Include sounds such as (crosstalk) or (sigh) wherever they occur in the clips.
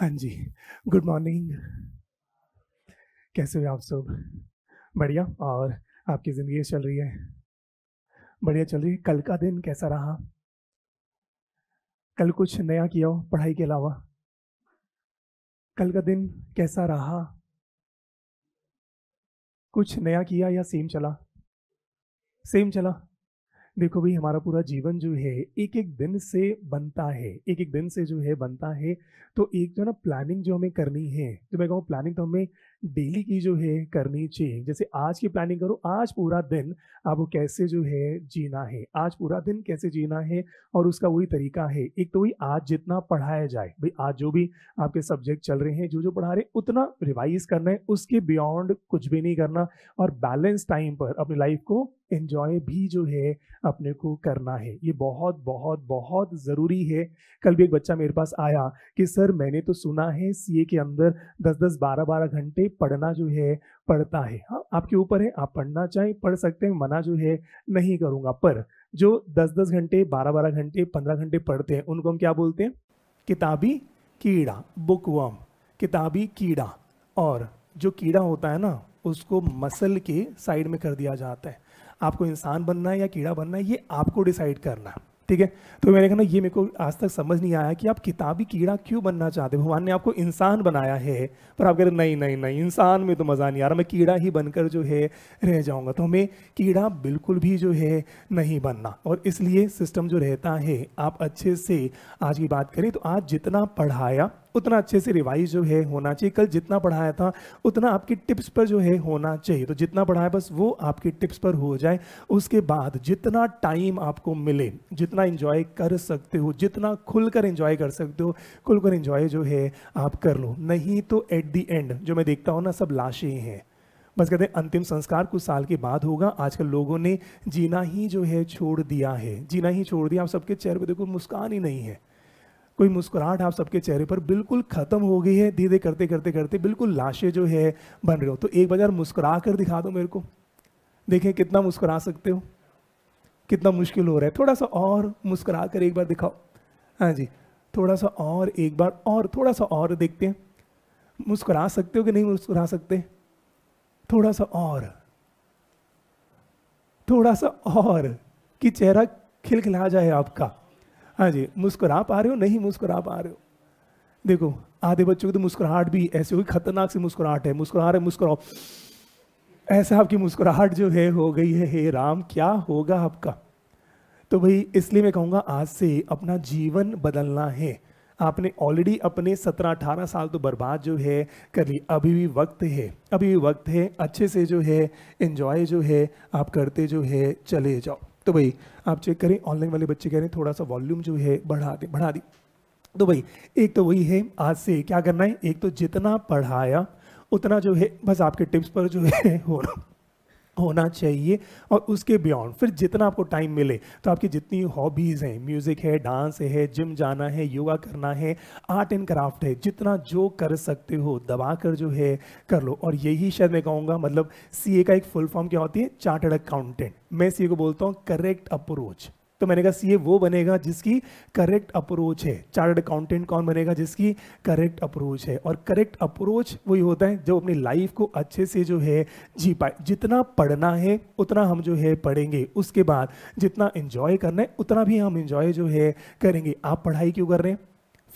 हाँ जी good morning कैसे हो आप सब बढ़िया और आपकी ज़िंदगी चल रही है बढ़िया चल रही है कल का दिन कैसा रहा कल कुछ नया किया हो पढ़ाई के अलावा कल का दिन कैसा रहा कुछ नया किया या सेम चला सेम चला देखो भाई हमारा पूरा जीवन जो है एक एक दिन से बनता है एक एक दिन से जो है बनता है तो एक जो ना प्लानिंग जो हमें करनी है जो मैं कहूँ प्लानिंग तो हमें डेली की जो है करनी चाहिए जैसे आज की प्लानिंग करो आज पूरा दिन आपको कैसे जो है जीना है आज पूरा दिन कैसे जीना है और उसका वही तरीका है एक तो वही आज जितना पढ़ाया जाए भाई आज जो भी आपके सब्जेक्ट चल रहे हैं जो जो पढ़ा रहे हैं उतना रिवाइज करना है उसके बियॉन्ड कुछ भी नहीं करना और बैलेंस टाइम पर अपनी लाइफ को इन्जॉय भी जो है अपने को करना है ये बहुत बहुत बहुत ज़रूरी है कल भी एक बच्चा मेरे पास आया कि सर मैंने तो सुना है सीए के अंदर 10 10 12 12 घंटे भी पढ़ना जो है पढ़ता है हाँ आपके ऊपर है आप पढ़ना चाहें पढ़ सकते हैं मना जो है नहीं करूँगा पर जो दस दस घंटे बारह बारह घंटे पंद्रह घंटे पढ़ते हैं उनको हम क्या बोलते हैं किताबी कीड़ा बुक वम किताबी कीड़ा और जो कीड़ा होता है ना उसको मसल के साइड में कर दिया जाता है आपको इंसान बनना है या कीड़ा बनना है ये आपको डिसाइड करना है ठीक है तो मैंने कहा ना ये मेरे को आज तक समझ नहीं आया कि आप किताबी कीड़ा क्यों बनना चाहते हो भगवान ने आपको इंसान बनाया है पर आप कह रहे नहीं नहीं नहीं इंसान में तो मज़ा नहीं आ रहा मैं कीड़ा ही बनकर जो है रह जाऊँगा तो हमें कीड़ा बिल्कुल भी जो है नहीं बनना और इसलिए सिस्टम जो रहता है आप अच्छे से आज की बात करें तो आज जितना पढ़ाया उतना अच्छे से रिवाइज जो है होना चाहिए कल जितना पढ़ाया था उतना आपकी टिप्स पर जो है होना चाहिए तो जितना पढ़ाया बस वो आपकी टिप्स पर हो जाए उसके बाद जितना टाइम आपको मिले जितना इंजॉय कर सकते हो जितना खुलकर इन्जॉय कर सकते हो खुलकर इंजॉय जो है आप कर लो नहीं तो एट दी एंड जो मैं देखता हूँ ना सब लाशें हैं बस कहते हैं अंतिम संस्कार कुछ साल के बाद होगा आजकल लोगों ने जीना ही जो है छोड़ दिया है जीना ही छोड़ दिया आप सबके चेहरे पे देखो मुस्कान ही नहीं है कोई मुस्कुराहट आप सबके चेहरे पर बिल्कुल ख़त्म हो गई है धीरे करते करते करते बिल्कुल लाशें जो है बन रहे हो तो एक बार मुस्कुरा कर दिखा दो मेरे को देखें कितना मुस्कुरा सकते हो कितना मुश्किल हो रहा है थोड़ा सा और मुस्कुरा कर एक बार दिखाओ हाँ जी थोड़ा सा और एक बार और थोड़ा सा और देखते हैं मुस्कुरा सकते हो कि नहीं मुस्कुरा सकते थोड़ा सा और थोड़ा सा और कि चेहरा खिलखिला जाए आपका हाँ जी मुस्कुरा पा रहे हो नहीं मुस्कुरा पा रहे हो देखो आधे बच्चों की तो मुस्कुराहट भी ऐसे होगी खतरनाक सी मुस्कुराहट है मुस्कुरा रहे मुस्कुराओ ऐसा आपकी मुस्कुराहट जो है हो गई है हे राम क्या होगा आपका तो भाई इसलिए मैं कहूँगा आज से अपना जीवन बदलना है आपने ऑलरेडी अपने सत्रह अठारह साल तो बर्बाद जो है कर ली अभी भी वक्त है अभी भी वक्त है अच्छे से जो है इन्जॉय जो है आप करते जो है चले जाओ तो भाई आप चेक करें ऑनलाइन वाले बच्चे कह रहे हैं थोड़ा सा वॉल्यूम जो है बढ़ा दे बढ़ा दी तो भाई एक तो वही है आज से क्या करना है एक तो जितना पढ़ाया उतना जो है बस आपके टिप्स पर जो है (laughs) हो रहा होना चाहिए और उसके बियॉन्ड फिर जितना आपको टाइम मिले तो आपकी जितनी हॉबीज़ हैं म्यूज़िक है डांस है जिम जाना है योगा करना है आर्ट एंड क्राफ्ट है जितना जो कर सकते हो दबा कर जो है कर लो और यही शायद मैं कहूँगा मतलब सी का एक फुल फॉर्म क्या होती है चार्टर्ड अकाउंटेंट मैं सी को बोलता हूँ करेक्ट अप्रोच तो मैंने कहा सीए वो बनेगा जिसकी करेक्ट अप्रोच है चार्टर्ड अकाउंटेंट कौन बनेगा जिसकी करेक्ट अप्रोच है और करेक्ट अप्रोच वही होता है जो अपनी लाइफ को अच्छे से जो है जी पाए जितना पढ़ना है उतना हम जो है पढ़ेंगे उसके बाद जितना इंजॉय करना है उतना भी हम इंजॉय जो है करेंगे आप पढ़ाई क्यों कर रहे हैं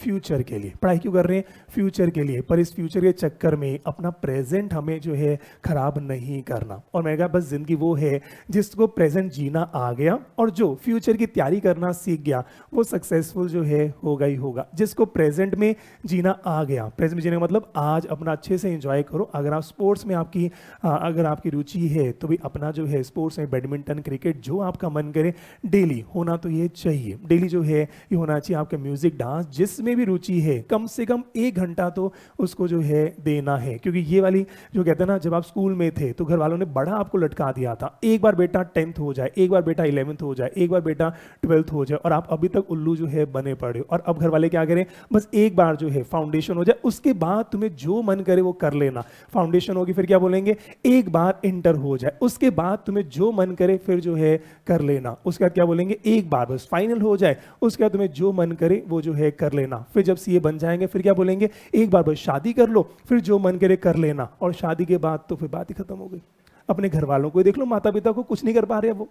फ्यूचर के लिए पढ़ाई क्यों कर रहे हैं फ्यूचर के लिए पर इस फ्यूचर के चक्कर में अपना प्रेजेंट हमें जो है ख़राब नहीं करना और मैंने कहा बस ज़िंदगी वो है जिसको प्रेजेंट जीना आ गया और जो फ्यूचर की तैयारी करना सीख गया वो सक्सेसफुल जो है होगा ही होगा जिसको प्रेजेंट में जीना आ गया प्रेजेंट में जीने का मतलब आज अपना अच्छे से इंजॉय करो अगर आप स्पोर्ट्स में आपकी अगर आपकी रुचि है तो भी अपना जो है स्पोर्ट्स में बैडमिंटन क्रिकेट जो आपका मन करे डेली होना तो ये चाहिए डेली जो है ये होना चाहिए आपका म्यूज़िक डांस जिस में भी रुचि है कम से कम एक घंटा तो उसको जो है देना है क्योंकि ये वाली जो कहते हैं ना जब आप स्कूल में थे तो घर वालों ने बड़ा आपको लटका दिया था एक बार बेटा टेंथ हो जाए एक बार बेटा इलेवंथ हो जाए एक बार बेटा ट्वेल्थ हो जाए और आप अभी तक उल्लू जो है बने पड़े और अब घर वाले क्या करें बस एक बार जो है फाउंडेशन हो जाए उसके बाद तुम्हें जो मन करे वो कर लेना फाउंडेशन होगी फिर क्या बोलेंगे एक बार इंटर हो जाए उसके बाद तुम्हें जो मन करे फिर जो है कर लेना उसके बाद क्या बोलेंगे एक बार बस फाइनल हो जाए उसके बाद तुम्हें जो मन करे वो जो है कर लेना लेना फिर जब सीए बन जाएंगे फिर क्या बोलेंगे एक बार बस शादी कर लो फिर जो मन करे कर लेना और शादी के बाद तो फिर बात ही खत्म हो गई अपने घर वालों को देख लो माता पिता को कुछ नहीं कर पा रहे वो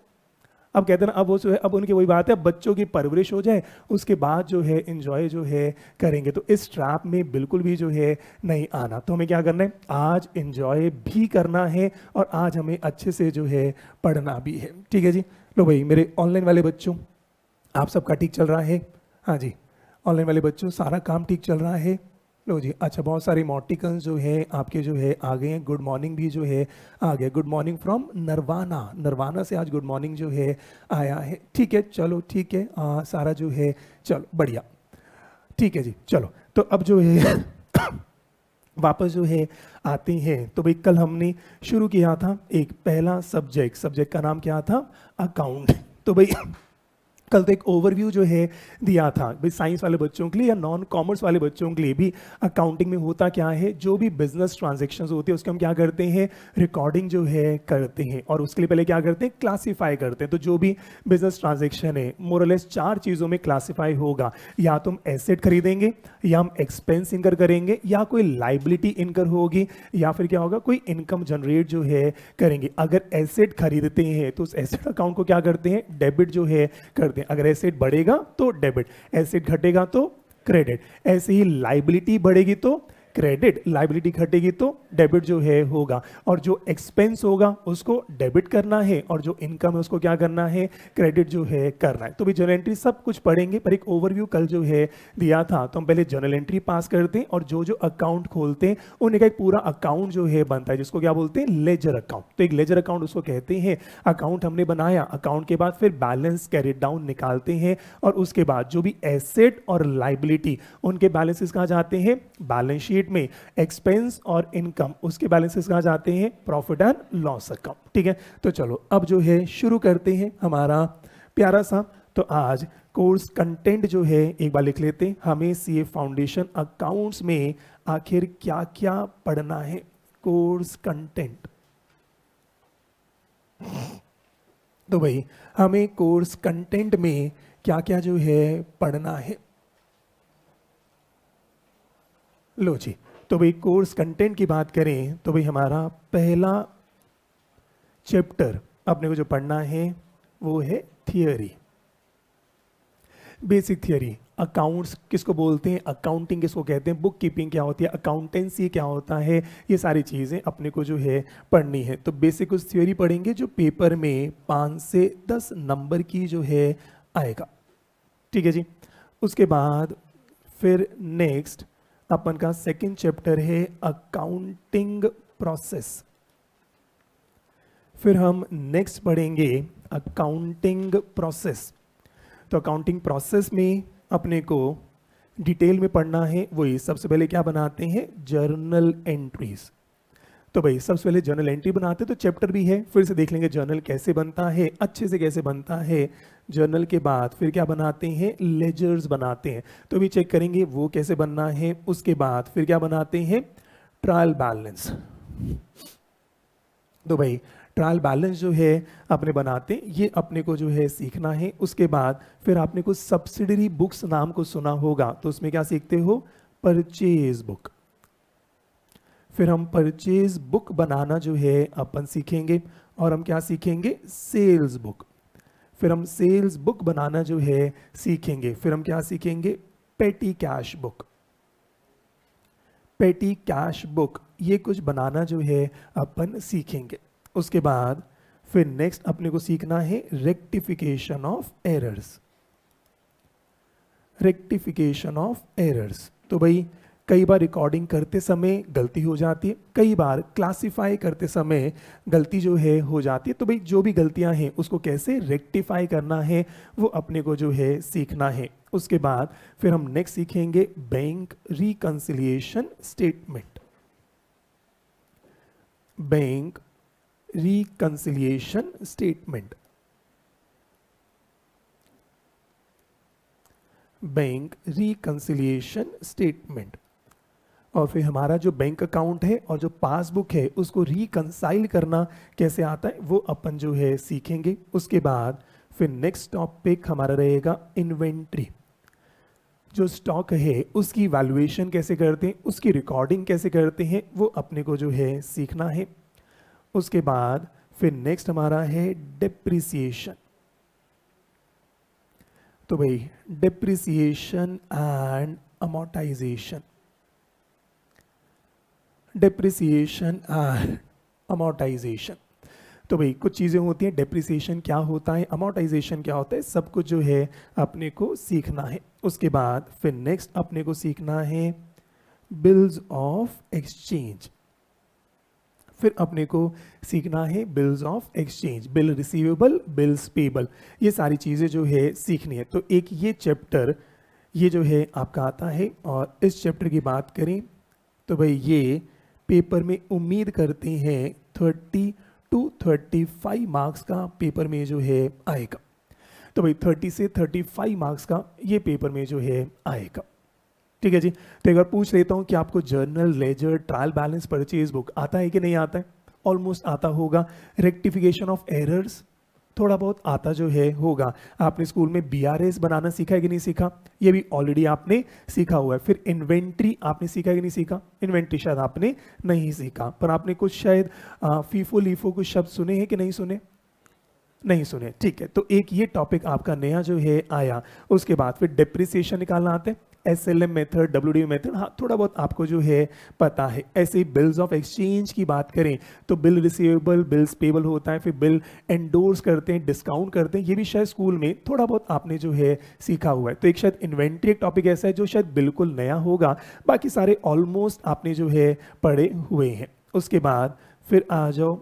अब कहते ना अब वो जो है अब उनकी वही बात है बच्चों की परवरिश हो जाए उसके बाद जो है इंजॉय जो है करेंगे तो इस ट्रैप में बिल्कुल भी जो है नहीं आना तो हमें क्या करना है आज इंजॉय भी करना है और आज हमें अच्छे से जो है पढ़ना भी है ठीक है जी लो भाई मेरे ऑनलाइन वाले बच्चों आप सबका ठीक चल रहा है हाँ जी ऑनलाइन वाले बच्चों सारा काम ठीक चल रहा है लो जी अच्छा बहुत सारे मोटिकल जो है आपके जो है आ गए हैं गुड मॉर्निंग भी जो है आ गए good morning from Narwana Narwana से आज गुड मॉर्निंग जो है आया है ठीक है चलो ठीक है आ, सारा जो है चलो बढ़िया ठीक है जी चलो तो अब जो है (coughs) वापस जो है आते हैं तो भाई कल हमने शुरू किया था एक पहला सब्जेक्ट सब्जेक्ट का नाम क्या था अकाउंट तो भाई कल तो एक ओवरव्यू जो है दिया था भाई साइंस वाले बच्चों के लिए या नॉन कॉमर्स वाले बच्चों के लिए भी अकाउंटिंग में होता क्या है जो भी बिजनेस ट्रांजेक्शन होती है उसके हम क्या करते हैं रिकॉर्डिंग जो है करते हैं और उसके लिए पहले क्या करते हैं क्लासीफाई करते हैं तो जो भी बिजनेस ट्रांजेक्शन है मोरलेस चार चीज़ों में क्लासीफाई होगा या तो हम एसेट खरीदेंगे या हम एक्सपेंस इनकर करेंगे या कोई लाइबिलिटी इनकर होगी या फिर क्या होगा कोई इनकम जनरेट जो है करेंगे अगर एसेट खरीदते हैं तो उस एसेट अकाउंट को क्या करते हैं डेबिट जो है करते हैं हैं अगर एसेट बढ़ेगा तो डेबिट एसेट घटेगा तो क्रेडिट ऐसे ही लाइबिलिटी बढ़ेगी तो क्रेडिट लाइबिलिटी घटेगी तो डेबिट जो है होगा और जो एक्सपेंस होगा उसको डेबिट करना है और जो इनकम है उसको क्या करना है क्रेडिट जो है करना है तो भी जर्नल एंट्री सब कुछ पढ़ेंगे पर एक ओवरव्यू कल जो है दिया था तो हम पहले जर्नल एंट्री पास करते हैं और जो जो अकाउंट खोलते हैं उनका एक पूरा अकाउंट जो है बनता है जिसको क्या बोलते हैं लेजर अकाउंट तो एक लेजर अकाउंट उसको कहते हैं अकाउंट हमने बनाया अकाउंट के बाद फिर बैलेंस कैरी डाउन निकालते हैं और उसके बाद जो भी एसेट और लाइबिलिटी उनके बैलेंसेस कहा जाते हैं बैलेंस शीट शीट में एक्सपेंस और इनकम उसके बैलेंसेस कहाँ जाते हैं प्रॉफिट एंड लॉस अकाउंट ठीक है तो चलो अब जो है शुरू करते हैं हमारा प्यारा सा तो आज कोर्स कंटेंट जो है एक बार लिख लेते हमें सी फाउंडेशन अकाउंट्स में आखिर क्या क्या पढ़ना है कोर्स कंटेंट तो भाई हमें कोर्स कंटेंट में क्या क्या जो है पढ़ना है लो जी तो भाई कोर्स कंटेंट की बात करें तो भाई हमारा पहला चैप्टर अपने को जो पढ़ना है वो है थियोरी बेसिक थियोरी अकाउंट्स किसको बोलते हैं अकाउंटिंग किसको कहते हैं बुक कीपिंग क्या होती है अकाउंटेंसी क्या होता है ये सारी चीज़ें अपने को जो है पढ़नी है तो बेसिक उस थ्योरी पढ़ेंगे जो पेपर में पाँच से दस नंबर की जो है आएगा ठीक है जी उसके बाद फिर नेक्स्ट अपन का सेकंड चैप्टर है अकाउंटिंग प्रोसेस फिर हम नेक्स्ट पढ़ेंगे अकाउंटिंग प्रोसेस तो अकाउंटिंग प्रोसेस में अपने को डिटेल में पढ़ना है वही सबसे पहले क्या बनाते हैं जर्नल एंट्रीज तो भाई सबसे पहले जर्नल एंट्री बनाते हैं तो चैप्टर भी है फिर से देख लेंगे जर्नल कैसे बनता है अच्छे से कैसे बनता है जर्नल के बाद फिर क्या बनाते हैं लेजर्स बनाते हैं तो भी चेक करेंगे वो कैसे बनना है उसके बाद फिर क्या बनाते हैं ट्रायल बैलेंस तो भाई ट्रायल बैलेंस जो है अपने बनाते ये अपने को जो है सीखना है उसके बाद फिर आपने को सब्सिडरी बुक्स नाम को सुना होगा तो उसमें क्या सीखते हो परचेज बुक फिर हम परचेज बुक बनाना जो है अपन सीखेंगे और हम क्या सीखेंगे सेल्स बुक फिर हम सेल्स बुक बनाना जो है सीखेंगे फिर हम क्या सीखेंगे petty cash book petty cash book ये कुछ बनाना जो है अपन सीखेंगे उसके बाद फिर नेक्स्ट अपने को सीखना है rectification of errors rectification of errors तो भाई कई बार रिकॉर्डिंग करते समय गलती हो जाती है कई बार क्लासिफाई करते समय गलती जो है हो जाती है तो भाई जो भी गलतियां हैं उसको कैसे रेक्टिफाई करना है वो अपने को जो है सीखना है उसके बाद फिर हम नेक्स्ट सीखेंगे bank reconciliation statement bank reconciliation statement bank reconciliation statement और फिर हमारा जो बैंक अकाउंट है और जो पासबुक है उसको रिकनसाइल करना कैसे आता है वो अपन जो है सीखेंगे उसके बाद फिर नेक्स्ट टॉपिक हमारा रहेगा इन्वेंट्री जो स्टॉक है उसकी वैल्यूएशन कैसे करते हैं उसकी रिकॉर्डिंग कैसे करते हैं वो अपने को जो है सीखना है उसके बाद फिर नेक्स्ट हमारा है डिप्रिसिएशन तो भाई depreciation and amortisation depreciation amortisation तो भाई कुछ चीज़ें होती हैं डिप्रिसिएशन क्या होता है अमाउटाइजेशन क्या होता है सब कुछ जो है अपने को सीखना है उसके बाद फिर नेक्स्ट अपने को सीखना है बिल्स ऑफ एक्सचेंज फिर अपने को सीखना है bills of exchange bill receivable bills payable ये सारी चीज़ें जो है सीखनी है तो एक ये चैप्टर ये जो है आपका आता है और इस चैप्टर की बात करें तो भाई ये पेपर में उम्मीद करते हैं thirty two thirty five marks का पेपर में जो है आएगा तो भाई थर्टी से थर्टी फाइव मार्क्स का ये पेपर में जो है आएगा ठीक है जी तो एक बार पूछ लेता हूँ कि आपको journal ledger trial balance purchase book आता है कि नहीं आता है ऑलमोस्ट आता होगा रेक्टिफिकेशन ऑफ एरर्स थोड़ा बहुत आता जो है होगा आपने स्कूल में बी बनाना सीखा है कि नहीं सीखा ये भी ऑलरेडी आपने सीखा हुआ है फिर इन्वेंट्री आपने सीखा है कि नहीं सीखा इन्वेंट्री शायद आपने नहीं सीखा पर आपने कुछ शायद फीफो लीफो कुछ शब्द सुने हैं कि नहीं सुने नहीं सुने ठीक है तो एक ये टॉपिक आपका नया जो है आया उसके बाद फिर डिप्रिसिएशन निकालना आते हैं S L M method W D method हाँ थोड़ा बहुत आपको जो है पता है ऐसे ही बिल्स ऑफ एक्सचेंज की बात करें तो बिल रिसीवेबल बिल्स पेबल होता है फिर बिल एंडोर्स करते हैं डिस्काउंट करते हैं ये भी शायद स्कूल में थोड़ा बहुत आपने जो है सीखा हुआ है तो एक शायद इन्वेंट्री एक टॉपिक ऐसा है जो शायद बिल्कुल नया होगा बाकी सारे ऑलमोस्ट आपने जो है पढ़े हुए हैं उसके बाद फिर आ जाओ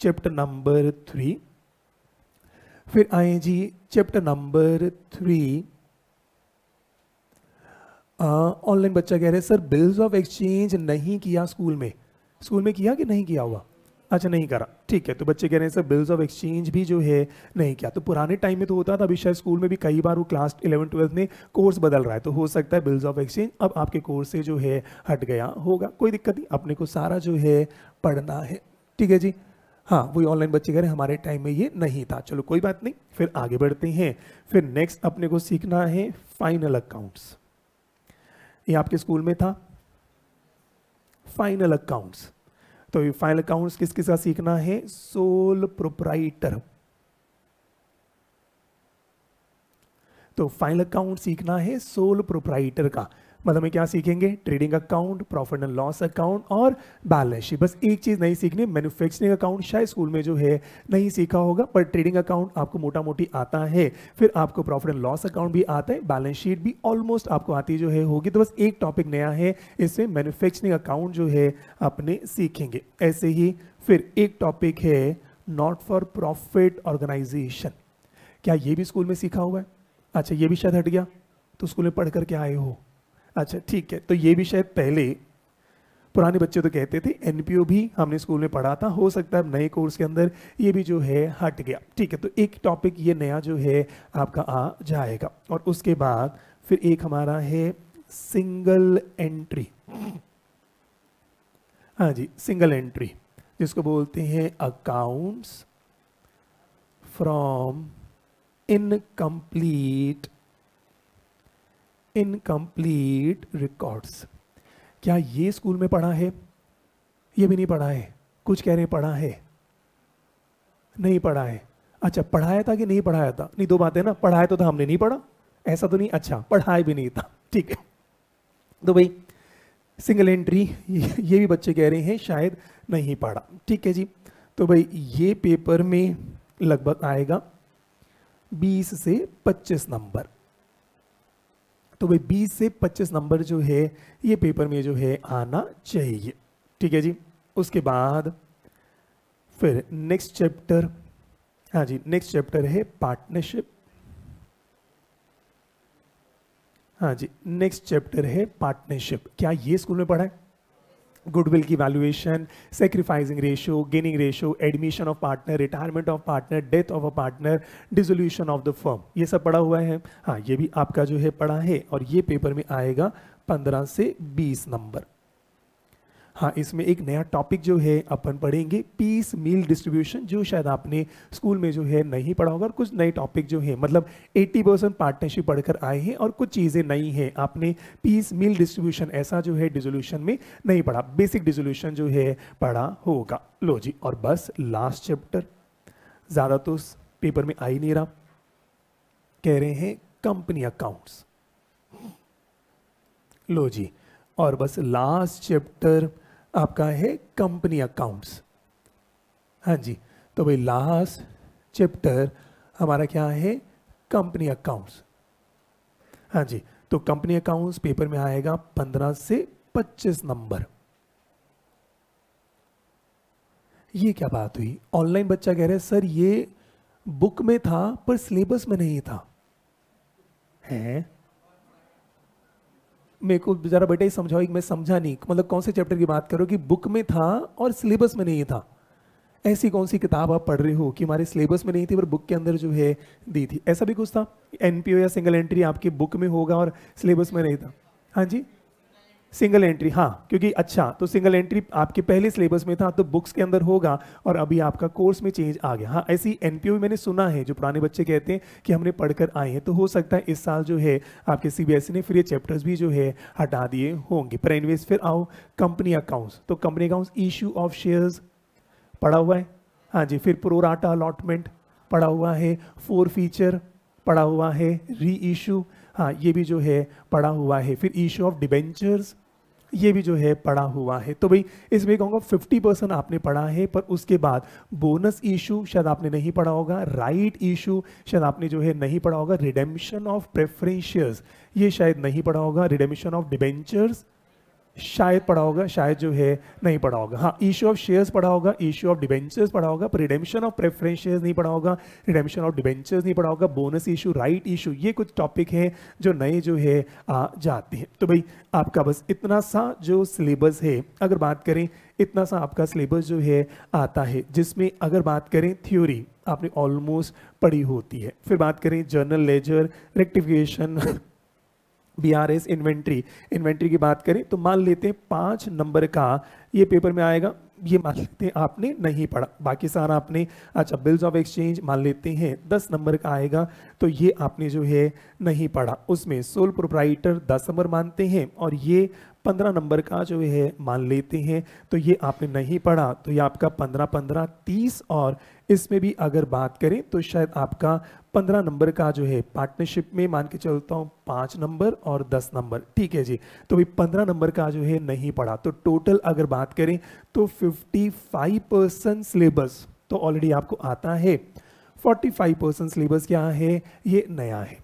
चैप्टर नंबर थ्री फिर आए जी चैप्टर नंबर थ्री ऑनलाइन बच्चा कह रहे सर बिल्स ऑफ एक्सचेंज नहीं किया स्कूल में स्कूल में किया कि नहीं किया हुआ अच्छा नहीं करा ठीक है तो बच्चे कह रहे हैं सर बिल्स ऑफ एक्सचेंज भी जो है नहीं किया तो पुराने टाइम में तो होता था अभी शायद स्कूल में भी कई बार वो क्लास इलेवन ट्वेल्थ में कोर्स बदल रहा है तो हो सकता है बिल्स ऑफ एक्सचेंज अब आपके कोर्स से जो है हट गया होगा कोई दिक्कत नहीं अपने को सारा जो है पढ़ना है ठीक है जी हाँ वही ऑनलाइन बच्चे कह रहे हैं हमारे टाइम में ये नहीं था चलो कोई बात नहीं फिर आगे बढ़ते हैं फिर नेक्स्ट अपने को सीखना है फाइनल अकाउंट्स ये आपके स्कूल में था फाइनल अकाउंट्स तो ये फाइनल अकाउंट्स किस का सीखना है सोल प्रोपराइटर तो फाइनल अकाउंट सीखना है सोल प्रोपराइटर का मतलब हम क्या सीखेंगे trading account profit and loss account और बैलेंस शीट बस एक चीज़ नहीं सीखनी मैन्युफैक्चरिंग अकाउंट शायद स्कूल में जो है नहीं सीखा होगा पर ट्रेडिंग अकाउंट आपको मोटा मोटी आता है फिर आपको प्रॉफिट एंड लॉस अकाउंट भी आता है बैलेंस शीट भी ऑलमोस्ट आपको आती जो है होगी तो बस एक टॉपिक नया है इसमें मैन्युफैक्चरिंग अकाउंट जो है अपने सीखेंगे ऐसे ही फिर एक टॉपिक है नॉट फॉर प्रॉफिट ऑर्गेनाइजेशन क्या ये भी स्कूल में सीखा हुआ है अच्छा ये भी शायद हट गया तो स्कूल में पढ़ करके आए हो अच्छा ठीक है तो ये भी शायद पहले पुराने बच्चे तो कहते थे एनपीओ भी हमने स्कूल में पढ़ा था हो सकता है नए कोर्स के अंदर ये भी जो है हट गया ठीक है तो एक टॉपिक ये नया जो है आपका आ जाएगा और उसके बाद फिर एक हमारा है सिंगल एंट्री हाँ जी सिंगल एंट्री जिसको बोलते हैं accounts from incomplete incomplete records क्या ये स्कूल में पढ़ा है ये भी नहीं पढ़ा है कुछ कह रहे हैं पढ़ा है नहीं पढ़ा है अच्छा पढ़ाया था कि नहीं पढ़ाया था नहीं दो बातें ना पढ़ाया तो था हमने नहीं पढ़ा ऐसा तो नहीं अच्छा पढ़ाया भी नहीं था ठीक है तो भाई सिंगल एंट्री ये भी बच्चे कह रहे हैं शायद नहीं पढ़ा ठीक है जी तो भाई ये पेपर में लगभग आएगा 20 से 25 नंबर तो भाई बीस से पच्चीस नंबर जो है ये पेपर में जो है आना चाहिए ठीक है जी उसके बाद फिर नेक्स्ट चैप्टर हाँ जी नेक्स्ट चैप्टर है पार्टनरशिप हाँ जी नेक्स्ट चैप्टर है पार्टनरशिप क्या ये स्कूल में पढ़ा है goodwill की valuation, sacrificing ratio, gaining ratio, admission of partner, retirement of partner, death of a partner, dissolution of the firm ये सब पढ़ा हुआ है हाँ ये भी आपका जो है पढ़ा है और ये पेपर में आएगा 15 से 20 नंबर हाँ इसमें एक नया टॉपिक जो है अपन पढ़ेंगे पीस मील डिस्ट्रीब्यूशन जो शायद आपने स्कूल में जो है नहीं पढ़ा होगा और कुछ नए टॉपिक जो है मतलब 80 परसेंट पार्टनरशिप पढ़कर आए हैं और कुछ चीज़ें नई हैं आपने पीस मील डिस्ट्रीब्यूशन ऐसा जो है डिजोल्यूशन में नहीं पढ़ा बेसिक डिजोल्यूशन जो है पढ़ा होगा लो जी और बस लास्ट चैप्टर ज़्यादा तो पेपर में आ ही नहीं रहा कह रहे हैं कंपनी अकाउंट्स लो जी और बस लास्ट चैप्टर आपका है कंपनी अकाउंट्स हाँ जी तो भाई लास्ट चैप्टर हमारा क्या है कंपनी अकाउंट्स हाँ जी तो कंपनी अकाउंट्स पेपर में आएगा पंद्रह से पच्चीस नंबर ये क्या बात हुई ऑनलाइन बच्चा कह रहे सर ये बुक में था पर सिलेबस में नहीं था हैं मेरे को ज़रा बेटा ही समझाओ मैं समझा नहीं मतलब कौन से चैप्टर की बात करो कि बुक में था और सिलेबस में नहीं था ऐसी कौन सी किताब आप पढ़ रहे हो कि हमारे सिलेबस में नहीं थी पर बुक के अंदर जो है दी थी ऐसा भी कुछ था एन या सिंगल एंट्री आपकी बुक में होगा और सिलेबस में नहीं था हाँ जी सिंगल एंट्री हाँ क्योंकि अच्छा तो सिंगल एंट्री आपके पहले सिलेबस में था तो बुक्स के अंदर होगा और अभी आपका कोर्स में चेंज आ गया हाँ ऐसी एन मैंने सुना है जो पुराने बच्चे कहते हैं कि हमने पढ़कर आए हैं तो हो सकता है इस साल जो है आपके सी ने फिर ये चैप्टर्स भी जो है हटा दिए होंगे पर एनवेज फिर आओ कंपनी अकाउंट्स तो company accounts issue of shares पढ़ा हुआ है हाँ जी फिर प्रोराटा अलॉटमेंट पढ़ा हुआ है फोर फीचर पढ़ा हुआ है री इशू हाँ ये भी जो है पढ़ा हुआ है फिर इशू ऑफ डिबेंचर्स ये भी जो है पढ़ा हुआ है तो भाई इसमें कहूँगा फिफ्टी परसेंट आपने पढ़ा है पर उसके बाद बोनस इशू शायद आपने नहीं पढ़ा होगा राइट इशू शायद आपने जो है नहीं पढ़ा होगा रिडेम्शन ऑफ प्रेफरेंशियस ये शायद नहीं पढ़ा होगा रिडेम्शन ऑफ डिबेंचर्स शायद पढ़ा होगा शायद जो है नहीं पढ़ा होगा हाँ इशू ऑफ शेयर्स पढ़ा होगा इशू ऑफ डिबेंचर्स पढ़ा होगा पर रिडेमशन ऑफ प्रेफरेंस शेयर्स नहीं पढ़ा होगा रिडेमशन ऑफ डिबेंचर्स नहीं पढ़ा होगा बोनस इशू राइट इशू ये कुछ टॉपिक है जो नए जो है आ, जाते हैं तो भाई आपका बस इतना सा जो सिलेबस है अगर बात करें इतना सा आपका सिलेबस जो है आता है जिसमें अगर बात करें थ्योरी आपने ऑलमोस्ट पढ़ी होती है फिर बात करें journal ledger rectification B R S inventory inventory की बात करें तो मान लेते हैं पाँच नंबर का ये पेपर में आएगा ये मान लेते हैं आपने नहीं पढ़ा बाकी सारा आपने अच्छा बिल्स ऑफ एक्सचेंज मान लेते हैं दस नंबर का आएगा तो ये आपने जो है नहीं पढ़ा उसमें सोल प्रोप्राइटर दस नंबर मानते हैं और ये पंद्रह नंबर का जो है मान लेते हैं तो ये आपने नहीं पढ़ा तो ये आपका पंद्रह पंद्रह तीस और इसमें भी अगर बात करें तो शायद आपका पंद्रह नंबर का जो है पार्टनरशिप में मान के चलता हूँ पाँच नंबर और दस नंबर ठीक है जी तो भी पंद्रह नंबर का जो है नहीं पढ़ा तो टोटल अगर बात करें तो फिफ्टी फाइव परसेंट सिलेबस तो ऑलरेडी आपको आता है फोर्टी फाइव परसेंट सिलेबस क्या है ये नया है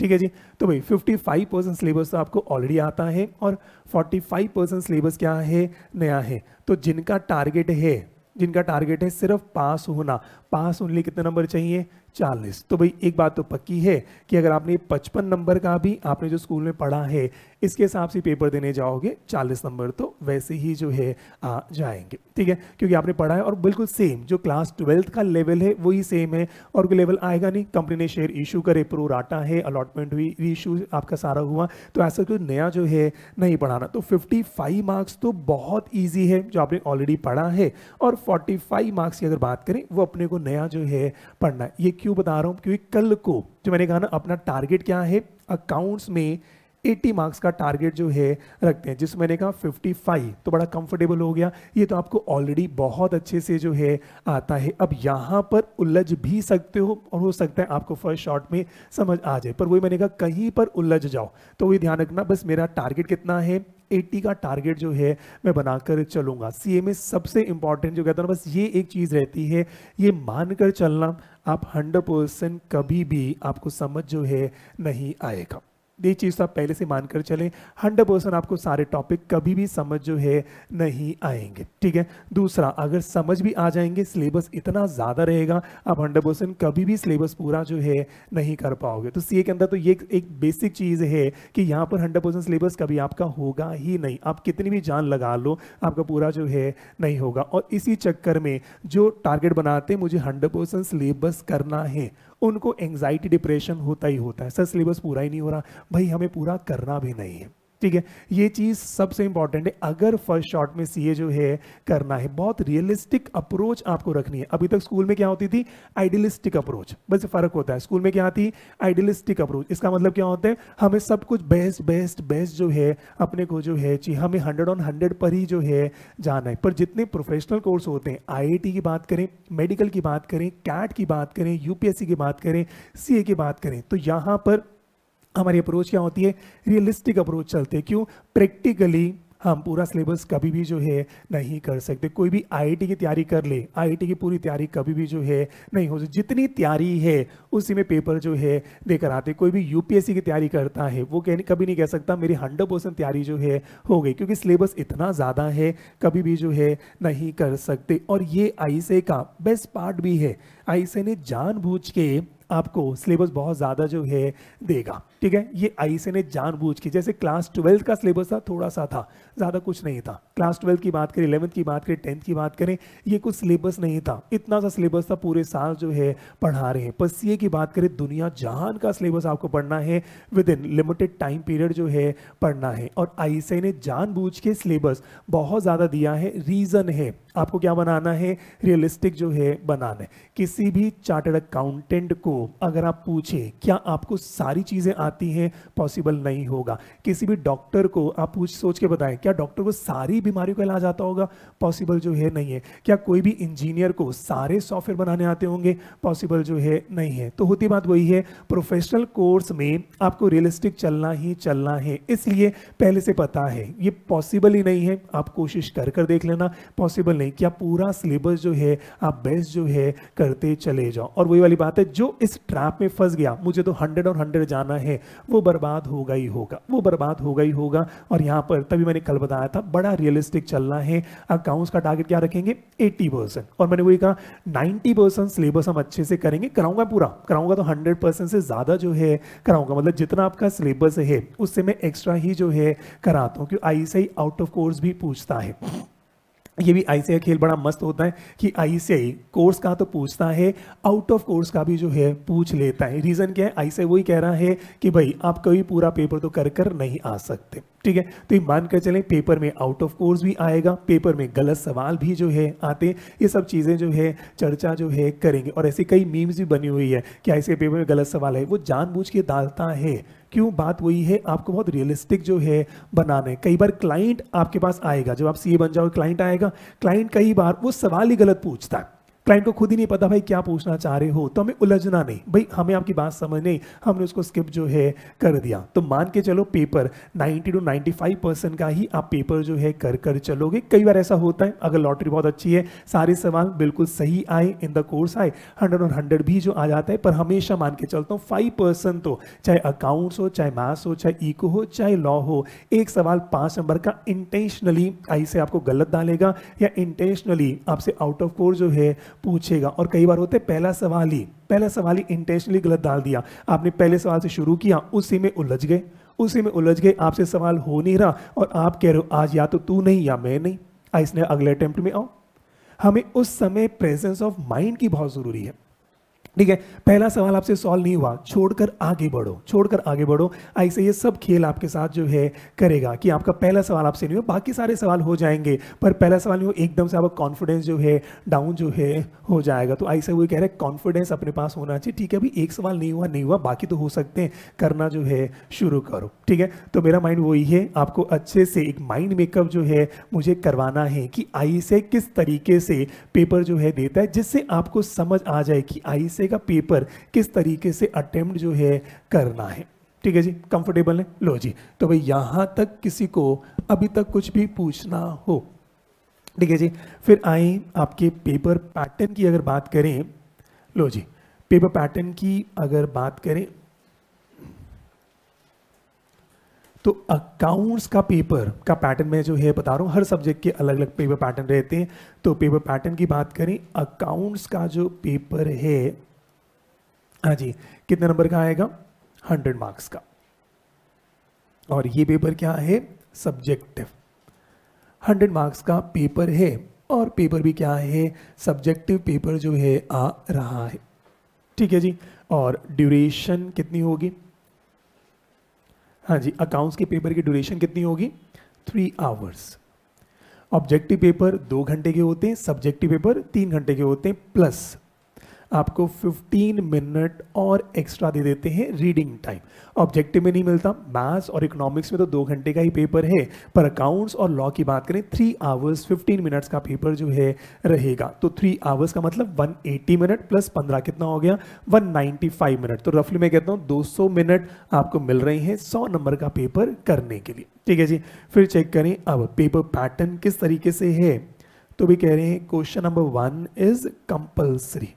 ठीक है जी तो भाई 55 परसेंट सिलेबस तो आपको ऑलरेडी आता है और 45 परसेंट सिलेबस क्या है नया है तो जिनका टारगेट है जिनका टारगेट है सिर्फ पास होना पास ओनली कितने नंबर चाहिए चालीस तो भाई एक बात तो पक्की है कि अगर आपने पचपन नंबर का भी आपने जो स्कूल में पढ़ा है इसके हिसाब से पेपर देने जाओगे चालीस नंबर तो वैसे ही जो है आ जाएंगे ठीक है क्योंकि आपने पढ़ा है और बिल्कुल सेम जो क्लास ट्वेल्थ का लेवल है वही सेम है और कोई लेवल आएगा नहीं कंपनी ने शेयर इशू करे प्रो राटा है अलॉटमेंट हुई इशू आपका सारा हुआ तो ऐसा कोई नया जो है नहीं पढ़ाना तो फिफ्टी मार्क्स तो बहुत ईजी है जो आपने ऑलरेडी पढ़ा है और फोर्टी मार्क्स की अगर बात करें वो अपने को नया जो है पढ़ना ये क्यों क्यों बता रहा हूँ क्योंकि कल को जो मैंने कहा ना अपना टारगेट क्या है अकाउंट्स में 80 मार्क्स का टारगेट जो है रखते हैं जिसमें मैंने कहा 55 तो बड़ा कंफर्टेबल हो गया ये तो आपको ऑलरेडी बहुत अच्छे से जो है आता है अब यहाँ पर उलझ भी सकते हो और हो सकता है आपको फर्स्ट शॉट में समझ आ जाए पर वही मैंने कहा कहीं पर उलझ जाओ तो वही ध्यान रखना बस मेरा टारगेट कितना है 80 का टारगेट जो है मैं बनाकर चलूंगा सी सबसे इंपॉर्टेंट जो कहता हूँ बस ये एक चीज़ रहती है ये मानकर चलना आप हंड्रेड परसेंट कभी भी आपको समझ जो है नहीं आएगा ये चीज़ तो आप पहले से मानकर चलें हंड्रेड परसेंट आपको सारे टॉपिक कभी भी समझ जो है नहीं आएंगे ठीक है दूसरा अगर समझ भी आ जाएंगे सिलेबस इतना ज़्यादा रहेगा आप हंड्रेड परसेंट कभी भी सिलेबस पूरा जो है नहीं कर पाओगे तो सी के अंदर तो ये एक बेसिक चीज़ है कि यहाँ पर हंड्रेड परसेंट सिलेबस कभी आपका होगा ही नहीं आप कितनी भी जान लगा लो आपका पूरा जो है नहीं होगा और इसी चक्कर में जो टारगेट बनाते मुझे हंड्रेड परसेंट सिलेबस करना है उनको एंग्जाइटी डिप्रेशन होता ही होता है सर सिलेबस पूरा ही नहीं हो रहा भाई हमें पूरा करना भी नहीं है ठीक है ये चीज़ सबसे इंपॉर्टेंट है अगर फर्स्ट शॉट में सीए जो है करना है बहुत रियलिस्टिक अप्रोच आपको रखनी है अभी तक स्कूल में क्या होती थी आइडियलिस्टिक अप्रोच बस फर्क होता है स्कूल में क्या आती आइडियलिस्टिक अप्रोच इसका मतलब क्या होता है हमें सब कुछ बेस्ट बेस्ट बेस्ट जो है अपने को जो है चाहिए हमें हंड्रेड ऑन हंड्रेड पर ही जो है जाना है पर जितने प्रोफेशनल कोर्स होते हैं आई की बात करें मेडिकल की बात करें कैट की बात करें यूपीएससी की बात करें सी की बात करें तो यहाँ पर हमारी अप्रोच क्या होती है रियलिस्टिक अप्रोच चलते हैं क्यों प्रैक्टिकली हम पूरा सिलेबस कभी भी जो है नहीं कर सकते कोई भी आईआईटी की तैयारी कर ले आईआईटी की पूरी तैयारी कभी भी जो है नहीं हो सकती जितनी तैयारी है उसी में पेपर जो है देकर आते कोई भी यूपीएससी की तैयारी करता है वो कह कभी नहीं कह सकता मेरी हंड्रेड परसेंट तैयारी जो है हो गई क्योंकि सिलेबस इतना ज़्यादा है कभी भी जो है नहीं कर सकते और ये आई का बेस्ट पार्ट भी है आई ने जानबूझ के आपको सिलेबस बहुत ज़्यादा जो है देगा ठीक है ये आई ने जानबूझ के जैसे क्लास ट्वेल्थ का सिलेबस था थोड़ा सा था ज़्यादा कुछ नहीं था क्लास ट्वेल्थ की बात करें इलेवंथ की बात करें टेंथ की बात करें ये कुछ सिलेबस नहीं था इतना सा सिलेबस था पूरे साल जो है पढ़ा रहे हैं पर सी की बात करें दुनिया जहान का सिलेबस आपको पढ़ना है within limited time period जो है पढ़ना है और आई ने जानबूझ के सिलेबस बहुत ज़्यादा दिया है रीज़न है आपको क्या बनाना है रियलिस्टिक जो है बनाना है किसी भी चार्टर्ड अकाउंटेंट को अगर आप पूछें क्या आपको सारी चीज़ें आती हैं पॉसिबल नहीं होगा किसी भी डॉक्टर को आप पूछ सोच के बताएं क्या डॉक्टर को सारी बीमारियों का इलाज आता होगा पॉसिबल जो है नहीं है क्या कोई भी इंजीनियर को सारे सॉफ्टवेयर बनाने आते होंगे पॉसिबल जो है नहीं है तो होती बात वही है प्रोफेशनल कोर्स में आपको रियलिस्टिक चलना ही चलना है इसलिए पहले से पता है ये पॉसिबल ही नहीं है आप कोशिश कर कर देख लेना पॉसिबल नहीं क्या पूरा सिलेबस जो है आप बेस्ट जो है करते चले जाओ और वही वाली बात है जो इस ट्रैप में फंस गया मुझे तो हंड्रेड और हंड्रेड जाना है है वो बर्बाद होगा ही होगा वो बर्बाद हो गई होगा और यहाँ पर तभी मैंने कल बताया था बड़ा रियलिस्टिक चलना है अकाउंट्स का टारगेट क्या रखेंगे एट्टी परसेंट और मैंने वही कहा नाइन्टी परसेंट सिलेबस हम अच्छे से करेंगे कराऊंगा पूरा कराऊंगा तो हंड्रेड परसेंट से ज़्यादा जो है कराऊंगा मतलब जितना आपका सिलेबस है उससे मैं एक्स्ट्रा ही जो है कराता हूँ क्योंकि आई आउट ऑफ कोर्स भी पूछता है ये भी आई का खेल बड़ा मस्त होता है कि आई कोर्स का तो पूछता है आउट ऑफ कोर्स का भी जो है पूछ लेता है रीज़न क्या है आई वही कह रहा है कि भाई आप कभी पूरा पेपर तो कर कर नहीं आ सकते ठीक है तो ये मान कर चलें पेपर में आउट ऑफ कोर्स भी आएगा पेपर में गलत सवाल भी जो है आते ये सब चीज़ें जो है चर्चा जो है करेंगे और ऐसे कई मीम्स भी बनी हुई है कि ऐसे पेपर में गलत सवाल है वो जानबूझ के डालता है क्यों बात वही है आपको बहुत रियलिस्टिक जो है बनाना है कई बार क्लाइंट आपके पास आएगा जब आप सी बन जाओ क्लाइंट आएगा क्लाइंट कई बार वो सवाल ही गलत पूछता है क्लाइंट को खुद ही नहीं पता भाई क्या पूछना चाह रहे हो तो हमें उलझना नहीं भाई हमें आपकी बात समझ नहीं हमने उसको स्किप जो है कर दिया तो मान के चलो पेपर 90 टू 95 परसेंट का ही आप पेपर जो है कर कर चलोगे कई बार ऐसा होता है अगर लॉटरी बहुत अच्छी है सारे सवाल बिल्कुल सही आए इन द कोर्स आए हंड्रेड और हंड्रेड भी जो आ जाता है पर हमेशा मान के चलता हूँ फाइव परसेंट तो चाहे अकाउंट्स हो चाहे मैथ्स हो चाहे इको हो चाहे लॉ हो एक सवाल पाँच नंबर का इंटेंशनली आई से आपको गलत डालेगा या इंटेंशनली आपसे आउट ऑफ कोर्स जो है पूछेगा और कई बार होते पहला सवाल ही पहला सवाल ही इंटेंशनली गलत डाल दिया आपने पहले सवाल से शुरू किया उसी में उलझ गए उसी में उलझ गए आपसे सवाल हो नहीं रहा और आप कह रहे हो आज या तो तू नहीं या मैं नहीं इसने अगले अटैम्प्ट में आओ हमें उस समय प्रेजेंस ऑफ माइंड की बहुत ज़रूरी है ठीक है पहला सवाल आपसे सॉल्व नहीं हुआ छोड़कर आगे बढ़ो छोड़कर आगे बढ़ो ऐसे ये सब खेल आपके साथ जो है करेगा कि आपका पहला सवाल आपसे नहीं हो बाकी सारे सवाल हो जाएंगे पर पहला सवाल नहीं हो एकदम से आपका कॉन्फिडेंस जो है डाउन जो है हो जाएगा तो ऐसे वो कह रहे हैं कॉन्फिडेंस अपने पास होना चाहिए ठीक है अभी एक सवाल नहीं हुआ नहीं हुआ बाकी तो हो सकते हैं करना जो है शुरू करो ठीक है तो मेरा माइंड वही है आपको अच्छे से एक माइंड मेकअप जो है मुझे करवाना है कि आई से किस तरीके से पेपर जो है देता है जिससे आपको समझ आ जाए कि आई से का पेपर किस तरीके से अटेम्प्ट जो है करना है ठीक है जी कंफर्टेबल है लो जी तो भाई यहाँ तक किसी को अभी तक कुछ भी पूछना हो ठीक है जी फिर आए आपके पेपर पैटर्न की अगर बात करें लो जी पेपर पैटर्न की अगर बात करें तो अकाउंट्स का पेपर का पैटर्न में जो है बता रहा हूँ हर सब्जेक्ट के अलग अलग पेपर पैटर्न रहते हैं तो पेपर पैटर्न की बात करें अकाउंट्स का जो पेपर है हाँ जी कितने नंबर का आएगा हंड्रेड मार्क्स का और ये पेपर क्या है सब्जेक्टिव हंड्रेड मार्क्स का पेपर है और पेपर भी क्या है सब्जेक्टिव पेपर जो है आ रहा है ठीक है जी और ड्यूरेशन कितनी होगी हाँ जी अकाउंट्स के पेपर की ड्यूरेशन कितनी होगी थ्री आवर्स ऑब्जेक्टिव पेपर दो घंटे के होते हैं सब्जेक्टिव पेपर तीन घंटे के होते हैं प्लस आपको 15 मिनट और एक्स्ट्रा दे देते हैं रीडिंग टाइम ऑब्जेक्टिव में नहीं मिलता मैथ्स और इकोनॉमिक्स में तो दो घंटे का ही पेपर है पर अकाउंट्स और लॉ की बात करें थ्री आवर्स फिफ्टीन मिनट्स का पेपर जो है रहेगा तो थ्री आवर्स का मतलब 180 मिनट प्लस 15 कितना हो गया 195 मिनट तो रफली मैं कहता हूँ 200 मिनट आपको मिल रहे हैं सौ नंबर का पेपर करने के लिए ठीक है जी फिर चेक करें अब पेपर पैटर्न किस तरीके से है तो भी कह रहे हैं question number one is compulsory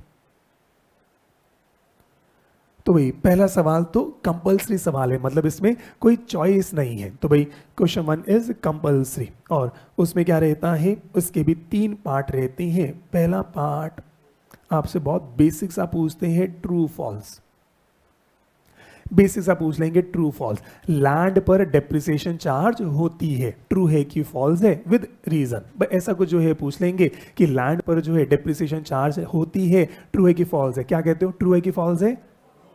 तो भाई पहला सवाल तो कंपलसरी सवाल है मतलब इसमें कोई चॉइस नहीं है तो भाई क्वेश्चन वन इज कंपलसरी और उसमें क्या रहता है उसके भी तीन पार्ट रहते हैं पहला पार्ट आपसे बहुत बेसिक सा पूछते हैं ट्रू फॉल्स बेसिक सा पूछ लेंगे ट्रू फॉल्स लैंड पर डेप्रिसिएशन चार्ज होती है ट्रू है कि फॉल्स है विद रीजन तो ऐसा कुछ जो है पूछ लेंगे कि लैंड पर जो है डेप्रिसिएशन चार्ज होती है ट्रू है कि फॉल्स है क्या कहते हो ट्रू है कि फॉल्स है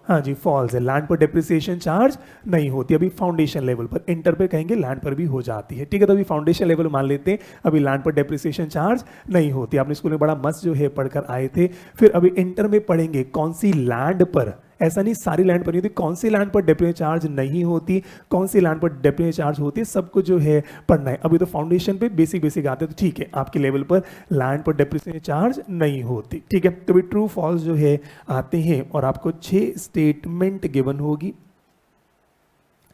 हाँ जी फॉल्स है लैंड पर डिप्रिसिएशन चार्ज नहीं होती अभी फाउंडेशन लेवल पर इंटर पे कहेंगे लैंड पर भी हो जाती है ठीक है तो अभी फाउंडेशन लेवल मान लेते हैं अभी लैंड पर डिप्रिसिएशन चार्ज नहीं होती आपने स्कूल में बड़ा मस्त जो है पढ़कर आए थे फिर अभी इंटर में पढ़ेंगे कौन सी लैंड पर ऐसा नहीं सारी लैंड पर नहीं होती कौन सी लैंड पर डेप्यूटी चार्ज नहीं होती कौन सी लैंड पर डेप्यूटी चार्ज होती है सबको जो है पढ़ना है अभी तो फाउंडेशन पे बेसिक बेसिक आते हैं तो ठीक है आपके लेवल पर लैंड पर डेप्यूटी चार्ज नहीं होती ठीक है तो भी ट्रू फॉल्स जो है आते हैं और आपको छ स्टेटमेंट गिवन होगी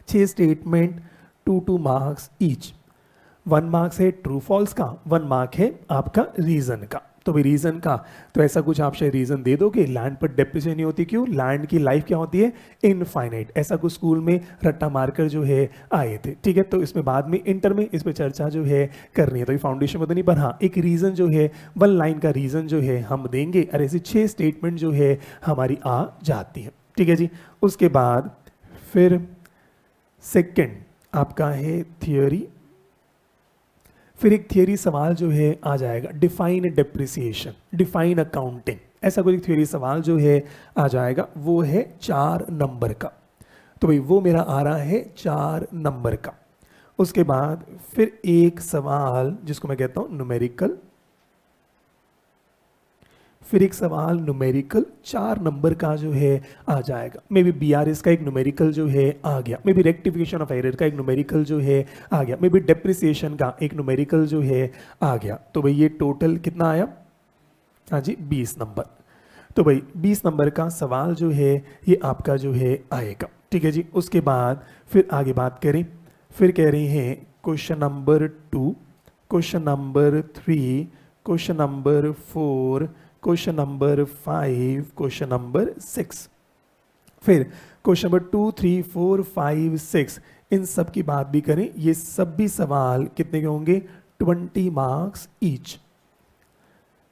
छः statement two two marks each one marks है ट्रू फॉल्स का वन मार्क है आपका रीजन का तो भी रीज़न का तो ऐसा कुछ आप शायद रीज़न दे दो कि लैंड पर डेप्रिसिएशन नहीं होती क्यों लैंड की लाइफ क्या होती है इनफाइनाइट ऐसा कुछ स्कूल में रट्टा मारकर जो है आए थे ठीक है तो इसमें बाद में इंटर में इस पर चर्चा जो है करनी है तो ये फाउंडेशन में तो नहीं पर हाँ एक रीज़न जो है वन लाइन का रीज़न जो है हम देंगे और ऐसी छः स्टेटमेंट जो है हमारी आ जाती है ठीक है जी उसके बाद फिर सेकेंड आपका है थियोरी फिर एक थियोरी सवाल जो है आ जाएगा डिफाइन डिप्रिसिएशन डिफाइन अकाउंटिंग ऐसा कोई थ्योरी सवाल जो है आ जाएगा वो है चार नंबर का तो भाई वो मेरा आ रहा है चार नंबर का उसके बाद फिर एक सवाल जिसको मैं कहता हूँ न्यूमेरिकल फिर एक सवाल न्यूमेरिकल चार नंबर का जो है आ जाएगा मे बी बी का एक न्यूमेरिकल जो है आ गया maybe rectification of error का एक न्यूमेरिकल जो है आ गया मे बी डेप्रिसिएशन का एक न्यूमेरिकल जो है आ गया तो भाई ये टोटल कितना आया हाँ जी बीस नंबर तो भाई बीस नंबर का सवाल जो है ये आपका जो है आएगा ठीक है जी उसके बाद फिर आगे बात करें फिर कह रहे हैं question number two question number three question number four question number five question number six फिर question number two three four five six इन सब की बात भी करें ये सब भी सवाल कितने के होंगे ट्वेंटी मार्क्स ईच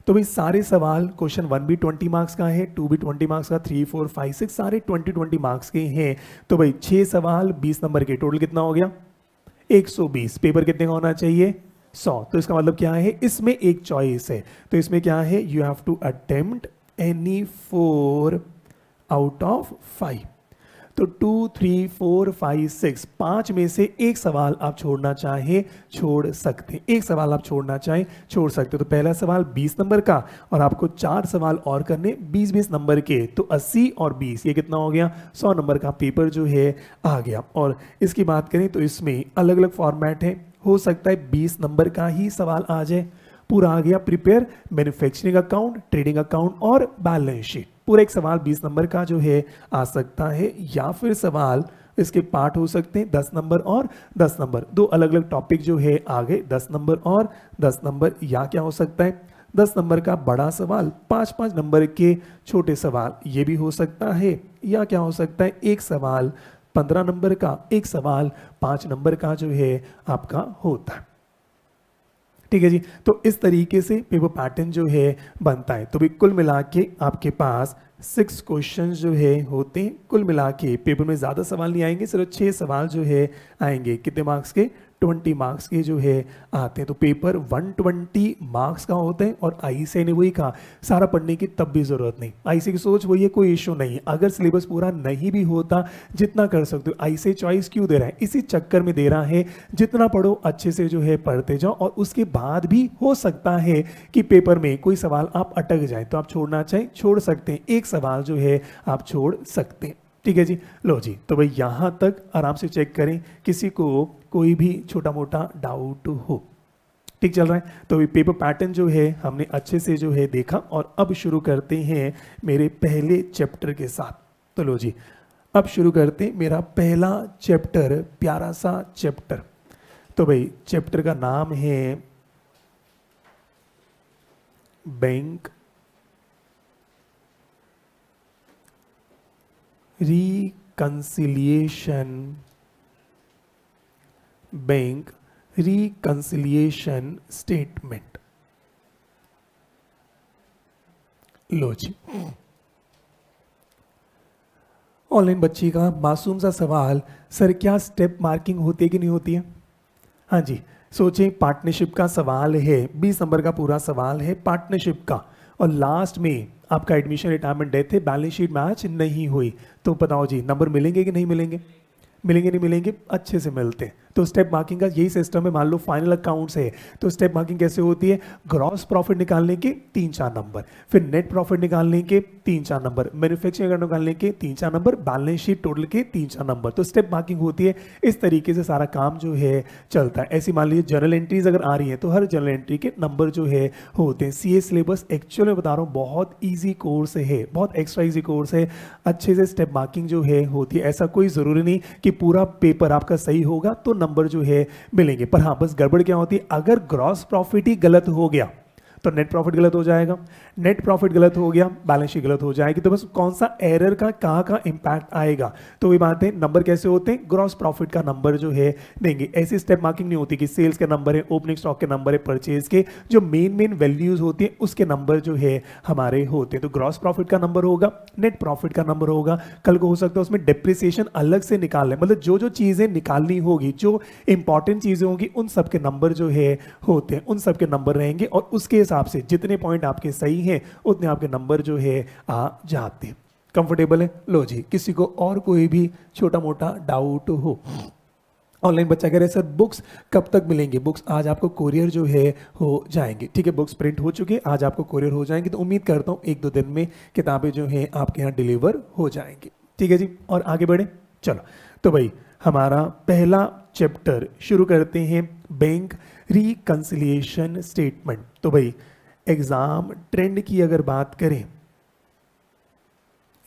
तो भाई सारे सवाल क्वेश्चन वन भी ट्वेंटी मार्क्स का है टू भी ट्वेंटी मार्क्स का थ्री फोर फाइव सिक्स सारे ट्वेंटी ट्वेंटी मार्क्स के हैं तो भाई छः सवाल बीस नंबर के टोटल कितना हो गया एक सौ बीस पेपर कितने का होना चाहिए सौ तो इसका मतलब क्या है इसमें एक चॉइस है तो इसमें क्या है you have to attempt any four out of five तो two three four five six पांच में से एक सवाल आप छोड़ना चाहे छोड़ सकते एक सवाल आप छोड़ना चाहे छोड़ सकते तो पहला सवाल बीस नंबर का और आपको चार सवाल और करने बीस बीस नंबर के तो अस्सी और बीस ये कितना हो गया सौ नंबर का पेपर जो है आ गया और इसकी बात करें तो इसमें अलग अलग फॉर्मेट है हो सकता है बीस नंबर का ही सवाल आ जाए पूरा आ गया prepare manufacturing account trading account और बैलेंस शीट पूरा एक सवाल 20 नंबर का जो है आ सकता है या फिर सवाल इसके पार्ट हो सकते हैं 10 नंबर और 10 नंबर दो अलग अलग टॉपिक जो है आ गए 10 नंबर और 10 नंबर या क्या हो सकता है 10 नंबर का बड़ा सवाल पाँच पाँच नंबर के छोटे सवाल ये भी हो सकता है या क्या हो सकता है एक सवाल पंद्रह नंबर का एक सवाल पांच नंबर का जो है आपका होता है ठीक है जी तो इस तरीके से पेपर पैटर्न जो है बनता है तो भी कुल मिला के आपके पास सिक्स क्वेश्चन जो है होते हैं कुल मिला के पेपर में ज़्यादा सवाल नहीं आएंगे सिर्फ छः सवाल जो है आएंगे कितने मार्क्स के ट्वेंटी मार्क्स के जो है आते हैं तो पेपर वन ट्वेंटी मार्क्स का होता है और आई ने वही कहा सारा पढ़ने की तब भी ज़रूरत नहीं आई की सोच वही है कोई इशू नहीं अगर सिलेबस पूरा नहीं भी होता जितना कर सकते हो आई चॉइस क्यों दे रहा है इसी चक्कर में दे रहा है जितना पढ़ो अच्छे से जो है पढ़ते जाओ और उसके बाद भी हो सकता है कि पेपर में कोई सवाल आप अटक जाए तो आप छोड़ना चाहें छोड़ सकते हैं एक सवाल जो है आप छोड़ सकते हैं ठीक है जी लो जी तो भाई यहाँ तक आराम से चेक करें किसी को कोई भी छोटा मोटा डाउट हो ठीक चल रहा है तो ये पेपर पैटर्न जो है हमने अच्छे से जो है देखा और अब शुरू करते हैं मेरे पहले चैप्टर के साथ तो लो जी अब शुरू करते मेरा पहला चैप्टर प्यारा सा चैप्टर तो भाई चैप्टर का नाम है bank reconciliation bank reconciliation statement लो जी ऑनलाइन बच्ची का मासूम सा सवाल सर क्या स्टेप मार्किंग होती है कि नहीं होती है हाँ जी सोचे पार्टनरशिप का सवाल है बीस नंबर का पूरा सवाल है पार्टनरशिप का और लास्ट में आपका एडमिशन रिटायरमेंट डेथ है बैलेंस शीट मैच नहीं हुई तो बताओ जी नंबर मिलेंगे कि नहीं मिलेंगे मिलेंगे नहीं मिलेंगे अच्छे से मिलते हैं तो स्टेप मार्किंग का यही सिस्टम है मान लो फाइनल अकाउंट्स है तो स्टेप मार्किंग कैसे होती है ग्रॉस प्रॉफिट निकालने के तीन चार नंबर फिर नेट प्रॉफिट निकालने के तीन चार नंबर मैन्युफैक्चरिंग निकालने के तीन चार नंबर बैलेंस शीट टोटल के तीन चार नंबर तो स्टेप मार्किंग होती है इस तरीके से सारा काम जो है चलता है ऐसी मान लीजिए जनरल एंट्रीज अगर आ रही है तो हर जर्नल एंट्री के नंबर जो है होते हैं सी सिलेबस एक्चुअल में बता रहा हूँ बहुत ईजी कोर्स है बहुत एक्स्ट्रा ईजी कोर्स है अच्छे से स्टेप मार्किंग जो है होती है ऐसा कोई ज़रूरी नहीं कि पूरा पेपर आपका सही होगा तो नंबर जो है मिलेंगे पर हाँ बस गड़बड़ क्या होती है अगर ग्रॉस प्रॉफिट ही गलत हो गया तो नेट प्रॉफिट गलत हो जाएगा नेट प्रॉफिट गलत हो गया बैलेंस शीट गलत हो जाएगी तो बस कौन सा एरर का कहाँ का इम्पैक्ट आएगा तो वही बात है नंबर कैसे होते हैं ग्रॉस प्रॉफिट का नंबर जो है देंगे ऐसी स्टेप मार्किंग नहीं होती कि सेल्स के नंबर है ओपनिंग स्टॉक के नंबर है परचेज के जो मेन मेन वैल्यूज होती है उसके नंबर जो है हमारे होते हैं तो ग्रॉस प्रॉफिट का नंबर होगा नेट प्रॉफिट का नंबर होगा कल को हो सकता है उसमें डिप्रिसिएशन अलग से निकालना मतलब जो जो चीज़ें निकालनी होगी जो इंपॉर्टेंट चीज़ें होंगी उन सब के नंबर जो है होते हैं उन सब के नंबर रहेंगे और उसके हिसाब से जितने पॉइंट आपके सही हैं उतने आपके नंबर जो है आ जाते हैं कंफर्टेबल है लो जी किसी को और कोई भी छोटा मोटा डाउट हो ऑनलाइन बच्चा कह रहे सर बुक्स कब तक मिलेंगे बुक्स आज आपको कोरियर जो है हो जाएंगे ठीक है बुक्स प्रिंट हो चुके आज आपको कोरियर हो जाएंगे तो उम्मीद करता हूँ एक दो दिन में किताबें जो हैं आपके यहाँ डिलीवर हो जाएंगी ठीक है जी और आगे बढ़े चलो तो भाई हमारा पहला चैप्टर शुरू करते हैं बैंक रिकन्सिलियेशन स्टेटमेंट तो भाई एग्ज़ाम ट्रेंड की अगर बात करें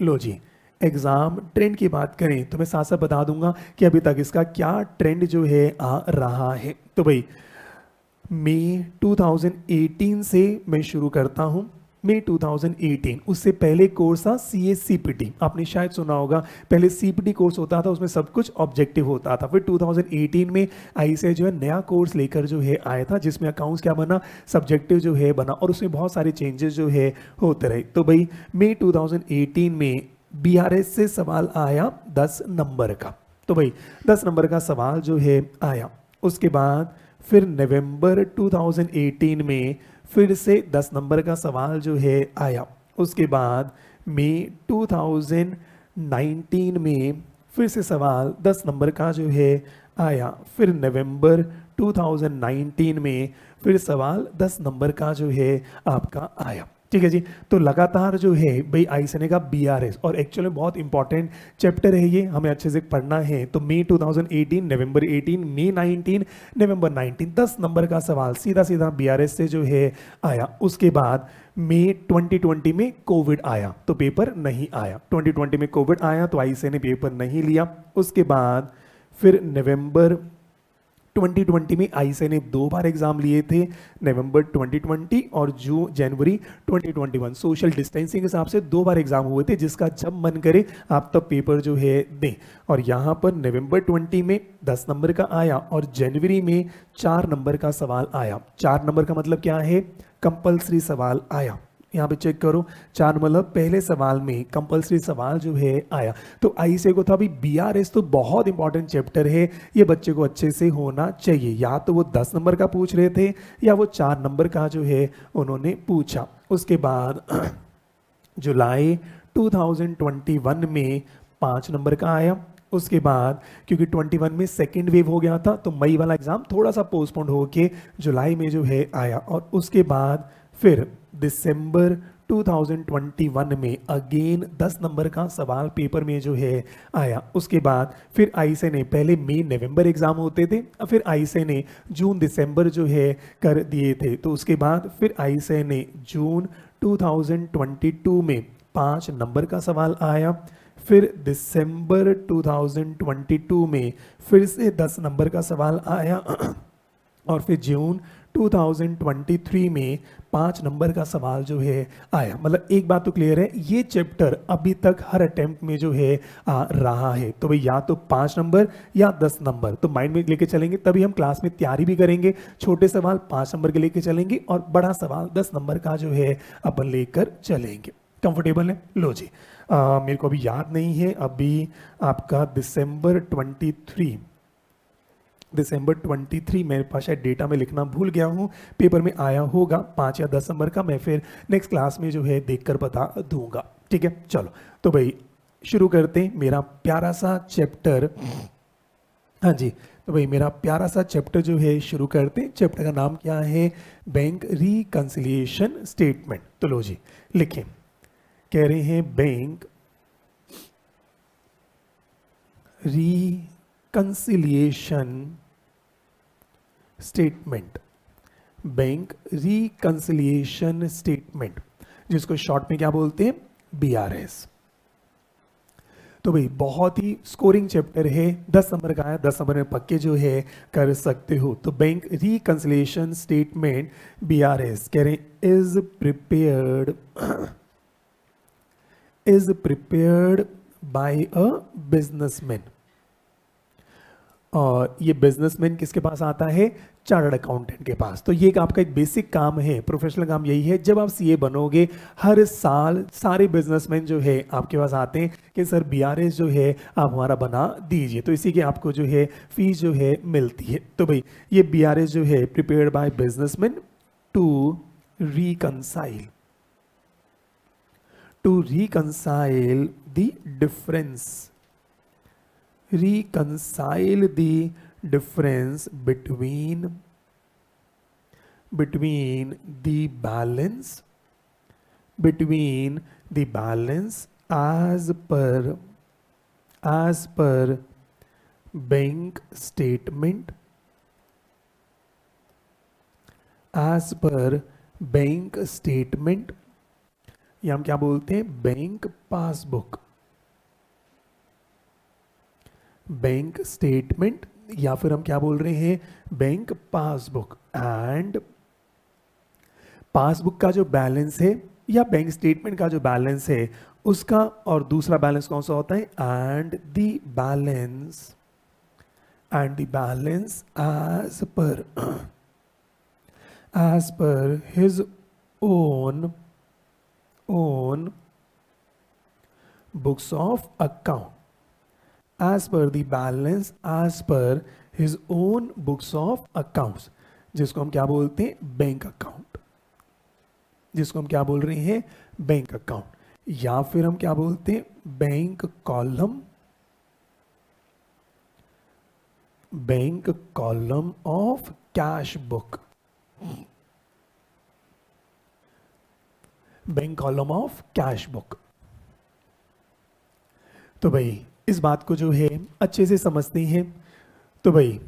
लो जी एग्ज़ाम ट्रेंड की बात करें तो मैं साथ साथ बता दूंगा कि अभी तक इसका क्या ट्रेंड जो है आ रहा है तो भाई मई 2018 से मैं शुरू करता हूं मई 2018 उससे पहले कोर्स था C S C P T आपने शायद सुना होगा पहले सी पी टी कोर्स होता था उसमें सब कुछ ऑब्जेक्टिव होता था फिर 2018 में आई सी जो है नया कोर्स लेकर जो है आया था जिसमें अकाउंट्स क्या बना सब्जेक्टिव जो है बना और उसमें बहुत सारे चेंजेस जो है होते रहे तो भाई मे 2018 में बी से सवाल आया दस नंबर का तो भाई दस नंबर का सवाल जो है आया उसके बाद फिर नवंबर 2018 में फिर से दस नंबर का सवाल जो है आया उसके बाद मई 2019 में फिर से सवाल दस नंबर का जो है आया फिर नवंबर 2019 में फिर सवाल दस नंबर का जो है आपका आया ठीक है जी तो लगातार जो है भाई आई का बी आर एस और एक्चुअली बहुत इंपॉर्टेंट चैप्टर है ये हमें अच्छे से पढ़ना है तो मई 2018 नवंबर 18 मई 19 नवंबर 19 दस नंबर का सवाल सीधा सीधा बी आर एस से जो है आया उसके बाद मई 2020 में कोविड आया तो पेपर नहीं आया 2020 में कोविड आया तो आई ने पेपर नहीं लिया उसके बाद फिर नवम्बर 2020 में आई ने दो बार एग्जाम लिए थे नवंबर 2020 और जू जनवरी 2021 सोशल डिस्टेंसिंग के हिसाब से दो बार एग्जाम हुए थे जिसका जब मन करे आप तब पेपर जो है दें और यहाँ पर नवंबर 20 में 10 नंबर का आया और जनवरी में चार नंबर का सवाल आया चार नंबर का मतलब क्या है कंपल्सरी सवाल आया यहाँ पे चेक करो चार मतलब पहले सवाल में कंपलसरी सवाल जो है आया तो आई से को था अभी बी आर एस तो बहुत इंपॉर्टेंट चैप्टर है ये बच्चे को अच्छे से होना चाहिए या तो वो दस नंबर का पूछ रहे थे या वो चार नंबर का जो है उन्होंने पूछा उसके बाद (clears throat) जुलाई 2021 में पाँच नंबर का आया उसके बाद क्योंकि 21 में सेकेंड वेव हो गया था तो मई वाला एग्ज़ाम थोड़ा सा पोस्टपोन्ड होके जुलाई में जो है आया और उसके बाद फिर दिसंबर 2021 में अगेन 10 नंबर का सवाल पेपर में जो है आया उसके बाद फिर आई से ने पहले मई नवंबर एग्ज़ाम होते थे और फिर आई से ने जून दिसंबर जो है कर दिए थे तो उसके बाद फिर आई से ने जून 2022 में पाँच नंबर का सवाल आया फिर दिसंबर 2022 में फिर से 10 नंबर का सवाल आया और फिर जून 2023 में पाँच नंबर का सवाल जो है आया मतलब एक बात तो क्लियर है ये चैप्टर अभी तक हर अटेम्प्ट में जो है आ रहा है तो भाई या तो पाँच नंबर या दस नंबर तो माइंड में लेके चलेंगे तभी हम क्लास में तैयारी भी करेंगे छोटे सवाल पाँच नंबर के लेके चलेंगे और बड़ा सवाल दस नंबर का जो है अपन लेकर चलेंगे कंफर्टेबल है लो जी आ, मेरे को अभी याद नहीं है अभी आपका दिसंबर ट्वेंटी दिसंबर 23 मेरे पास शायद डेटा में लिखना भूल गया हूँ पेपर में आया होगा पाँच या दस नंबर का मैं फिर नेक्स्ट क्लास में जो है देख बता दूंगा ठीक है चलो तो भाई शुरू करते हैं मेरा प्यारा सा चैप्टर हाँ जी तो भाई मेरा प्यारा सा चैप्टर जो है शुरू करते हैं चैप्टर का नाम क्या है बैंक रिकंसिलिएशन स्टेटमेंट तो लो जी लिखें कह रहे हैं bank reconciliation statement bank reconciliation statement जिसको शॉर्ट में क्या बोलते हैं बीआरएस तो भाई बहुत ही स्कोरिंग चैप्टर है दस नंबर का है दस नंबर में पक्के जो है कर सकते हो तो bank reconciliation statement B R S कह रहे is prepared is prepared by a businessman और ये बिजनेसमैन किसके पास आता है चार्टर्ड अकाउंटेंट के पास तो ये एक आपका एक बेसिक काम है प्रोफेशनल काम यही है जब आप सीए बनोगे हर साल सारे बिजनेसमैन जो है आपके पास आते हैं कि सर बीआरएस जो है आप हमारा बना दीजिए तो इसी के आपको जो है फीस जो है मिलती है तो भाई ये बीआरएस जो है prepare by businessman to reconcile to reconcile the difference reconcile the difference between between the balance between the balance as per as per bank statement as per bank statement ya hum kya bolte hain bank passbook bank statement या फिर हम क्या बोल रहे हैं bank passbook and passbook का जो balance है या बैंक स्टेटमेंट का जो बैलेंस है उसका और दूसरा बैलेंस कौन सा होता है and the balance and the balance as per as per his own own books of account as per the balance as per his own books of account जिसको हम क्या बोलते हैं बैंक अकाउंट जिसको हम क्या बोल रहे हैं बैंक अकाउंट या फिर हम क्या बोलते हैं bank column bank column of cash book bank column of cash book तो भाई इस बात को जो है अच्छे से समझते हैं तो भाई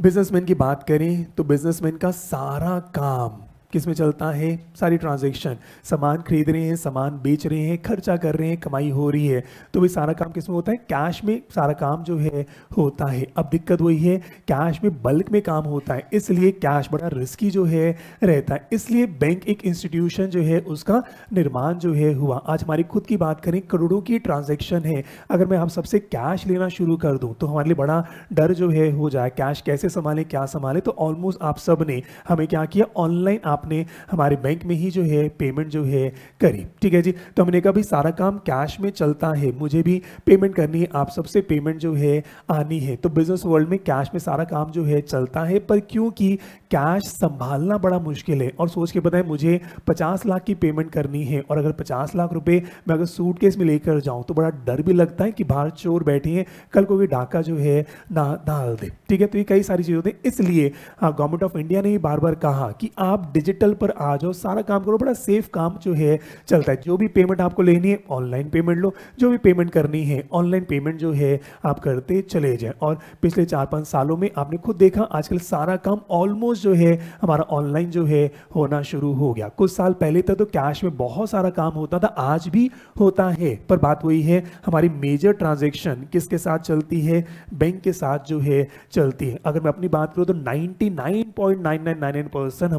बिजनेसमैन की बात करें तो बिजनेसमैन का सारा काम किस में चलता है सारी ट्रांजेक्शन सामान खरीद रहे हैं सामान बेच रहे हैं खर्चा कर रहे हैं कमाई हो रही है तो भी सारा काम किस में होता है कैश में सारा काम जो है होता है अब दिक्कत वही है कैश में बल्क में काम होता है इसलिए कैश बड़ा रिस्की जो है रहता है इसलिए बैंक एक इंस्टीट्यूशन जो है उसका निर्माण जो है हुआ आज हमारी खुद की बात करें करोड़ों की ट्रांजेक्शन है अगर मैं हम सबसे कैश लेना शुरू कर दूँ तो हमारे लिए बड़ा डर जो है हो जाए कैश कैसे संभालें क्या संभालें तो ऑलमोस्ट आप सब ने हमें क्या किया ऑनलाइन आप आपने हमारे बैंक में ही जो है पेमेंट जो है करी ठीक है जी तो हमने कहा भाई सारा काम कैश में चलता है मुझे भी पेमेंट करनी है आप सबसे पेमेंट जो है आनी है तो बिजनेस वर्ल्ड में कैश में सारा काम जो है चलता है पर क्योंकि कैश संभालना बड़ा मुश्किल है और सोच के बताएं मुझे 50 लाख की पेमेंट करनी है और अगर 50 लाख रुपए मैं अगर सूट केस में लेकर जाऊं तो बड़ा डर भी लगता है कि बाहर चोर बैठे हैं कल को भी डाका जो है ना डाल दे ठीक है तो ये कई सारी चीज़ें होती हैं इसलिए गवर्नमेंट ऑफ इंडिया ने ही बार बार कहा कि आप डिजिटल पर आ जाओ सारा काम करो बड़ा सेफ काम जो है चलता है जो भी पेमेंट आपको लेनी है ऑनलाइन पेमेंट लो जो भी पेमेंट करनी है ऑनलाइन पेमेंट जो है आप करते चले जाए और पिछले चार पाँच सालों में आपने खुद देखा आजकल सारा काम ऑलमोस्ट बिजनेस जो है हमारा ऑनलाइन जो है होना शुरू हो गया कुछ साल पहले तक तो कैश में बहुत सारा काम होता था आज भी होता है पर बात वही है हमारी मेजर ट्रांजेक्शन किसके साथ चलती है बैंक के साथ जो है चलती है अगर मैं अपनी बात करूँ तो नाइन्टी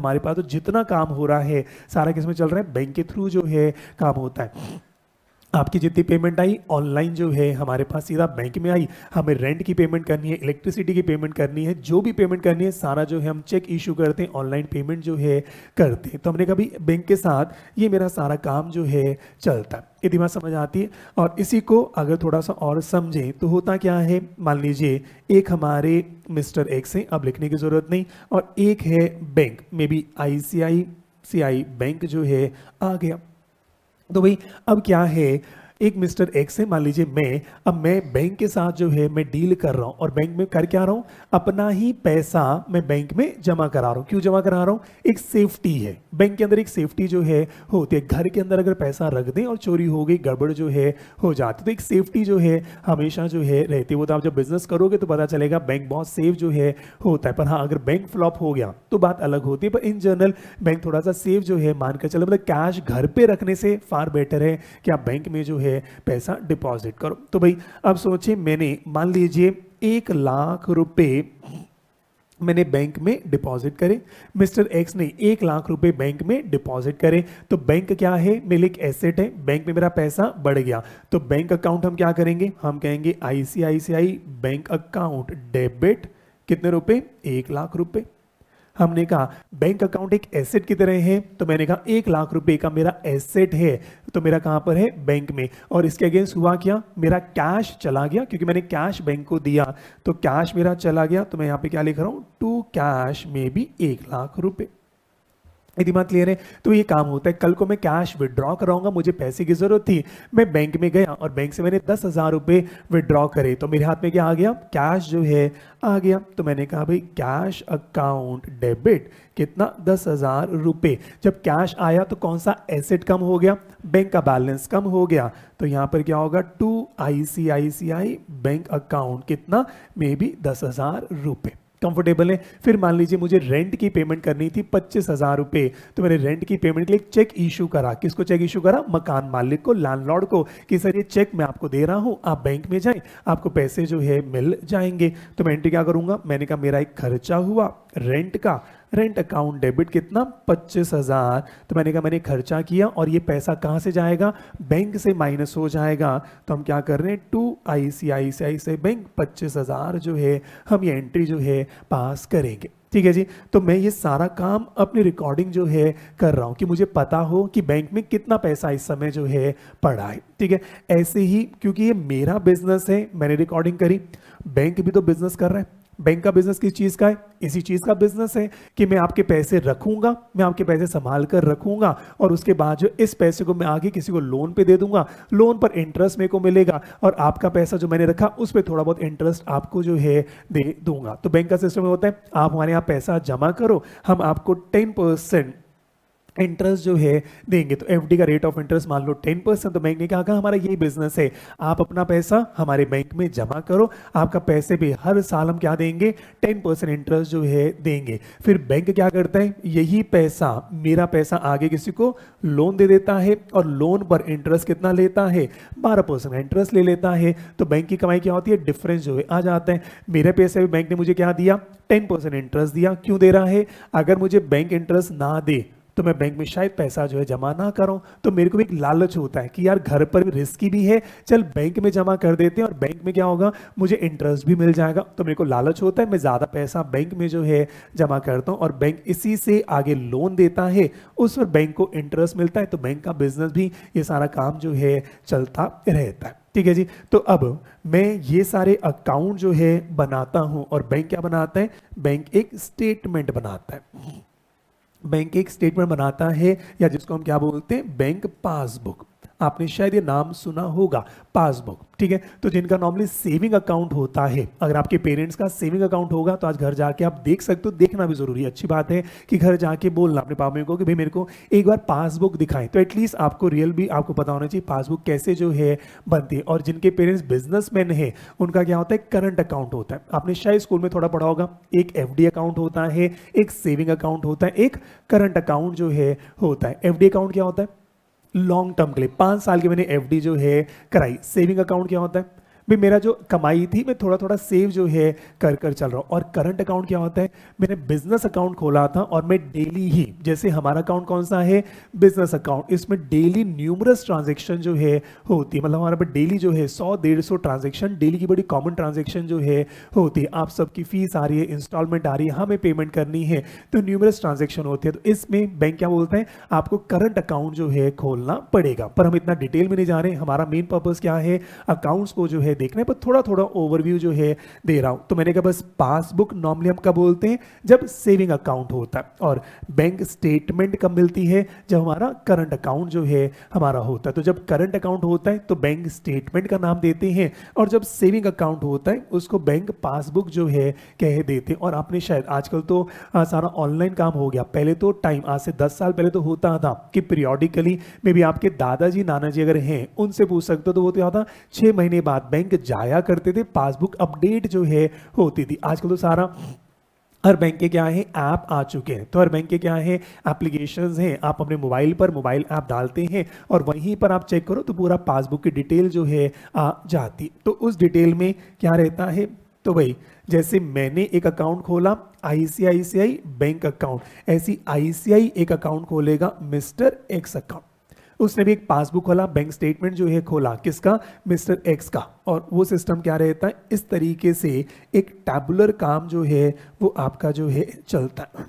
हमारे पास तो जितना काम हो रहा है सारा किसमें चल रहा है बैंक के थ्रू जो है काम होता है आपकी जितनी पेमेंट आई ऑनलाइन जो है हमारे पास सीधा बैंक में आई हमें रेंट की पेमेंट करनी है इलेक्ट्रिसिटी की पेमेंट करनी है जो भी पेमेंट करनी है सारा जो है हम चेक इशू करते हैं ऑनलाइन पेमेंट जो है करते हैं तो हमने कभी बैंक के साथ ये मेरा सारा काम जो है चलता है ये दिमाग समझ आती है और इसी को अगर थोड़ा सा और समझें तो होता क्या है मान लीजिए एक हमारे मिस्टर एक्स हैं अब लिखने की ज़रूरत नहीं और एक है bank maybe I C I C I bank जो है आ गया तो भाई अब क्या है एक मिस्टर एक्स है मान लीजिए मैं अब मैं बैंक के साथ जो है मैं डील कर रहा हूँ और बैंक में कर क्या रहा हूँ अपना ही पैसा मैं बैंक में जमा करा रहा हूँ क्यों जमा करा रहा हूँ एक सेफ्टी है बैंक के अंदर एक सेफ्टी जो है होती है घर के अंदर अगर पैसा रख दें और चोरी हो गई गड़बड़ जो है हो जाती तो एक सेफ्टी जो है हमेशा जो है रहती वो तो आप जब बिजनेस करोगे तो पता चलेगा बैंक बहुत सेफ जो है होता है पर हाँ अगर बैंक फ्लॉप हो गया तो बात अलग होती है पर इन जनरल बैंक थोड़ा सा सेफ जो है मानकर चले मतलब कैश घर पे रखने से फार बेटर है कि आप बैंक में जो है है पैसा डिपॉजिट करो तो भाई अब सोचिए मैंने मान लीजिए एक लाख रुपए मैंने बैंक में डिपॉजिट करे मिस्टर एक्स ने एक लाख रुपए बैंक में डिपॉजिट करे तो बैंक क्या है मेरे एक एसेट है बैंक में मेरा पैसा बढ़ गया तो बैंक अकाउंट हम क्या करेंगे हम कहेंगे आईसीआईसीआई बैंक अकाउंट डेबिट कितने रुपए एक लाख रुपए हमने कहा बैंक अकाउंट एक एसेट की तरह है तो मैंने कहा एक लाख रुपए का मेरा एसेट है तो मेरा कहाँ पर है बैंक में और इसके अगेंस्ट हुआ क्या मेरा कैश चला गया क्योंकि मैंने कैश बैंक को दिया तो कैश मेरा चला गया तो मैं यहाँ पे क्या लिख रहा हूँ टू कैश में भी एक लाख रुपये यदि बात क्लियर है तो ये काम होता है कल को मैं कैश विड्रॉ कराऊंगा मुझे पैसे की जरूरत थी मैं बैंक में गया और बैंक से मैंने दस हज़ार रुपये विदड्रॉ करे तो मेरे हाथ में क्या आ गया कैश जो है आ गया तो मैंने कहा भाई कैश अकाउंट डेबिट कितना दस हज़ार रुपये जब कैश आया तो कौन सा एसेट कम हो गया बैंक का बैलेंस कम हो गया तो यहाँ पर क्या होगा टू आई बैंक अकाउंट कितना मे बी दस हज़ार रुपये कंफर्टेबल है फिर मान लीजिए मुझे रेंट की पेमेंट करनी थी पच्चीस हज़ार रुपये तो मैंने रेंट की पेमेंट के लिए चेक इशू करा किसको चेक इशू करा मकान मालिक को लैंडलॉर्ड को कि सर ये चेक मैं आपको दे रहा हूँ आप बैंक में जाएं आपको पैसे जो है मिल जाएंगे तो मैं एंट्री क्या करूँगा मैंने कहा मेरा एक खर्चा हुआ रेंट का रेंट अकाउंट डेबिट कितना पच्चीस हज़ार तो मैंने कहा मैंने खर्चा किया और ये पैसा कहाँ से जाएगा बैंक से माइनस हो जाएगा तो हम क्या कर रहे हैं to I C I C आई से बैंक पच्चीस हज़ार जो है हम ये एंट्री जो है पास करेंगे ठीक है जी तो मैं ये सारा काम अपनी रिकॉर्डिंग जो है कर रहा हूँ कि मुझे पता हो कि बैंक में कितना पैसा इस समय जो है पड़ा है ठीक है ऐसे ही क्योंकि ये मेरा बिजनेस है मैंने रिकॉर्डिंग करी बैंक भी तो बिजनेस कर रहा है बैंक का बिजनेस किस चीज़ का है इसी चीज़ का बिजनेस है कि मैं आपके पैसे रखूंगा मैं आपके पैसे संभाल कर रखूंगा और उसके बाद जो इस पैसे को मैं आगे किसी को लोन पे दे दूंगा लोन पर इंटरेस्ट मेरे को मिलेगा और आपका पैसा जो मैंने रखा उस पर थोड़ा बहुत इंटरेस्ट आपको जो है दे दूंगा तो बैंक का सिस्टम होता है आप हमारे यहाँ पैसा जमा करो हम आपको टेन परसेंट इंटरेस्ट जो है देंगे तो एफ का रेट ऑफ इंटरेस्ट मान लो टेन परसेंट तो बैंक ने कहा हमारा यही बिजनेस है आप अपना पैसा हमारे बैंक में जमा करो आपका पैसे भी हर साल हम क्या देंगे टेन परसेंट इंटरेस्ट जो है देंगे फिर बैंक क्या करता है यही पैसा मेरा पैसा आगे किसी को लोन दे देता है और लोन पर इंटरेस्ट कितना लेता है बारह परसेंट इंटरेस्ट ले लेता है तो बैंक की कमाई क्या होती है डिफरेंस जो है आ जाता है मेरे पैसे भी बैंक ने मुझे क्या दिया टेन परसेंट इंटरेस्ट दिया क्यों दे रहा है अगर मुझे बैंक इंटरेस्ट ना दे तो मैं बैंक में शायद पैसा जो है जमा ना करूँ तो मेरे को भी एक लालच होता है कि यार घर पर भी रिस्की भी है चल बैंक में जमा कर देते हैं और बैंक में क्या होगा मुझे इंटरेस्ट भी मिल जाएगा तो मेरे को लालच होता है मैं ज़्यादा पैसा बैंक में जो है जमा करता हूँ और बैंक इसी से आगे लोन देता है उस पर बैंक को इंटरेस्ट मिलता है तो बैंक का बिजनेस भी ये सारा काम जो है चलता रहता है ठीक है जी तो अब मैं ये सारे अकाउंट जो है बनाता हूँ और बैंक क्या बनाता है बैंक एक स्टेटमेंट बनाता है बैंक एक स्टेटमेंट बनाता है या जिसको हम क्या बोलते हैं बैंक पासबुक आपने शायद ये नाम सुना होगा पासबुक ठीक है तो जिनका नॉर्मली सेविंग अकाउंट होता है अगर आपके पेरेंट्स का सेविंग अकाउंट होगा तो आज घर जाके आप देख सकते हो देखना भी जरूरी है अच्छी बात है कि घर जाके बोलना अपने पापा को कि भाई मेरे को एक बार पासबुक दिखाएं तो एटलीस्ट आपको रियल भी आपको पता होना चाहिए पासबुक कैसे जो है बनती है और जिनके पेरेंट्स बिजनेस है उनका क्या होता है करंट अकाउंट होता है आपने शायद स्कूल में थोड़ा पढ़ा होगा एक एफ अकाउंट होता है एक सेविंग अकाउंट होता है एक करंट अकाउंट जो है होता है एफ अकाउंट क्या होता है लॉन्ग टर्म के लिए पांच साल की मैंने एफ जो है कराई सेविंग अकाउंट क्या होता है भाई मेरा जो कमाई थी मैं थोड़ा थोड़ा सेव जो है कर कर चल रहा हूँ और करंट अकाउंट क्या होता है मैंने बिजनेस अकाउंट खोला था और मैं डेली ही जैसे हमारा अकाउंट कौन सा है बिजनेस अकाउंट इसमें डेली न्यूमरस ट्रांजेक्शन जो है होती है मतलब हमारे पर डेली जो है सौ डेढ़ सौ ट्रांजेक्शन डेली की बड़ी कॉमन ट्रांजेक्शन जो है होती है आप सबकी फीस आ रही है इंस्टॉलमेंट आ रही है हमें पेमेंट करनी है तो न्यूमरस ट्रांजेक्शन होती है तो इसमें बैंक क्या बोलते हैं आपको करंट अकाउंट जो है खोलना पड़ेगा पर हम इतना डिटेल में नहीं जा रहे हमारा मेन पर्पज़ क्या है अकाउंट्स को जो है देखना है पर थोड़ा थोड़ा ओवरव्यू जो है दे रहा हूँ तो मैंने कहा बस पासबुक नॉर्मली हम कब बोलते हैं जब सेविंग अकाउंट होता है और बैंक स्टेटमेंट कब मिलती है जब हमारा करंट अकाउंट जो है हमारा होता है तो जब करंट अकाउंट होता है तो बैंक स्टेटमेंट का नाम देते हैं और जब सेविंग अकाउंट होता है उसको बैंक पासबुक जो है कह देते हैं और आपने शायद आजकल तो सारा ऑनलाइन काम हो गया पहले तो टाइम आज से दस साल पहले तो होता था कि पीरियोडिकली मे भी आपके दादाजी नाना जी अगर हैं उनसे पूछ सकते हो तो वो तो यहाँ था छः महीने बाद बैंक बैंक जाया करते थे पासबुक अपडेट जो है होती थी आजकल तो सारा हर बैंक के क्या है ऐप आ चुके हैं तो हर बैंक के क्या है एप्लीकेशंस हैं आप अपने मोबाइल पर मोबाइल ऐप डालते हैं और वहीं पर आप चेक करो तो पूरा पासबुक की डिटेल जो है आ जाती तो उस डिटेल में क्या रहता है तो भाई जैसे मैंने एक अकाउंट खोला आईसीआईसीआई बैंक अकाउंट ऐसी आईसीआई एक अकाउंट खोलेगा मिस्टर एक्स अकाउंट उसने भी एक पासबुक खोला बैंक स्टेटमेंट जो है खोला किसका मिस्टर एक्स का और वो सिस्टम क्या रहता है इस तरीके से एक टैबुलर काम जो है वो आपका जो है चलता है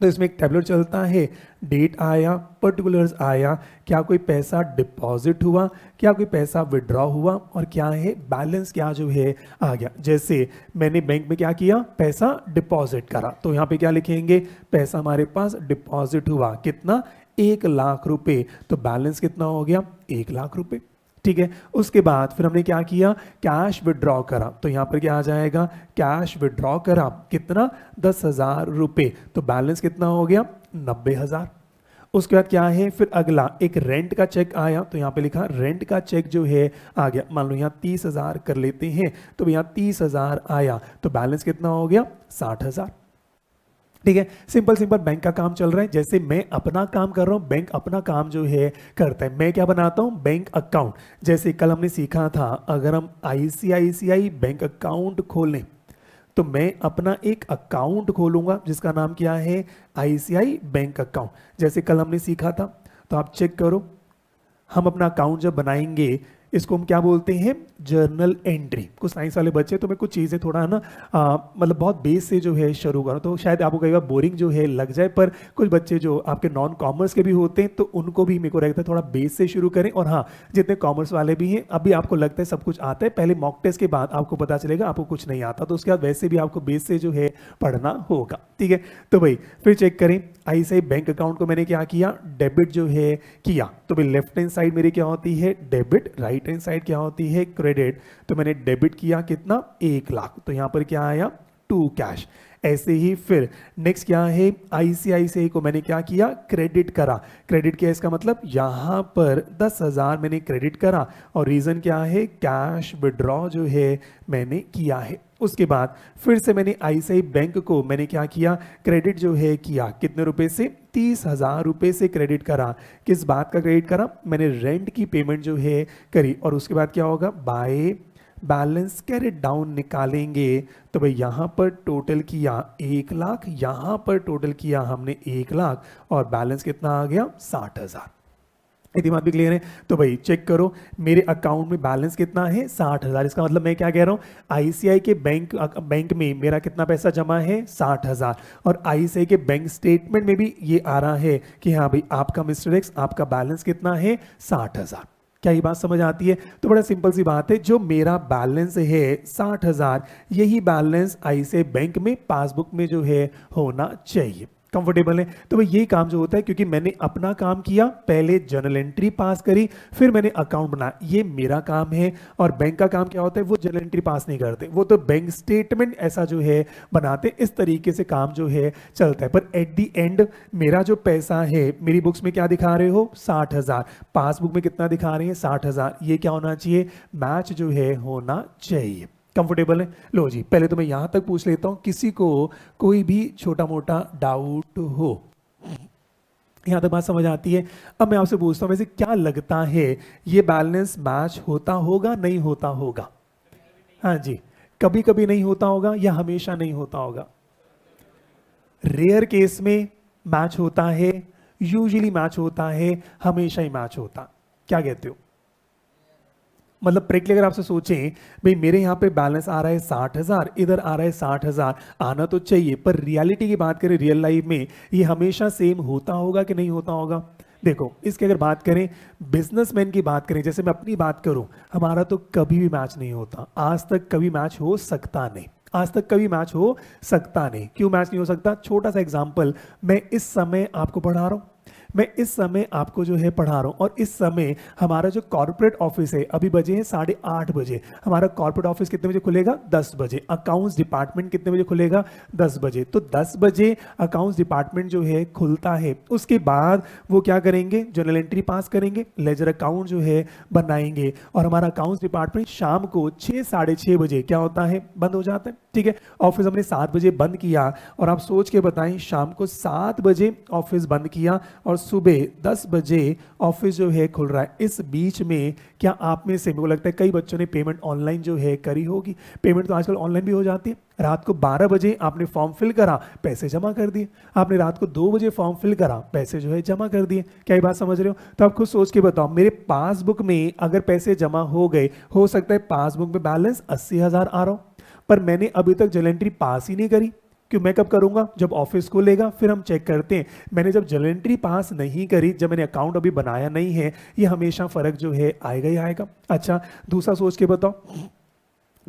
तो इसमें एक टैबलेट चलता है डेट आया पर्टिकुलर्स आया क्या कोई पैसा डिपॉजिट हुआ क्या कोई पैसा विड्रॉ हुआ और क्या है बैलेंस क्या जो है आ गया जैसे मैंने बैंक में क्या किया पैसा डिपॉजिट करा तो यहाँ पे क्या लिखेंगे पैसा हमारे पास डिपॉजिट हुआ कितना एक लाख रुपए तो बैलेंस कितना हो गया एक लाख रुपए ठीक है उसके बाद फिर हमने क्या किया कैश विड्रॉ करा तो यहां पर क्या आ जाएगा कैश विड्रॉ करा कितना दस हजार रुपए तो बैलेंस कितना हो गया नब्बे हजार उसके बाद क्या है फिर अगला एक रेंट का चेक आया तो यहां पे लिखा रेंट का चेक जो है आ गया मान लो यहाँ तीस हजार कर लेते हैं तो यहाँ तीस हजार आया तो बैलेंस कितना हो गया साठ हजार ठीक है सिंपल सिंपल बैंक का काम चल रहा है जैसे मैं अपना काम कर रहा हूँ बैंक अपना काम जो है करता है मैं क्या बनाता हूँ बैंक अकाउंट जैसे कल हमने सीखा था अगर हम आईसीआईसीआई बैंक अकाउंट खोलें तो मैं अपना एक अकाउंट खोलूंगा जिसका नाम क्या है आईसीआई बैंक अकाउंट जैसे कल हमने सीखा था तो आप चेक करो हम अपना अकाउंट जब बनाएंगे इसको हम क्या बोलते हैं जर्नल एंट्री कुछ साइंस वाले बच्चे तो मैं कुछ चीज़ें थोड़ा है ना मतलब बहुत बेस से जो है शुरू करूँ तो शायद आपको कई बार बोरिंग जो है लग जाए पर कुछ बच्चे जो आपके नॉन कॉमर्स के भी होते हैं तो उनको भी मेरे को रहता है थोड़ा बेस से शुरू करें और हाँ जितने कॉमर्स वाले भी हैं अभी आपको लगता है सब कुछ आता है पहले मॉक टेस्ट के बाद आपको पता चलेगा आपको कुछ नहीं आता तो उसके बाद वैसे भी आपको बेस से जो है पढ़ना होगा ठीक है तो भाई फिर चेक करें आई बैंक अकाउंट को मैंने क्या किया डेबिट जो है किया तो भाई लेफ्ट हैंड साइड मेरी क्या होती है debit right right hand side क्या होती है क्रेडिट तो मैंने डेबिट किया कितना एक लाख तो यहाँ पर क्या आया टू कैश ऐसे ही फिर नेक्स्ट क्या है आईसीआईसीआई को मैंने क्या किया क्रेडिट करा क्रेडिट किया इसका मतलब यहां पर दस हज़ार मैंने क्रेडिट करा और रीज़न क्या है कैश विड्रॉ जो है मैंने किया है उसके बाद फिर से मैंने आईसीआई बैंक को मैंने क्या किया क्रेडिट जो है किया कितने रुपए से तीस हज़ार रुपये से क्रेडिट करा किस बात का क्रेडिट करा मैंने रेंट की पेमेंट जो है करी और उसके बाद क्या होगा बाय बैलेंस कैरेट डाउन निकालेंगे तो भाई यहाँ पर टोटल किया एक लाख यहाँ पर टोटल किया हमने एक लाख और बैलेंस कितना आ गया साठ हज़ार यदि बात भी क्लियर है तो भाई चेक करो मेरे अकाउंट में बैलेंस कितना है साठ हज़ार इसका मतलब मैं क्या कह रहा हूँ आईसीआई के बैंक बैंक में मेरा कितना पैसा जमा है साठ हज़ार और आईसीआई के बैंक स्टेटमेंट में भी ये आ रहा है कि हाँ भाई आपका मिस्टर एक्स आपका बैलेंस कितना है साठ क्या ये बात समझ आती है तो बड़ा सिंपल सी बात है जो मेरा बैलेंस है साठ यही बैलेंस आई बैंक में पासबुक में जो है होना चाहिए कंफर्टेबल है तो भाई ये काम जो होता है क्योंकि मैंने अपना काम किया पहले जर्नल एंट्री पास करी फिर मैंने अकाउंट बनाया ये मेरा काम है और बैंक का काम क्या होता है वो जर्नल एंट्री पास नहीं करते वो तो बैंक स्टेटमेंट ऐसा जो है बनाते इस तरीके से काम जो है चलता है पर एट दी एंड मेरा जो पैसा है मेरी बुक्स में क्या दिखा रहे हो साठ हज़ार पासबुक में कितना दिखा रहे हैं साठ हज़ार ये क्या होना चाहिए मैच जो है होना चाहिए कंफर्टेबल है लो जी पहले तो मैं यहां तक पूछ लेता हूं किसी को कोई भी छोटा मोटा डाउट हो यहां तक बात समझ आती है अब मैं आपसे पूछता हूं वैसे क्या लगता है ये बैलेंस मैच होता होगा नहीं होता होगा हाँ जी कभी कभी नहीं होता होगा या हमेशा नहीं होता होगा रेयर केस में मैच होता है यूजली मैच होता है हमेशा ही मैच होता क्या कहते हो मतलब प्रेक्टली अगर आपसे सोचें भाई मेरे यहाँ पे बैलेंस आ रहा है साठ हज़ार इधर आ रहा है साठ हज़ार आना तो चाहिए पर रियलिटी की बात करें रियल लाइफ में ये हमेशा सेम होता होगा कि नहीं होता होगा देखो इसकी अगर बात करें बिजनेसमैन की बात करें जैसे मैं अपनी बात करूं हमारा तो कभी भी मैच नहीं होता आज तक कभी मैच हो सकता नहीं आज तक कभी मैच हो सकता नहीं क्यों मैच नहीं हो सकता छोटा सा एग्जाम्पल मैं इस समय आपको पढ़ा रहा हूं मैं इस समय आपको जो है पढ़ा रहा हूँ और इस समय हमारा जो कॉरपोरेट ऑफिस है अभी बजे हैं साढ़े आठ बजे हमारा कॉरपोरेट ऑफिस कितने बजे खुलेगा दस बजे अकाउंट्स डिपार्टमेंट कितने बजे खुलेगा दस बजे तो दस बजे अकाउंट्स डिपार्टमेंट जो है खुलता है उसके बाद वो क्या करेंगे जर्नल एंट्री पास करेंगे लेजर अकाउंट जो है बनाएंगे और हमारा अकाउंट्स डिपार्टमेंट शाम को छः साढ़े छः बजे क्या होता है बंद हो जाता है ठीक है ऑफिस हमने सात बजे बंद किया और आप सोच के बताएं शाम को सात बजे ऑफिस बंद किया और सुबह दस बजे ऑफिस जो है खुल रहा है इस बीच में क्या आप में से मेरे लगता है कई बच्चों ने पेमेंट ऑनलाइन जो है करी होगी पेमेंट तो आजकल ऑनलाइन भी हो जाती है रात को 12 बजे आपने फॉर्म फिल करा पैसे जमा कर दिए आपने रात को 2 बजे फॉर्म फिल करा पैसे जो है जमा कर दिए क्या ये बात समझ रहे हो तो आप खुद सोच के बताओ मेरे पासबुक में अगर पैसे जमा हो गए हो सकता है पासबुक में बैलेंस अस्सी हज़ार आ रहा हो पर मैंने अभी तक जलेंट्री पास ही नहीं करी क्यों मैं कब करूंगा जब ऑफिस को लेगा फिर हम चेक करते हैं मैंने जब जलेंट्री पास नहीं करी जब मैंने अकाउंट अभी बनाया नहीं है ये हमेशा फ़र्क जो है आएगा ही आएगा अच्छा दूसरा सोच के बताओ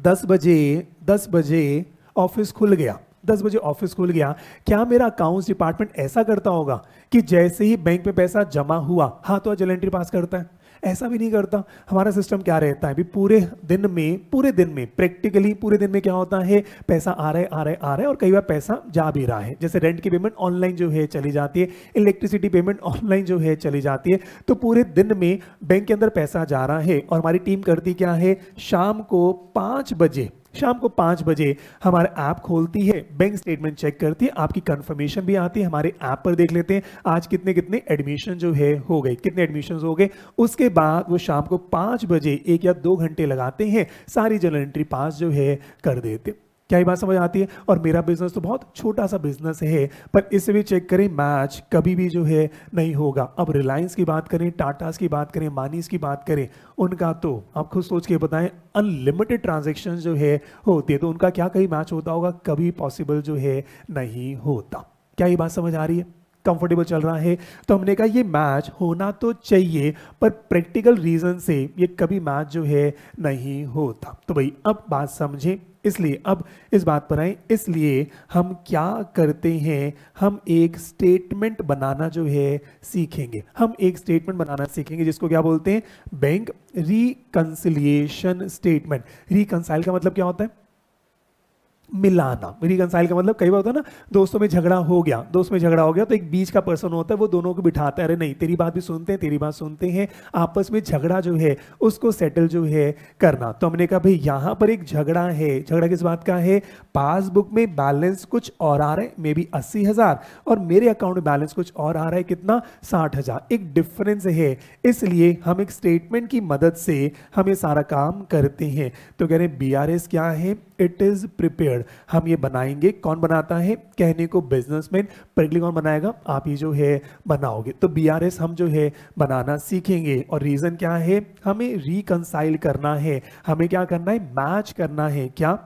दस बजे दस बजे ऑफिस खुल गया दस बजे ऑफिस खुल गया क्या मेरा अकाउंट्स डिपार्टमेंट ऐसा करता होगा कि जैसे ही बैंक में पैसा जमा हुआ हाँ तो जल एंट्री पास करता है ऐसा भी नहीं करता हमारा सिस्टम क्या रहता है भी पूरे दिन में पूरे दिन में प्रैक्टिकली पूरे दिन में क्या होता है पैसा आ रहा है आ रहा है आ रहा है और कई बार पैसा जा भी रहा है जैसे रेंट की पेमेंट ऑनलाइन जो है चली जाती है इलेक्ट्रिसिटी पेमेंट ऑनलाइन जो है चली जाती है तो पूरे दिन में बैंक के अंदर पैसा जा रहा है और हमारी टीम करती क्या है शाम को पाँच बजे शाम को पाँच बजे हमारा ऐप खोलती है बैंक स्टेटमेंट चेक करती है आपकी कंफर्मेशन भी आती है हमारे ऐप पर देख लेते हैं आज कितने कितने एडमिशन जो है हो गए कितने एडमिशन हो गए उसके बाद वो शाम को पाँच बजे एक या दो घंटे लगाते हैं सारी जनरल एंट्री पास जो है कर देते क्या ही बात समझ आती है और मेरा बिजनेस तो बहुत छोटा सा बिजनेस है पर इसे भी चेक करें मैच कभी भी जो है नहीं होगा अब रिलायंस की बात करें टाटास की बात करें मानीस की बात करें उनका तो आप खुद सोच के बताएं अनलिमिटेड ट्रांजेक्शन जो है होती है तो उनका क्या कहीं मैच होता होगा कभी पॉसिबल जो है नहीं होता क्या ये बात समझ आ रही है कंफर्टेबल चल रहा है तो हमने कहा ये मैच होना तो चाहिए पर प्रैक्टिकल रीज़न से ये कभी मैच जो है नहीं होता तो भाई अब बात समझें इसलिए अब इस बात पर आए इसलिए हम क्या करते हैं हम एक स्टेटमेंट बनाना जो है सीखेंगे हम एक स्टेटमेंट बनाना सीखेंगे जिसको क्या बोलते हैं बैंक रिकंसिलिएशन स्टेटमेंट रिकंसाइल का मतलब क्या होता है मिलाना रिकनसाइल का मतलब कई बार होता है ना दोस्तों में झगड़ा हो गया दोस्त में झगड़ा हो गया तो एक बीच का पर्सन होता है वो दोनों को बिठाता है अरे नहीं तेरी बात भी सुनते हैं तेरी बात सुनते हैं आपस में झगड़ा जो है उसको सेटल जो है करना तो हमने कहा भाई यहाँ पर एक झगड़ा है झगड़ा किस बात का है पासबुक में बैलेंस कुछ और आ रहा है मे बी अस्सी हज़ार और मेरे अकाउंट में बैलेंस कुछ और आ रहा है कितना साठ हज़ार एक डिफरेंस है इसलिए हम एक स्टेटमेंट की मदद से हम ये सारा काम करते हैं तो कह रहे हैं बी क्या है इट इज़ प्रिपेयर हम ये बनाएंगे कौन बनाता है कहने को बिजनेसमैन प्रगली कौन बनाएगा आप ही जो है बनाओगे तो बी हम जो है बनाना सीखेंगे और रीज़न क्या है हमें रिकनसाइल करना है हमें क्या करना है मैच करना है क्या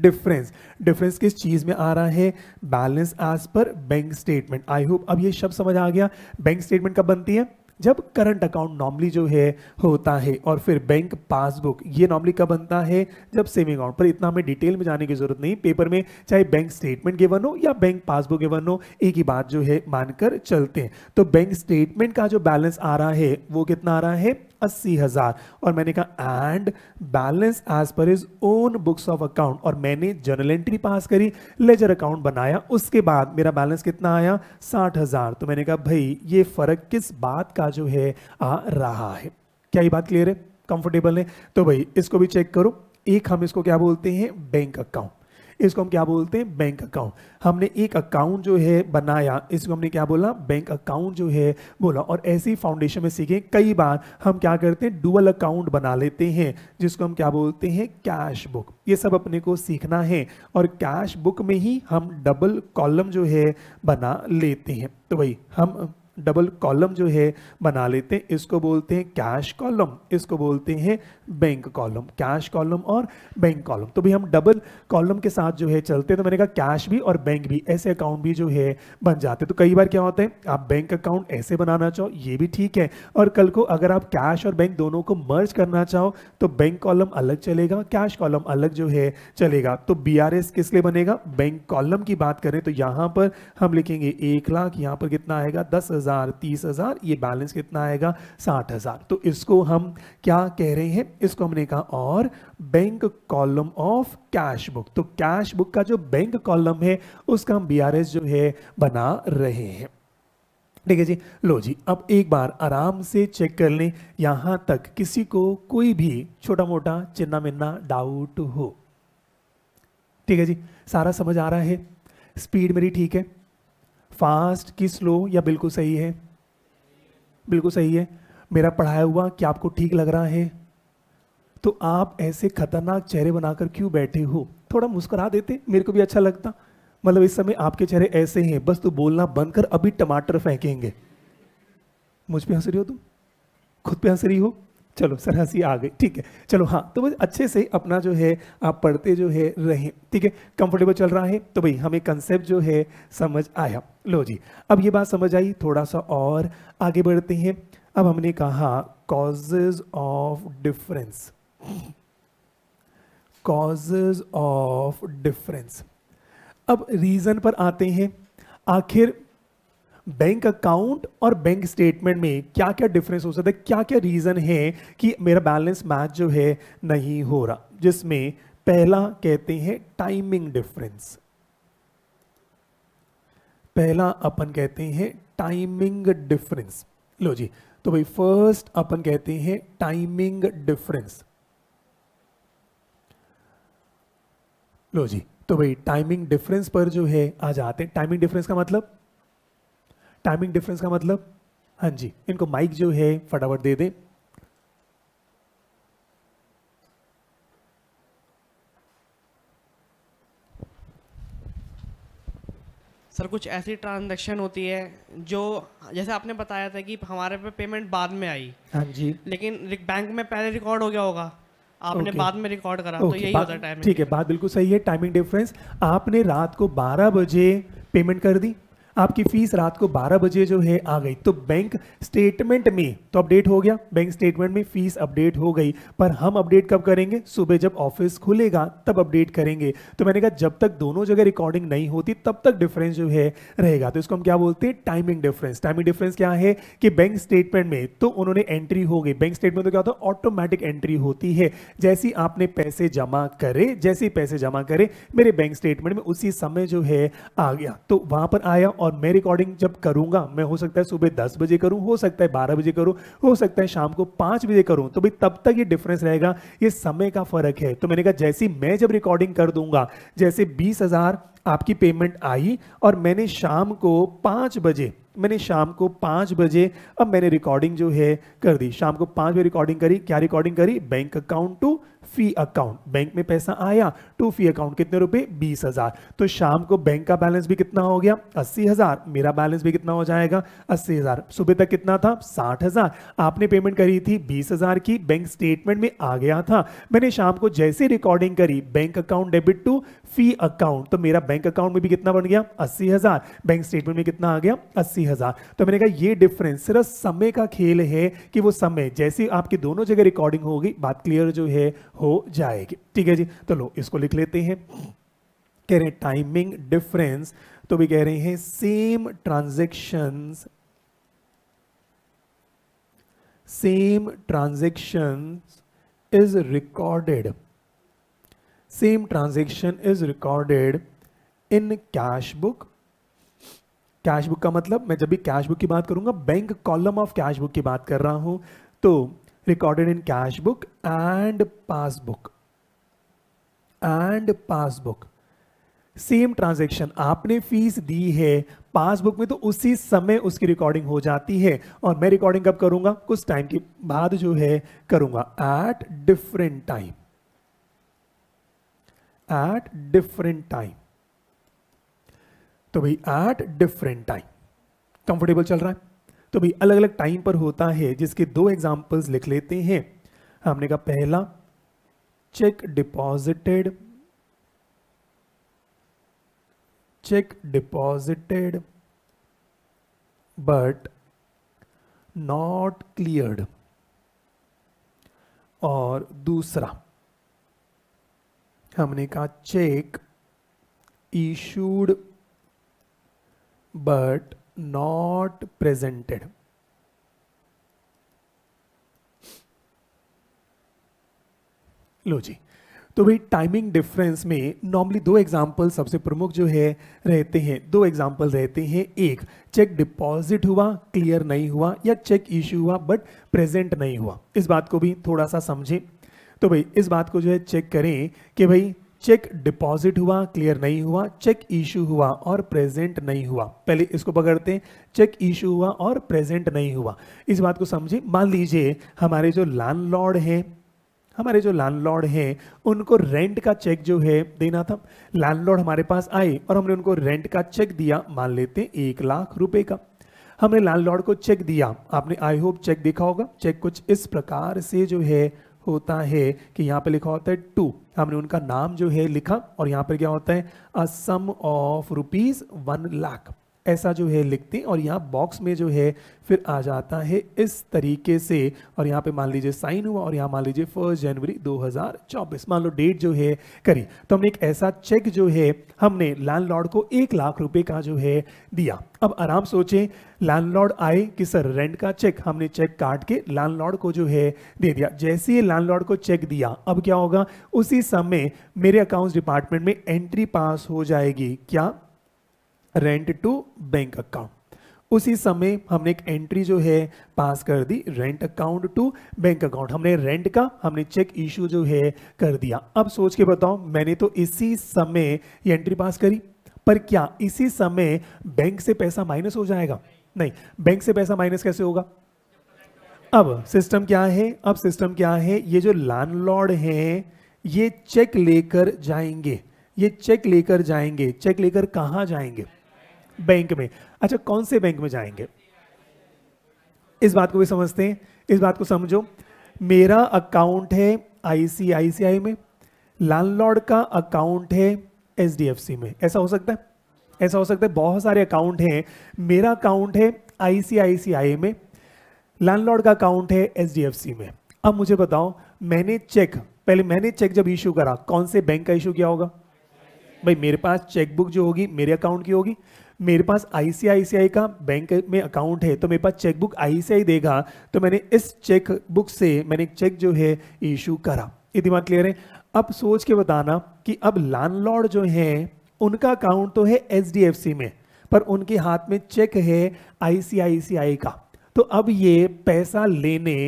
डिफरेंस डिफरेंस किस चीज़ में आ रहा है balance as per bank statement I hope अब ये शब्द समझ आ गया बैंक स्टेटमेंट कब बनती है जब करंट अकाउंट नॉर्मली जो है होता है और फिर बैंक पासबुक ये नॉर्मली कब बनता है जब सेविंग अकाउंट पर इतना हमें डिटेल में जाने की जरूरत नहीं पेपर में चाहे बैंक स्टेटमेंट गिवन हो या बैंक पासबुक गिवन हो एक ही बात जो है मानकर चलते हैं तो बैंक स्टेटमेंट का जो बैलेंस आ रहा है वो कितना आ रहा है अस्सी हज़ार और मैंने कहा and balance as per is own books of account और मैंने जर्नल एंट्री पास करी लेजर अकाउंट बनाया उसके बाद मेरा बैलेंस कितना आया साठ हज़ार तो मैंने कहा भाई ये फ़र्क किस बात का जो है आ रहा है क्या ये बात क्लियर है कंफर्टेबल है तो भाई इसको भी चेक करो एक हम इसको क्या बोलते हैं बैंक अकाउंट इसको हम क्या बोलते हैं बैंक अकाउंट हमने एक अकाउंट जो है बनाया इसको हमने क्या बोला बैंक अकाउंट जो है बोला और ऐसी फाउंडेशन में सीखे कई बार हम क्या करते हैं डुअल अकाउंट बना लेते हैं जिसको हम क्या बोलते हैं कैश बुक ये सब अपने को सीखना है और कैश बुक में ही हम डबल कॉलम जो है बना लेते हैं तो भाई हम डबल कॉलम जो है बना लेते हैं इसको बोलते हैं कैश कॉलम इसको बोलते हैं बैंक कॉलम कैश कॉलम और बैंक कॉलम तो भी हम डबल कॉलम के साथ जो है चलते हैं तो मैंने कहा कैश भी और बैंक भी ऐसे अकाउंट भी जो है बन जाते हैं तो कई बार क्या होता है आप बैंक अकाउंट ऐसे बनाना चाहो ये भी ठीक है और कल को अगर आप कैश और बैंक दोनों को मर्ज करना चाहो तो बैंक कॉलम अलग चलेगा कैश कॉलम अलग जो है चलेगा तो बी किस लिए बनेगा बैंक कॉलम की बात करें तो यहाँ पर हम लिखेंगे एक लाख यहाँ पर कितना आएगा दस हज़ार हज़ार तीस हज़ार ये बैलेंस कितना आएगा साठ हज़ार तो इसको हम क्या कह रहे हैं इसको हमने कहा और bank column of cash book तो कैश बुक का जो बैंक कॉलम है उसका हम बी जो है बना रहे हैं ठीक है जी लो जी अब एक बार आराम से चेक कर लें यहां तक किसी को कोई भी छोटा मोटा चिन्ना मिन्ना डाउट हो ठीक है जी सारा समझ आ रहा है स्पीड मेरी ठीक है फास्ट कि स्लो या बिल्कुल सही है बिल्कुल सही है मेरा पढ़ाया हुआ क्या आपको ठीक लग रहा है तो आप ऐसे खतरनाक चेहरे बनाकर क्यों बैठे हो थोड़ा मुस्कुरा देते मेरे को भी अच्छा लगता मतलब इस समय आपके चेहरे ऐसे ही हैं बस तो बोलना बंद कर अभी टमाटर फेंकेंगे मुझ पे हंस रही हो तुम खुद पे हंस रही हो चलो सर हंसी आ गई ठीक है चलो हाँ तो बस अच्छे से अपना जो है आप पढ़ते जो है रहें ठीक है कंफर्टेबल चल रहा है तो भाई हमें कंसेप्ट जो है समझ आया लो जी अब ये बात समझ आई थोड़ा सा और आगे बढ़ते हैं अब हमने कहा causes of difference causes of difference अब रीज़न पर आते हैं आखिर बैंक अकाउंट और बैंक स्टेटमेंट में क्या क्या डिफरेंस हो सकता है क्या क्या रीज़न है कि मेरा बैलेंस मैच जो है नहीं हो रहा जिसमें पहला कहते हैं टाइमिंग डिफरेंस पहला अपन कहते हैं टाइमिंग डिफरेंस लो जी तो भाई फर्स्ट अपन कहते हैं टाइमिंग डिफरेंस लो जी तो भाई टाइमिंग डिफरेंस पर जो है आ जाते हैं टाइमिंग डिफरेंस का मतलब टाइमिंग डिफरेंस का मतलब हाँ जी इनको माइक जो है फटाफट दे दे सर कुछ ऐसी ट्रांजैक्शन होती है जो जैसे आपने बताया था कि हमारे पे पेमेंट बाद में आई हाँ जी लेकिन बैंक में पहले रिकॉर्ड हो गया होगा आपने okay. बाद में रिकॉर्ड करा तो okay. तो यही होता है ठीक है बात बिल्कुल सही है टाइमिंग डिफरेंस आपने रात को 12 बजे पेमेंट कर दी आपकी फीस रात को 12 बजे जो है आ गई तो बैंक स्टेटमेंट में तो अपडेट हो गया बैंक स्टेटमेंट में फीस अपडेट हो गई पर हम अपडेट कब करेंगे सुबह जब ऑफिस खुलेगा तब अपडेट करेंगे तो मैंने कहा जब तक दोनों जगह रिकॉर्डिंग नहीं होती तब तक डिफरेंस जो है रहेगा तो इसको हम क्या बोलते हैं टाइमिंग डिफरेंस टाइमिंग डिफरेंस क्या है कि बैंक स्टेटमेंट में तो उन्होंने एंट्री हो गई बैंक स्टेटमेंट तो क्या होता है ऑटोमेटिक एंट्री होती है जैसी आपने पैसे जमा करे जैसे पैसे जमा करे मेरे बैंक स्टेटमेंट में उसी समय जो है आ गया तो वहां पर आया और और मैं रिकॉर्डिंग जब करूंगा मैं हो सकता है सुबह दस बजे करूं हो सकता है बारह बजे करूं हो सकता है शाम को पांच बजे करूं तो भाई तब तक ये डिफरेंस रहेगा ये समय का फ़र्क है तो मैंने कहा जैसी मैं जब रिकॉर्डिंग कर दूंगा जैसे बीस हज़ार आपकी पेमेंट आई और मैंने शाम को पांच बजे मैंने शाम को पांच बजे अब मैंने रिकॉर्डिंग जो है कर दी शाम को पांच बजे रिकॉर्डिंग करी क्या रिकॉर्डिंग करी bank account to fee account bank में पैसा आया टू फी अकाउंट कितने रुपए बीस हजार तो शाम को बैंक का बैलेंस भी कितना हो गया अस्सी हजार मेरा बैलेंस भी कितना हो जाएगा अस्सी हजार सुबह तक कितना था साठ हजार आपने पेमेंट करी थी बीस हजार की बैंक स्टेटमेंट में आ गया था मैंने शाम को जैसे रिकॉर्डिंग करी bank account debit to fee account तो मेरा बैंक अकाउंट में भी कितना बन गया अस्सी हजार बैंक स्टेटमेंट में कितना आ गया अस्सी हजार तो मैंने कहा यह डिफरेंस सिर्फ समय का खेल है कि वो समय जैसे आपकी दोनों जगह रिकॉर्डिंग होगी बात क्लियर जो है हो जाएगी ठीक है जी तो लो इसको लिख लेते हैं कह रहे टाइमिंग डिफरेंस तो भी कह रहे हैं same transaction same transaction is recorded same transaction is recorded in cash book cash book का मतलब मैं जब भी कैश बुक की बात करूंगा bank column of cash book की बात कर रहा हूं तो recorded in cash book and passbook and passbook same transaction आपने फीस दी है पासबुक में तो उसी समय उसकी रिकॉर्डिंग हो जाती है और मैं रिकॉर्डिंग कब करूंगा कुछ टाइम के बाद जो है करूंगा at different time at different time तो भाई एट डिफरेंट टाइम कंफर्टेबल चल रहा है तो भाई अलग अलग टाइम पर होता है जिसके दो एग्जाम्पल्स लिख लेते हैं हमने कहा पहला cheque deposited cheque deposited but not cleared और दूसरा हमने कहा cheque issued but not presented लो जी तो भाई टाइमिंग डिफरेंस में नॉर्मली दो एग्जाम्पल सबसे प्रमुख जो है रहते हैं दो एग्जाम्पल रहते हैं एक चेक डिपॉजिट हुआ क्लियर नहीं हुआ या चेक इश्यू हुआ बट प्रेजेंट नहीं हुआ इस बात को भी थोड़ा सा समझें तो भाई इस बात को जो है चेक करें कि भाई चेक डिपॉजिट हुआ क्लियर नहीं हुआ चेक इशू हुआ और प्रेजेंट नहीं हुआ पहले इसको पकड़ते हैं चेक इशू हुआ और प्रेजेंट नहीं हुआ इस बात को समझिए मान लीजिए हमारे जो लैंडलॉर्ड हैं हमारे जो लैंडलॉर्ड हैं उनको रेंट का चेक जो है देना था लैंडलॉर्ड हमारे पास आए और हमने उनको रेंट का चेक दिया मान लेते एक लाख रुपए का हमने लैंडलॉर्ड को चेक दिया आपने आई होप चेक देखा होगा चेक कुछ इस प्रकार से जो है होता है कि यहाँ पे लिखा होता है टू हमने उनका नाम जो है लिखा और यहाँ पर क्या होता है a sum of rupees one lakh ऐसा जो है लिखते हैं और यहाँ बॉक्स में जो है फिर आ जाता है इस तरीके से और यहाँ पे मान लीजिए साइन हुआ और यहाँ मान लीजिए फर्स्ट जनवरी 2024 मान लो डेट जो है करी तो हमने एक ऐसा चेक जो है हमने लैंडलॉर्ड को एक लाख रुपए का जो है दिया अब आराम सोचें लैंडलॉर्ड आए कि सर रेंट का चेक हमने चेक काट के लैंडलॉर्ड को जो है दे दिया जैसे ही लैंडलॉर्ड को चेक दिया अब क्या होगा उसी समय मेरे अकाउंट्स डिपार्टमेंट में एंट्री पास हो जाएगी क्या रेंट टू बैंक अकाउंट उसी समय हमने एक एंट्री जो है पास कर दी rent account to bank account हमने रेंट का हमने चेक इश्यू जो है कर दिया अब सोच के बताओ मैंने तो इसी समय ये एंट्री पास करी पर क्या इसी समय बैंक से पैसा माइनस हो जाएगा नहीं बैंक से पैसा माइनस कैसे होगा अब सिस्टम क्या है अब सिस्टम क्या है ये जो लैंडलॉर्ड है ये चेक लेकर जाएंगे ये चेक लेकर जाएंगे चेक लेकर कहाँ जाएंगे बैंक में अच्छा कौन से बैंक में जाएंगे इस बात को भी समझते हैं इस बात को समझो मेरा अकाउंट है आईसीआईसीआई में लैंडलॉर्ड का अकाउंट है एचडीएफसी में ऐसा हो सकता है ऐसा हो सकता है बहुत सारे अकाउंट हैं मेरा अकाउंट है आईसीआईसीआई में लैंडलॉर्ड का अकाउंट है एचडीएफसी में अब मुझे बताओ मैंने चेक पहले मैंने चेक जब इशू करा कौन से बैंक का इशू किया होगा भाई मेरे पास चेकबुक जो होगी मेरे अकाउंट की होगी मेरे पास आईसीआईसीआई का बैंक में अकाउंट है तो मेरे पास चेकबुक आईसीआई देगा तो मैंने इस चेक बुक से मैंने चेक जो है इशू करा ये दिमाग क्लियर है अब सोच के बताना कि अब लैंडलॉर्ड जो है उनका अकाउंट तो है एच में पर उनके हाथ में चेक है आईसीआईसीआई का तो अब ये पैसा लेने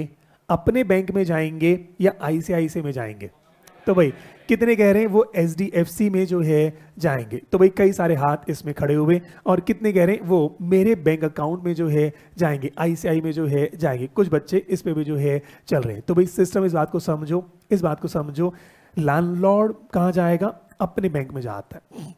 अपने बैंक में जाएंगे या आईसीआईसी में जाएंगे तो भाई कितने कह रहे हैं वो एच में जो है जाएंगे तो भाई कई सारे हाथ इसमें खड़े हुए और कितने कह रहे हैं वो मेरे बैंक अकाउंट में जो है जाएंगे आईसीआई में जो है जाएंगे कुछ बच्चे इस पर भी जो है चल रहे हैं तो भाई सिस्टम इस बात को समझो इस बात को समझो लॉर्ड कहाँ जाएगा अपने बैंक में जाता है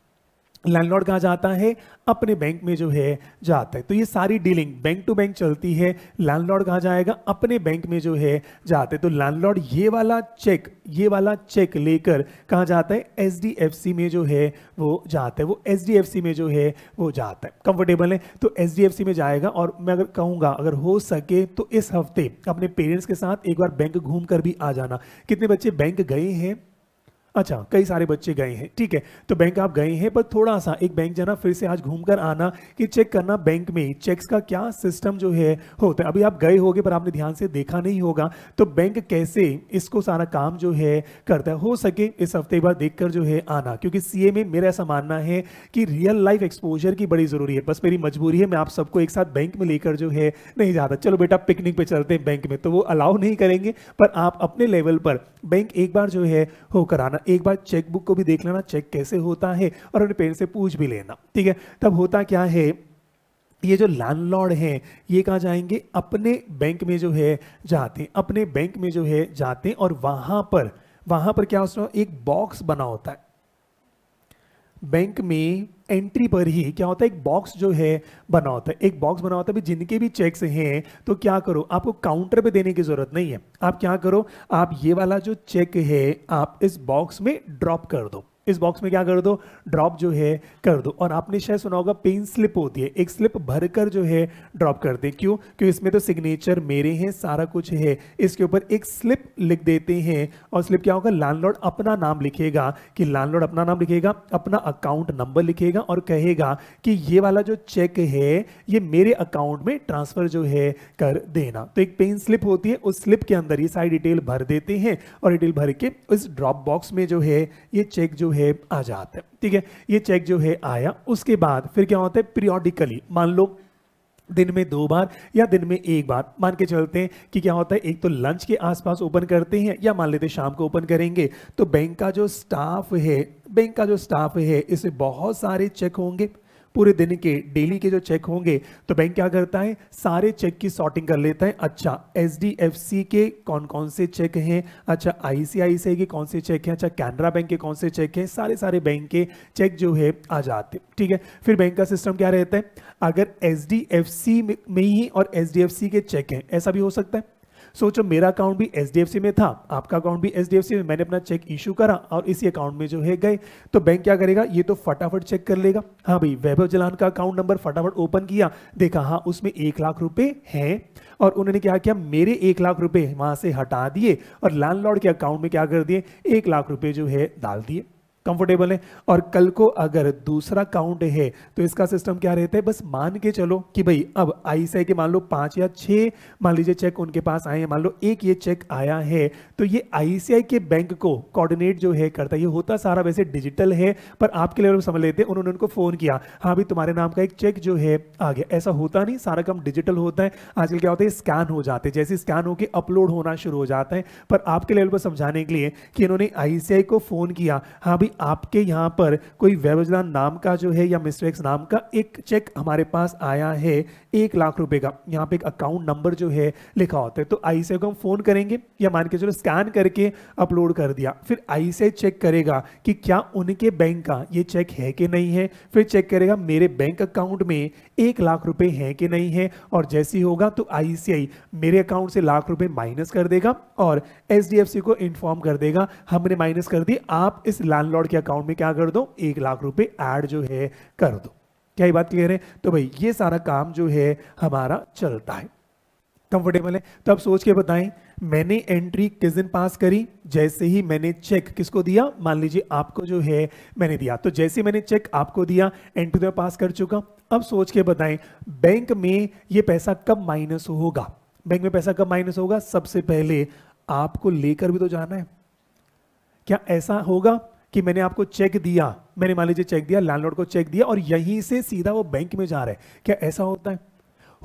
लैंडलॉर्ड कहाँ जाता है अपने बैंक में जो है जाता है तो ये सारी डीलिंग बैंक टू बैंक चलती है लैंडलॉर्ड कहाँ जाएगा अपने बैंक में जो है जाते है तो लैंडलॉर्ड ये वाला चेक ये वाला चेक लेकर कहाँ जाता है एच में जो है वो जाता है वो एच में जो है वो जाता है कंफर्टेबल है तो एच में जाएगा और मैं अगर कहूँगा अगर हो सके तो इस हफ्ते अपने पेरेंट्स के साथ एक बार बैंक घूम कर भी आ जाना कितने बच्चे बैंक गए हैं अच्छा कई सारे बच्चे गए हैं ठीक है तो बैंक आप गए हैं पर थोड़ा सा एक बैंक जाना फिर से आज घूमकर आना कि चेक करना बैंक में चेक्स का क्या सिस्टम जो है होता है अभी आप गए होगे पर आपने ध्यान से देखा नहीं होगा तो बैंक कैसे इसको सारा काम जो है करता है हो सके इस हफ्ते बाद बार देखकर जो है आना क्योंकि सी में मेरा ऐसा मानना है कि रियल लाइफ एक्सपोजर की बड़ी ज़रूरी है बस मेरी मजबूरी है मैं आप सबको एक साथ बैंक में लेकर जो है नहीं जाता चलो बेटा पिकनिक पर चलते हैं बैंक में तो वो अलाउ नहीं करेंगे पर आप अपने लेवल पर बैंक एक बार जो है होकर आना एक बार चेकबुक को भी देख लेना चेक कैसे होता है और अपने पेरेंट्स से पूछ भी लेना ठीक है तब होता क्या है ये जो लैंडलॉर्ड हैं ये कहाँ जाएंगे अपने बैंक में जो है जाते अपने बैंक में जो है जाते और वहां पर वहां पर क्या होता है एक बॉक्स बना होता है बैंक में एंट्री पर ही क्या होता है एक बॉक्स जो है बना होता है एक बॉक्स बना होता है भी जिनके भी चेक्स हैं तो क्या करो आपको काउंटर पे देने की ज़रूरत नहीं है आप क्या करो आप ये वाला जो चेक है आप इस बॉक्स में ड्रॉप कर दो इस बॉक्स में क्या कर दो ड्रॉप जो है कर दो और आपने शायद सुना होगा पेन स्लिप होती है एक स्लिप भरकर जो है ड्रॉप कर दे क्यों क्योंकि इसमें तो सिग्नेचर मेरे हैं सारा कुछ है इसके ऊपर एक स्लिप लिख देते हैं और स्लिप क्या होगा लैंडलॉर्ड अपना नाम लिखेगा कि लैंडलॉर्ड अपना नाम लिखेगा अपना अकाउंट नंबर लिखेगा और कहेगा कि ये वाला जो चेक है ये मेरे अकाउंट में ट्रांसफर जो है कर देना तो एक पेन स्लिप होती है उस स्लिप के अंदर ये सारी डिटेल भर देते हैं और डिटेल भर के उस ड्रॉप बॉक्स में जो है ये चेक जो है आ जाता है ठीक है ये चेक जो है आया उसके बाद फिर क्या होता है पीरियोडिकली मान लो दिन में दो बार या दिन में एक बार मान के चलते हैं कि क्या होता है एक तो लंच के आसपास ओपन करते हैं या मान लेते हैं शाम को ओपन करेंगे तो बैंक का जो स्टाफ है बैंक का जो स्टाफ है इसमें बहुत सारे चेक होंगे पूरे दिन के डेली के जो चेक होंगे तो बैंक क्या करता है सारे चेक की सॉर्टिंग कर लेता है अच्छा एच के कौन कौन से चेक हैं अच्छा आई के कौन से चेक हैं अच्छा कैनरा बैंक के कौन से चेक हैं सारे सारे बैंक के चेक जो है आ जाते ठीक है फिर बैंक का सिस्टम क्या रहता है अगर एच में ही और एच के चेक हैं ऐसा भी हो सकता है सोचो मेरा अकाउंट भी एच में था आपका अकाउंट भी एच में मैंने अपना चेक इशू करा और इसी अकाउंट में जो है गए तो बैंक क्या करेगा ये तो फटाफट चेक कर लेगा हाँ भाई वैभव जलान का अकाउंट नंबर फटाफट ओपन किया देखा हाँ उसमें एक लाख रुपए हैं और उन्होंने क्या किया मेरे एक लाख रुपए वहां से हटा दिए और लैंडलॉर्ड के अकाउंट में क्या कर दिए एक लाख रुपए जो है डाल दिए कंफर्टेबल है और कल को अगर दूसरा काउंट है तो इसका सिस्टम क्या रहता है बस मान के चलो कि भाई अब आई से के मान लो पाँच या छह मान लीजिए चेक उनके पास आए हैं मान लो एक ये चेक आया है तो ये आईसीआई के बैंक को कोऑर्डिनेट जो है करता है ये होता सारा वैसे डिजिटल है पर आपके लेवल समझ लेते हैं उन्होंने उनको फ़ोन किया हाँ भाई तुम्हारे नाम का एक चेक जो है आ गया ऐसा होता नहीं सारा काम डिजिटल होता है आजकल क्या होता है स्कैन हो जाते हैं जैसे स्कैन होकर अपलोड होना शुरू हो जाता है पर आपके लेवल पर समझाने के लिए कि इन्होंने आईसीआई को फ़ोन किया हाँ भाई आपके यहाँ पर कोई वेबजलान नाम का जो है या एक्स नाम का एक चेक हमारे पास आया है एक लाख रुपए का यहाँ पे एक अकाउंट नंबर जो है लिखा होता है तो आई को हम फ़ोन करेंगे या मान के चलो स्कैन करके अपलोड कर दिया फिर आई चेक करेगा कि क्या उनके बैंक का ये चेक है कि नहीं है फिर चेक करेगा मेरे बैंक अकाउंट में एक लाख रुपए है कि नहीं है और जैसे होगा तो आई मेरे अकाउंट से लाख रुपए माइनस कर देगा और एच को इन्फॉर्म कर देगा हमने माइनस कर दी आप इस लैंडलॉर्ड लॉर्ड के अकाउंट में क्या कर दो एक लाख रुपए ऐड जो है कर दो क्या ये बात क्लियर है तो भाई ये सारा काम जो है हमारा चलता है कंफर्टेबल है तो आप सोच के बताएं मैंने एंट्री किस दिन पास करी जैसे ही मैंने चेक किसको दिया मान लीजिए आपको जो है मैंने दिया तो जैसे मैंने चेक आपको दिया एंट्री तो पास कर चुका अब सोच के बताएं बैंक में ये पैसा कब माइनस होगा बैंक में पैसा कब माइनस होगा सबसे पहले आपको लेकर भी तो जाना है क्या ऐसा होगा कि मैंने आपको चेक दिया मैंने मान लीजिए चेक दिया लैंडलॉर्ड को चेक दिया और यहीं से सीधा वो बैंक में जा रहा है क्या ऐसा होता है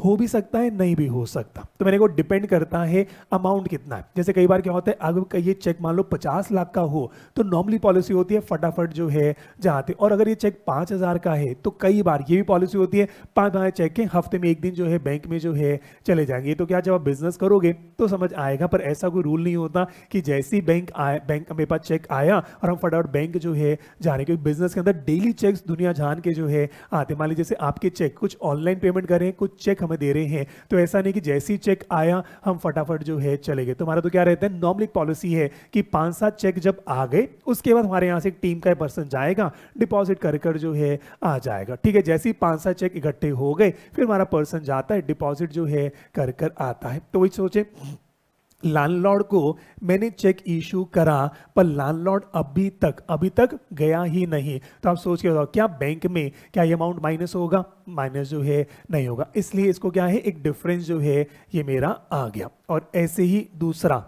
हो भी सकता है नहीं भी हो सकता तो मेरे को डिपेंड करता है अमाउंट कितना है जैसे कई बार क्या होता है अगर ये चेक मान लो पचास लाख का हो तो नॉर्मली पॉलिसी होती है फटाफट जो है जहाँ और अगर ये चेक पाँच हज़ार का है तो कई बार ये भी पॉलिसी होती है पाँच हज़ार चेक के हफ्ते में एक दिन जो है बैंक में जो है चले जाएंगे तो क्या जब आप बिजनेस करोगे तो समझ आएगा पर ऐसा कोई रूल नहीं होता कि जैसे ही बैंक आए बैंक मेरे पास चेक आया और हम फटाफट बैंक जो है जाने क्योंकि बिजनेस के अंदर डेली चेक दुनिया जान के जो है आते मान लीजिए जैसे आपके चेक कुछ ऑनलाइन पेमेंट करें कुछ चेक हमें दे रहे हैं तो ऐसा नहीं कि जैसे ही चेक आया हम फटाफट जो है चले गए तो हमारा तो क्या रहता है नॉर्मली पॉलिसी है कि पाँच सात चेक जब आ गए उसके बाद हमारे यहाँ से एक टीम का पर्सन जाएगा डिपॉजिट कर कर जो है आ जाएगा ठीक है जैसे ही पाँच सात चेक इकट्ठे हो गए फिर हमारा पर्सन जाता है डिपॉजिट जो है कर कर आता है तो वही सोचे लैंडलॉर्ड को मैंने चेक इशू करा पर लैंडलॉर्ड अभी तक अभी तक गया ही नहीं तो आप सोच के बताओ क्या बैंक में क्या ये अमाउंट माइनस होगा माइनस जो है नहीं होगा इसलिए इसको क्या है एक डिफरेंस जो है ये मेरा आ गया और ऐसे ही दूसरा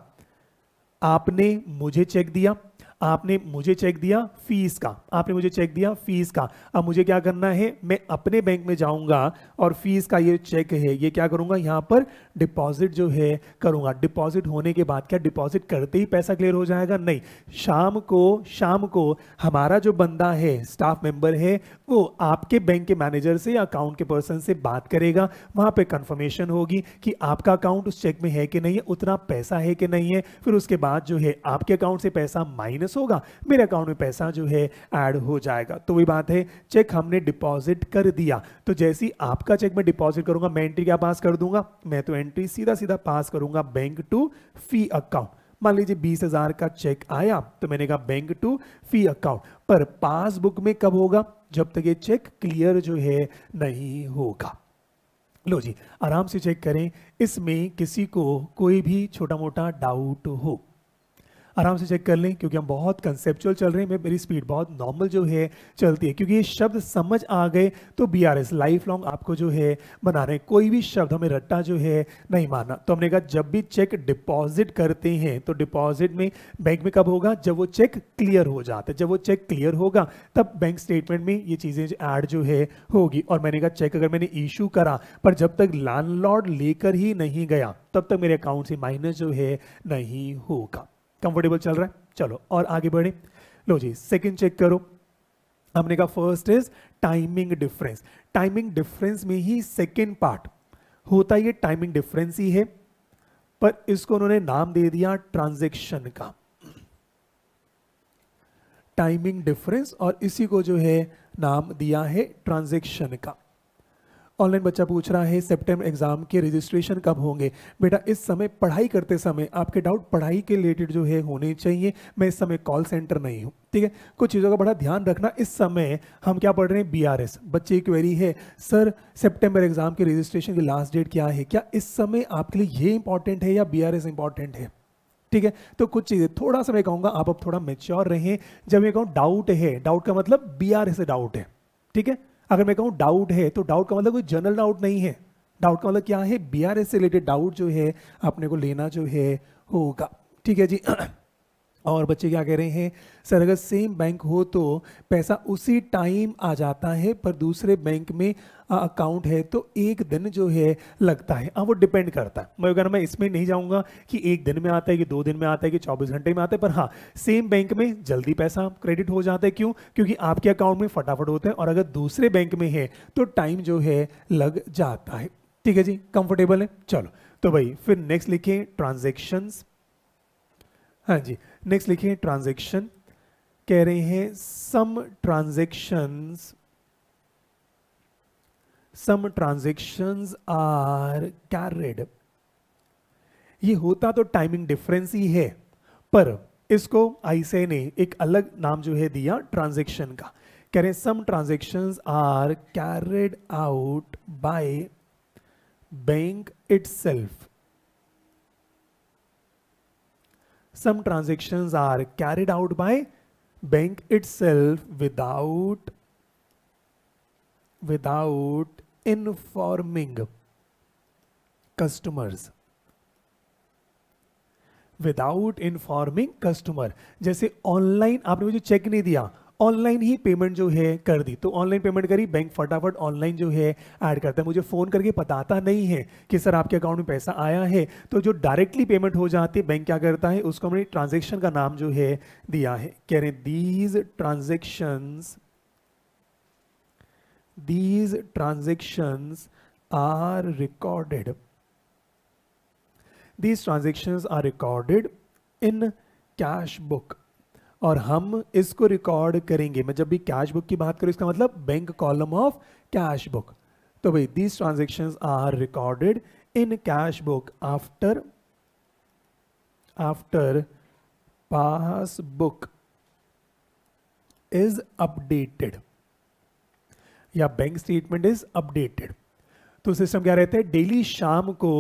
आपने मुझे चेक दिया आपने मुझे चेक दिया फीस का आपने मुझे चेक दिया फीस का अब मुझे क्या करना है मैं अपने बैंक में जाऊंगा और फीस का ये चेक है ये क्या करूंगा यहाँ पर डिपॉजिट जो है करूंगा डिपॉजिट होने के बाद क्या डिपॉजिट करते ही पैसा क्लियर हो जाएगा नहीं शाम को शाम को हमारा जो बंदा है स्टाफ मेंबर है वो आपके बैंक के मैनेजर से या अकाउंट के पर्सन से बात करेगा वहाँ पर कन्फर्मेशन होगी कि आपका अकाउंट उस चेक में है कि नहीं है उतना पैसा है कि नहीं है फिर उसके बाद जो है आपके अकाउंट से पैसा माइनस प्रोसेस होगा मेरे अकाउंट में पैसा जो है ऐड हो जाएगा तो वही बात है चेक हमने डिपॉजिट कर दिया तो जैसे ही आपका चेक मैं डिपॉजिट करूंगा मैं एंट्री क्या पास कर दूंगा मैं तो एंट्री सीधा सीधा पास करूंगा बैंक टू फी अकाउंट मान लीजिए बीस हजार का चेक आया तो मैंने कहा बैंक टू फी अकाउंट पर पासबुक में कब होगा जब तक ये चेक क्लियर जो है नहीं होगा लो जी आराम से चेक करें इसमें किसी को कोई भी छोटा मोटा डाउट हो आराम से चेक कर लें क्योंकि हम बहुत कंसेप्चुअल चल रहे हैं मेरी स्पीड बहुत नॉर्मल जो है चलती है क्योंकि ये शब्द समझ आ गए तो B R S life long आपको जो है बना रहे कोई भी शब्द हमें रट्टा जो है नहीं माना तो हमने कहा जब भी चेक डिपॉजिट करते हैं तो डिपॉजिट में बैंक में कब होगा जब वो चेक क्लियर हो जाता है जब वो चेक क्लियर होगा तब बैंक स्टेटमेंट में ये चीज़ें ऐड जो है होगी और मैंने कहा चेक अगर मैंने इशू करा पर जब तक लैंडलॉर्ड लेकर ही नहीं गया तब तक मेरे अकाउंट से माइनस जो है नहीं होगा कंफर्टेबल चल रहा है चलो और आगे बढ़े लो जी सेकंड चेक करो हमने कहा first is timing difference timing difference में ही सेकेंड पार्ट होता ये टाइमिंग डिफरेंस ही है पर इसको उन्होंने नाम दे दिया ट्रांजेक्शन का टाइमिंग डिफरेंस और इसी को जो है नाम दिया है ट्रांजेक्शन का ऑनलाइन बच्चा पूछ रहा है सेप्टेम्बर एग्ज़ाम के रजिस्ट्रेशन कब होंगे बेटा इस समय पढ़ाई करते समय आपके डाउट पढ़ाई के रिलेटेड जो है होने चाहिए मैं इस समय कॉल सेंटर नहीं हूँ ठीक है कुछ चीज़ों का बड़ा ध्यान रखना इस समय हम क्या पढ़ रहे हैं बीआरएस बच्चे की क्वेरी है सर सेप्टेम्बर एग्ज़ाम के रजिस्ट्रेशन की लास्ट डेट क्या है क्या इस समय आपके लिए ये इंपॉर्टेंट है या एस इंपॉर्टेंट है ठीक है तो कुछ चीज़ें थोड़ा सा मैं कहूँगा आप अब थोड़ा मेच्योर रहें जब मैं कहूँ डाउट है डाउट का मतलब बी से डाउट है ठीक है अगर मैं कहूँ डाउट है तो डाउट का मतलब कोई जनरल डाउट नहीं है डाउट का मतलब क्या है बी आर एस से रिलेटेड डाउट जो है अपने को लेना जो है होगा ठीक है जी (clears throat) और बच्चे क्या कह रहे हैं सर अगर सेम बैंक हो तो पैसा उसी टाइम आ जाता है पर दूसरे बैंक में अकाउंट है तो एक दिन जो है लगता है अब वो डिपेंड करता है मैं अगर मैं इसमें नहीं जाऊंगा कि एक दिन में आता है कि दो दिन में आता है कि चौबीस घंटे में आता है पर हाँ सेम बैंक में जल्दी पैसा क्रेडिट हो जाता है क्यों क्योंकि आपके अकाउंट में फटाफट होते हैं और अगर दूसरे बैंक में है तो टाइम जो है लग जाता है ठीक है जी कंफर्टेबल है चलो तो भाई फिर नेक्स्ट लिखिए ट्रांजेक्शन्स हाँ जी नेक्स्ट लिखे ट्रांजेक्शन कह रहे हैं some transactions some transactions are carried ये होता तो टाइमिंग डिफरेंस ही है पर इसको आईसे ने एक अलग नाम जो है दिया ट्रांजेक्शन का कह रहे some transaction are carried out by bank self some transactions are carried out by bank itself without without informing customers without informing customer जैसे ऑनलाइन आपने मुझे चेक नहीं दिया ऑनलाइन ही पेमेंट जो है कर दी तो ऑनलाइन पेमेंट करी बैंक फटाफट ऑनलाइन जो है ऐड करता है मुझे फ़ोन करके बताता नहीं है कि सर आपके अकाउंट में पैसा आया है तो जो डायरेक्टली पेमेंट हो जाती है बैंक क्या करता है उसको हमने ट्रांजेक्शन का नाम जो है दिया है कह रहे these transactions these transactions are recorded these transactions are recorded in cash book और हम इसको रिकॉर्ड करेंगे मैं जब भी कैश बुक की बात करूँ इसका मतलब bank column of cash book तो भाई these transaction are recorded in cash book after after passbook is updated या बैंक स्टेटमेंट इज अपडेटेड तो सिस्टम क्या रहता है डेली शाम को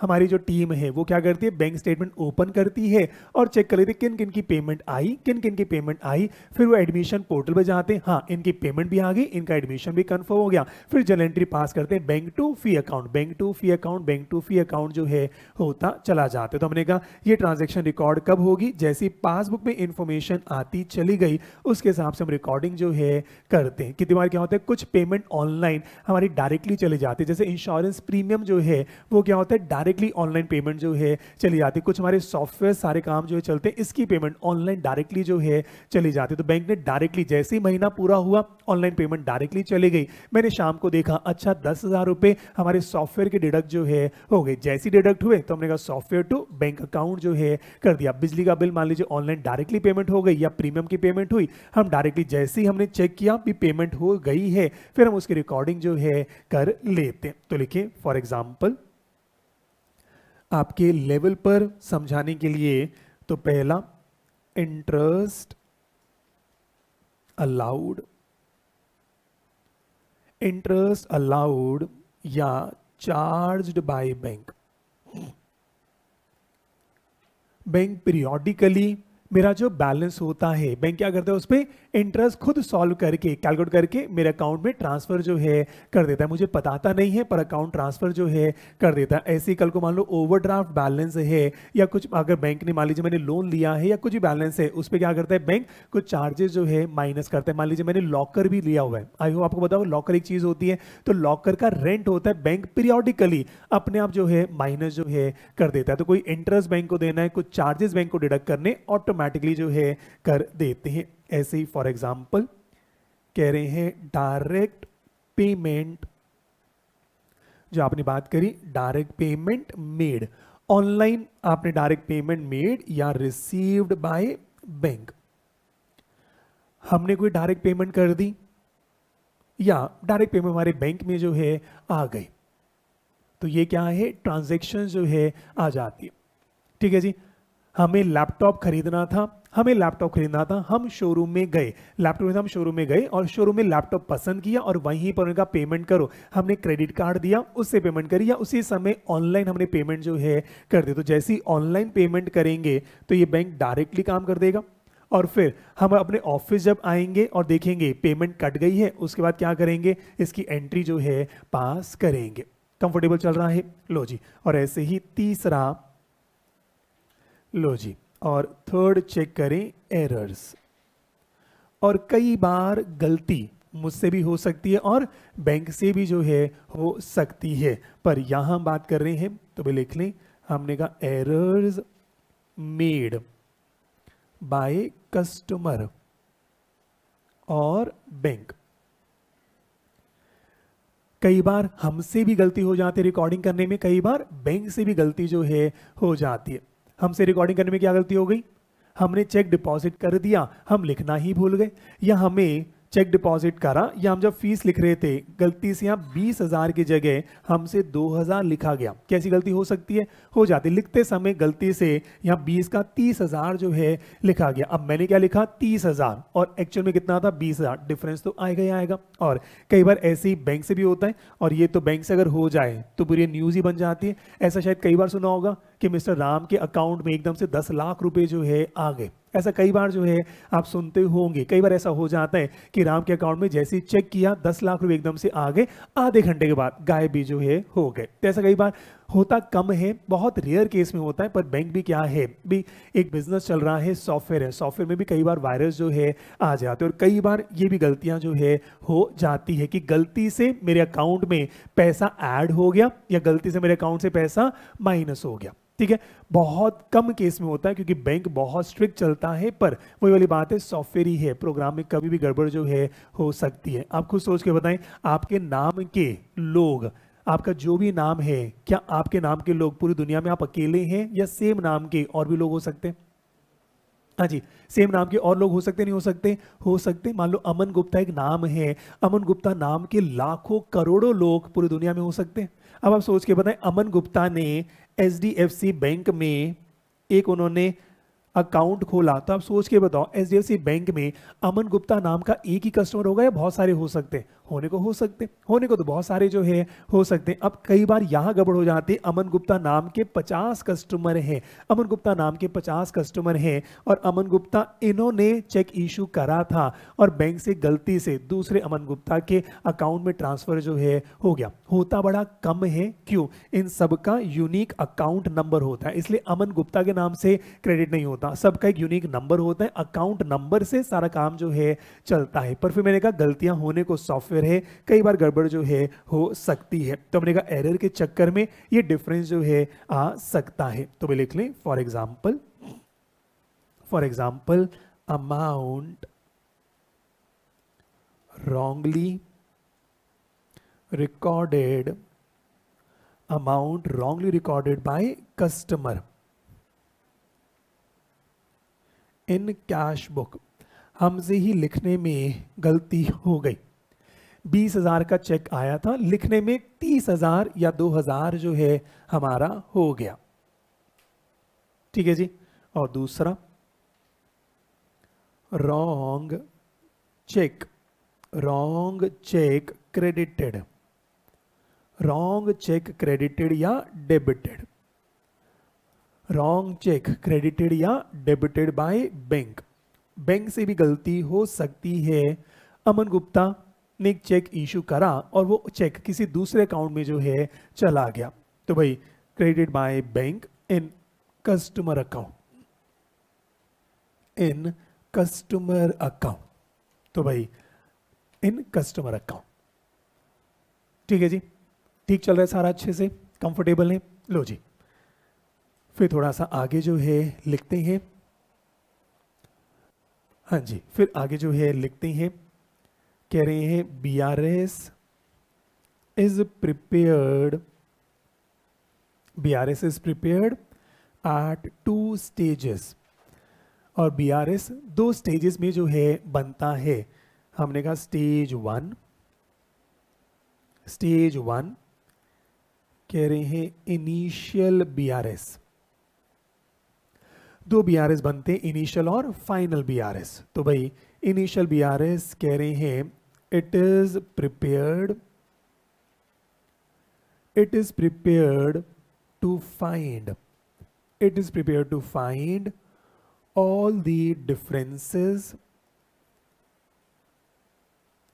हमारी जो टीम है वो क्या करती है बैंक स्टेटमेंट ओपन करती है और चेक कर लेती हैं किन किन की पेमेंट आई किन किन की पेमेंट आई फिर वो एडमिशन पोर्टल पर जाते हैं हाँ इनकी पेमेंट भी आ गई इनका एडमिशन भी कन्फर्म हो गया फिर जल एंट्री पास करते हैं bank to fee account bank to fee account bank to fee account जो है होता चला जाते तो हमने कहा ये ट्रांजेक्शन रिकॉर्ड कब होगी जैसी पासबुक में इंफॉर्मेशन आती चली गई उसके हिसाब से हम रिकॉर्डिंग जो है करते हैं कितनी बार क्या होता है कुछ पेमेंट ऑनलाइन हमारी डायरेक्टली चले जाती है जैसे इंश्योरेंस प्रीमियम जो है वो क्या होता है डायरेक्टली ऑनलाइन पेमेंट जो है चली जाती कुछ हमारे सॉफ्टवेयर सारे काम जो है चलते हैं इसकी पेमेंट ऑनलाइन डायरेक्टली जो है चली जाती तो बैंक ने डायरेक्टली जैसे ही महीना पूरा हुआ ऑनलाइन पेमेंट डायरेक्टली चली गई मैंने शाम को देखा अच्छा दस हज़ार रुपये हमारे सॉफ्टवेयर के डिडक्ट जो है हो गए जैसे डिडक्ट हुए तो हमने कहा सॉफ्टवेयर टू बैंक अकाउंट जो है कर दिया बिजली का बिल मान लीजिए ऑनलाइन डायरेक्टली पेमेंट हो गई या प्रीमियम की पेमेंट हुई हम डायरेक्टली जैसे ही हमने चेक किया भी पेमेंट हो गई है फिर हम उसकी रिकॉर्डिंग जो है कर लेते हैं तो लिखिए फॉर एग्जाम्पल आपके लेवल पर समझाने के लिए तो पहला इंटरेस्ट अलाउड इंटरेस्ट अलाउड या charged by bank bank periodically मेरा जो बैलेंस होता है बैंक क्या करता है उस पर इंटरेस्ट खुद सॉल्व करके कैलकुलेट करके मेरे अकाउंट में ट्रांसफर जो है कर देता है मुझे पताता नहीं है पर अकाउंट ट्रांसफर जो है कर देता है ऐसे ही कल को मान लो ओवरड्राफ्ट बैलेंस है या कुछ अगर बैंक ने मान लीजिए मैंने लोन लिया है या कुछ भी बैलेंस है उस पर क्या करता है बैंक कुछ चार्जेस जो है माइनस करता है मान लीजिए मैंने लॉकर भी लिया हुआ है आई होप आपको बताओ लॉकर एक चीज होती है तो लॉकर का रेंट होता है बैंक पीरियोडिकली अपने आप जो है माइनस जो है कर देता है तो कोई इंटरेस्ट बैंक को देना है कुछ चार्जेस बैंक को डिडक्ट करने ऑटोमेटिकली जो है कर देते हैं ऐसे ही फॉर एग्जाम्पल कह रहे हैं डायरेक्ट पेमेंट जो आपने बात करी डायरेक्ट पेमेंट मेड ऑनलाइन आपने डायरेक्ट पेमेंट मेड या रिसीव्ड बाय बैंक हमने कोई डायरेक्ट पेमेंट कर दी या डायरेक्ट पेमेंट हमारे बैंक में जो है आ गई तो ये क्या है ट्रांजेक्शन जो है आ जाती है ठीक है जी हमें लैपटॉप खरीदना था हमें लैपटॉप खरीदना था हम शोरूम में गए लैपटॉप हम शोरूम में गए और शोरूम में लैपटॉप पसंद किया और वहीं पर उनका पेमेंट करो हमने क्रेडिट कार्ड दिया उससे पेमेंट करी या उसी समय ऑनलाइन हमने पेमेंट जो है कर दिया तो जैसे ही ऑनलाइन पेमेंट करेंगे तो ये बैंक डायरेक्टली काम कर देगा और फिर हम अपने ऑफिस जब आएंगे और देखेंगे पेमेंट कट गई है उसके बाद क्या करेंगे इसकी एंट्री जो है पास करेंगे कंफर्टेबल चल रहा है लो जी और ऐसे ही तीसरा लो जी और थर्ड चेक करें एरर्स और कई बार गलती मुझसे भी हो सकती है और बैंक से भी जो है हो सकती है पर यहां बात कर रहे हैं तो भी लिख लें हमने कहा एरर्स मेड बाय कस्टमर और बैंक कई बार हमसे भी गलती हो जाती है रिकॉर्डिंग करने में कई बार बैंक से भी गलती जो है हो जाती है हमसे रिकॉर्डिंग करने में क्या गलती हो गई हमने चेक डिपॉजिट कर दिया हम लिखना ही भूल गए या हमें चेक डिपॉजिट करा या हम जब फीस लिख रहे थे गलती से यहाँ बीस हजार की जगह हमसे दो हजार लिखा गया कैसी गलती हो सकती है हो जाती लिखते समय गलती से यहाँ बीस का तीस हजार जो है लिखा गया अब मैंने क्या लिखा तीस हजार और एक्चुअल में कितना था बीस हजार डिफरेंस तो आएगा ही आएगा और कई बार ऐसे ही बैंक से भी होता है और ये तो बैंक से अगर हो जाए तो पूरी न्यूज ही बन जाती है ऐसा शायद कई बार सुना होगा कि मिस्टर राम के अकाउंट में एकदम से दस लाख रुपए जो है आ गए ऐसा कई बार जो है आप सुनते होंगे कई बार ऐसा हो जाता है कि राम के अकाउंट में जैसे ही चेक किया दस लाख रुपए एकदम से आ गए आधे घंटे के बाद गायब भी जो है हो गए तो ऐसा कई बार होता कम है बहुत रेयर केस में होता है पर बैंक भी क्या है भी एक बिजनेस चल रहा है सॉफ्टवेयर है सॉफ्टवेयर में भी कई बार वायरस जो है आ जाते हैं और कई बार ये भी गलतियां जो है हो जाती है कि गलती से मेरे अकाउंट में पैसा ऐड हो गया या गलती से मेरे अकाउंट से पैसा माइनस हो गया ठीक है बहुत कम केस में होता है क्योंकि बैंक बहुत स्ट्रिक्ट चलता है पर वही वाली बात है सॉफ्टवेयर ही है प्रोग्राम में कभी भी गड़बड़ जो है हो सकती है आप खुद सोच के बताएं आपके नाम के लोग आपका जो भी नाम है क्या आपके नाम के लोग पूरी दुनिया में आप अकेले हैं या सेम नाम के और भी लोग हो सकते हैं हाँ जी सेम नाम के और लोग हो सकते नहीं हो सकते हो सकते मान लो अमन गुप्ता एक नाम है अमन गुप्ता नाम के लाखों करोड़ों लोग पूरी दुनिया में हो सकते हैं अब आप सोच के बताएं अमन गुप्ता ने एच बैंक में एक उन्होंने अकाउंट खोला तो आप सोच के बताओ एच बैंक में अमन गुप्ता नाम का एक ही कस्टमर होगा या बहुत सारे हो सकते हैं होने को हो सकते होने को तो बहुत सारे जो है हो सकते अब कई बार यहाँ गड़बड़ हो जाते अमन गुप्ता नाम के 50 कस्टमर हैं अमन गुप्ता नाम के 50 कस्टमर हैं और अमन गुप्ता इन्होंने चेक इशू करा था और बैंक से गलती से दूसरे अमन गुप्ता के अकाउंट में ट्रांसफ़र जो है हो गया होता बड़ा कम है क्यों इन सबका यूनिक अकाउंट नंबर होता है इसलिए अमन गुप्ता के नाम से क्रेडिट नहीं होता सबका एक यूनिक नंबर होता है अकाउंट नंबर से सारा काम जो है चलता है पर फिर मैंने कहा गलतियां होने को सॉफ्टवेयर सॉफ्टवेयर है कई बार गड़बड़ जो है हो सकती है तो हमने कहा एरर के चक्कर में ये डिफरेंस जो है आ सकता है तो मैं लिख लें for example for example amount wrongly recorded amount wrongly recorded by customer in cash book हमसे ही लिखने में गलती हो गई बीस हजार का चेक आया था लिखने में तीस हजार या दो हजार जो है हमारा हो गया ठीक है जी और दूसरा wrong cheque wrong cheque credited wrong cheque credited या डेबिटेड रॉन्ग चेक क्रेडिटेड या डेबिटेड बाय बैंक बैंक से भी गलती हो सकती है अमन गुप्ता ने एक चेक इशू करा और वो चेक किसी दूसरे अकाउंट में जो है चला गया तो भाई credit by bank in customer account in customer account तो भाई इन कस्टमर अकाउंट ठीक है जी ठीक चल रहा है सारा अच्छे से कंफर्टेबल है लो जी फिर थोड़ा सा आगे जो है लिखते हैं हाँ जी फिर आगे जो है लिखते हैं कह रहे हैं B R S is prepared B R S is prepared at two stages और बी आर एस दो स्टेजेस में जो है बनता है हमने कहा स्टेज वन स्टेज वन कह रहे हैं इनिशियल बी आर एस दो बी आर एस बनते हैं इनिशियल और फाइनल बी आर एस तो भाई इनिशियल बी आर एस कह रहे हैं it is prepared it is prepared to find it is prepared to find all the differences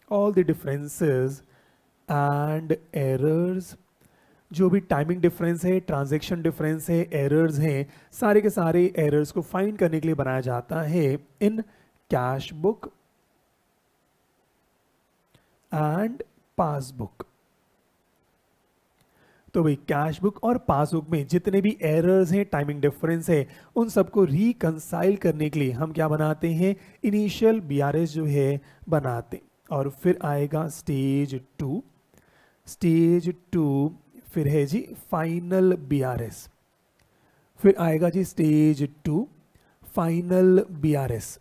all the differences and errors जो भी टाइमिंग डिफरेंस है transaction difference है errors हैं सारे के सारे एरर्स को फाइंड करने के लिए बनाया जाता है in cash book and passbook तो भाई कैश बुक और पासबुक में जितने भी एरर्स हैं टाइमिंग डिफरेंस है उन सबको रिकनसाइल करने के लिए हम क्या बनाते हैं इनिशियल बीआरएस जो है बनाते और फिर आएगा स्टेज टू स्टेज टू फिर है जी फाइनल बीआरएस फिर आएगा जी स्टेज टू फाइनल बीआरएस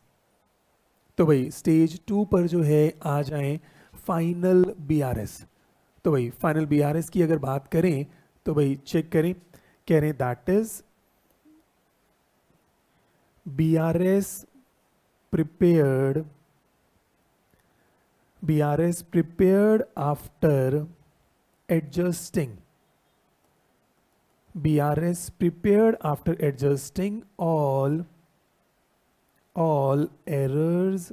तो भाई स्टेज टू पर जो है आ जाएं फाइनल बीआरएस तो भाई फाइनल बीआरएस की अगर बात करें तो भाई चेक करें कह रहे that is B R BRS prepared S prepared after adjusting B R S prepared after adjusting all all errors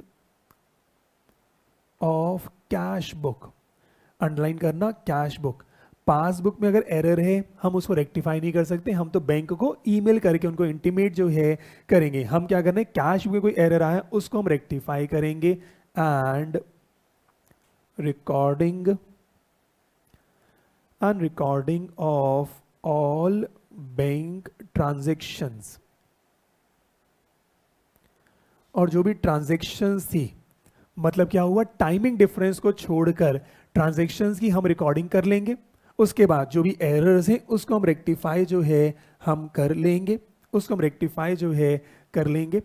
of cash book underline करना कैश बुक पासबुक में अगर एरर है हम उसको रेक्टिफाई नहीं कर सकते हम तो बैंक को ईमेल करके उनको इंटीमेट जो है करेंगे हम क्या करना है कैश बुक में कोई एरर आया उसको हम रेक्टिफाई करेंगे and recording and recording of all bank transactions और जो भी ट्रांजेक्शन्स थी मतलब क्या हुआ टाइमिंग डिफरेंस को छोड़कर ट्रांजेक्शन की हम रिकॉर्डिंग कर लेंगे उसके बाद जो भी एरर्स हैं उसको हम रेक्टिफाई जो है हम कर लेंगे उसको हम रेक्टिफाई जो है कर लेंगे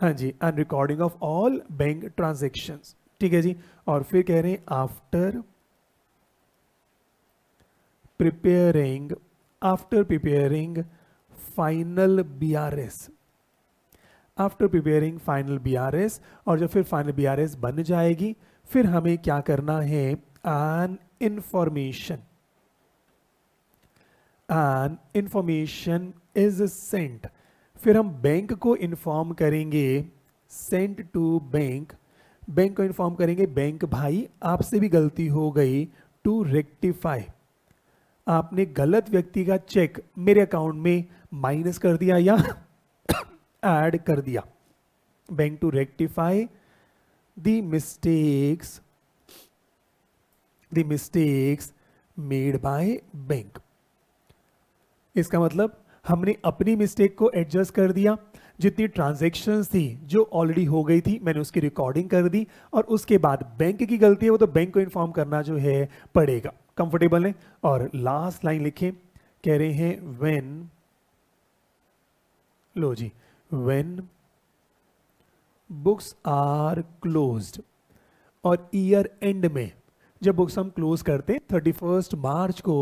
हाँ जी and recording of all bank transaction ठीक है जी और फिर कह रहे हैं after preparing after preparing final S after preparing final S और जब फिर फाइनल एस बन जाएगी फिर हमें क्या करना है an information an information is sent फिर हम बैंक को इन्फॉर्म करेंगे सेंट टू बैंक बैंक को इन्फॉर्म करेंगे बैंक भाई आपसे भी गलती हो गई टू रेक्टिफाई आपने गलत व्यक्ति का चेक मेरे अकाउंट में माइनस कर दिया या ऐड कर दिया bank to rectify the mistakes the mistakes made by bank इसका मतलब हमने अपनी मिस्टेक को एडजस्ट कर दिया जितनी ट्रांजेक्शन्स थी जो ऑलरेडी हो गई थी मैंने उसकी रिकॉर्डिंग कर दी और उसके बाद बैंक की गलती है वो तो बैंक को इन्फॉर्म करना जो है पड़ेगा कंफर्टेबल है और लास्ट लाइन लिखे कह रहे हैं व्हेन लो जी when books are closed और ईयर एंड में जब बुक्स हम क्लोज करते हैं थर्टी फर्स्ट मार्च को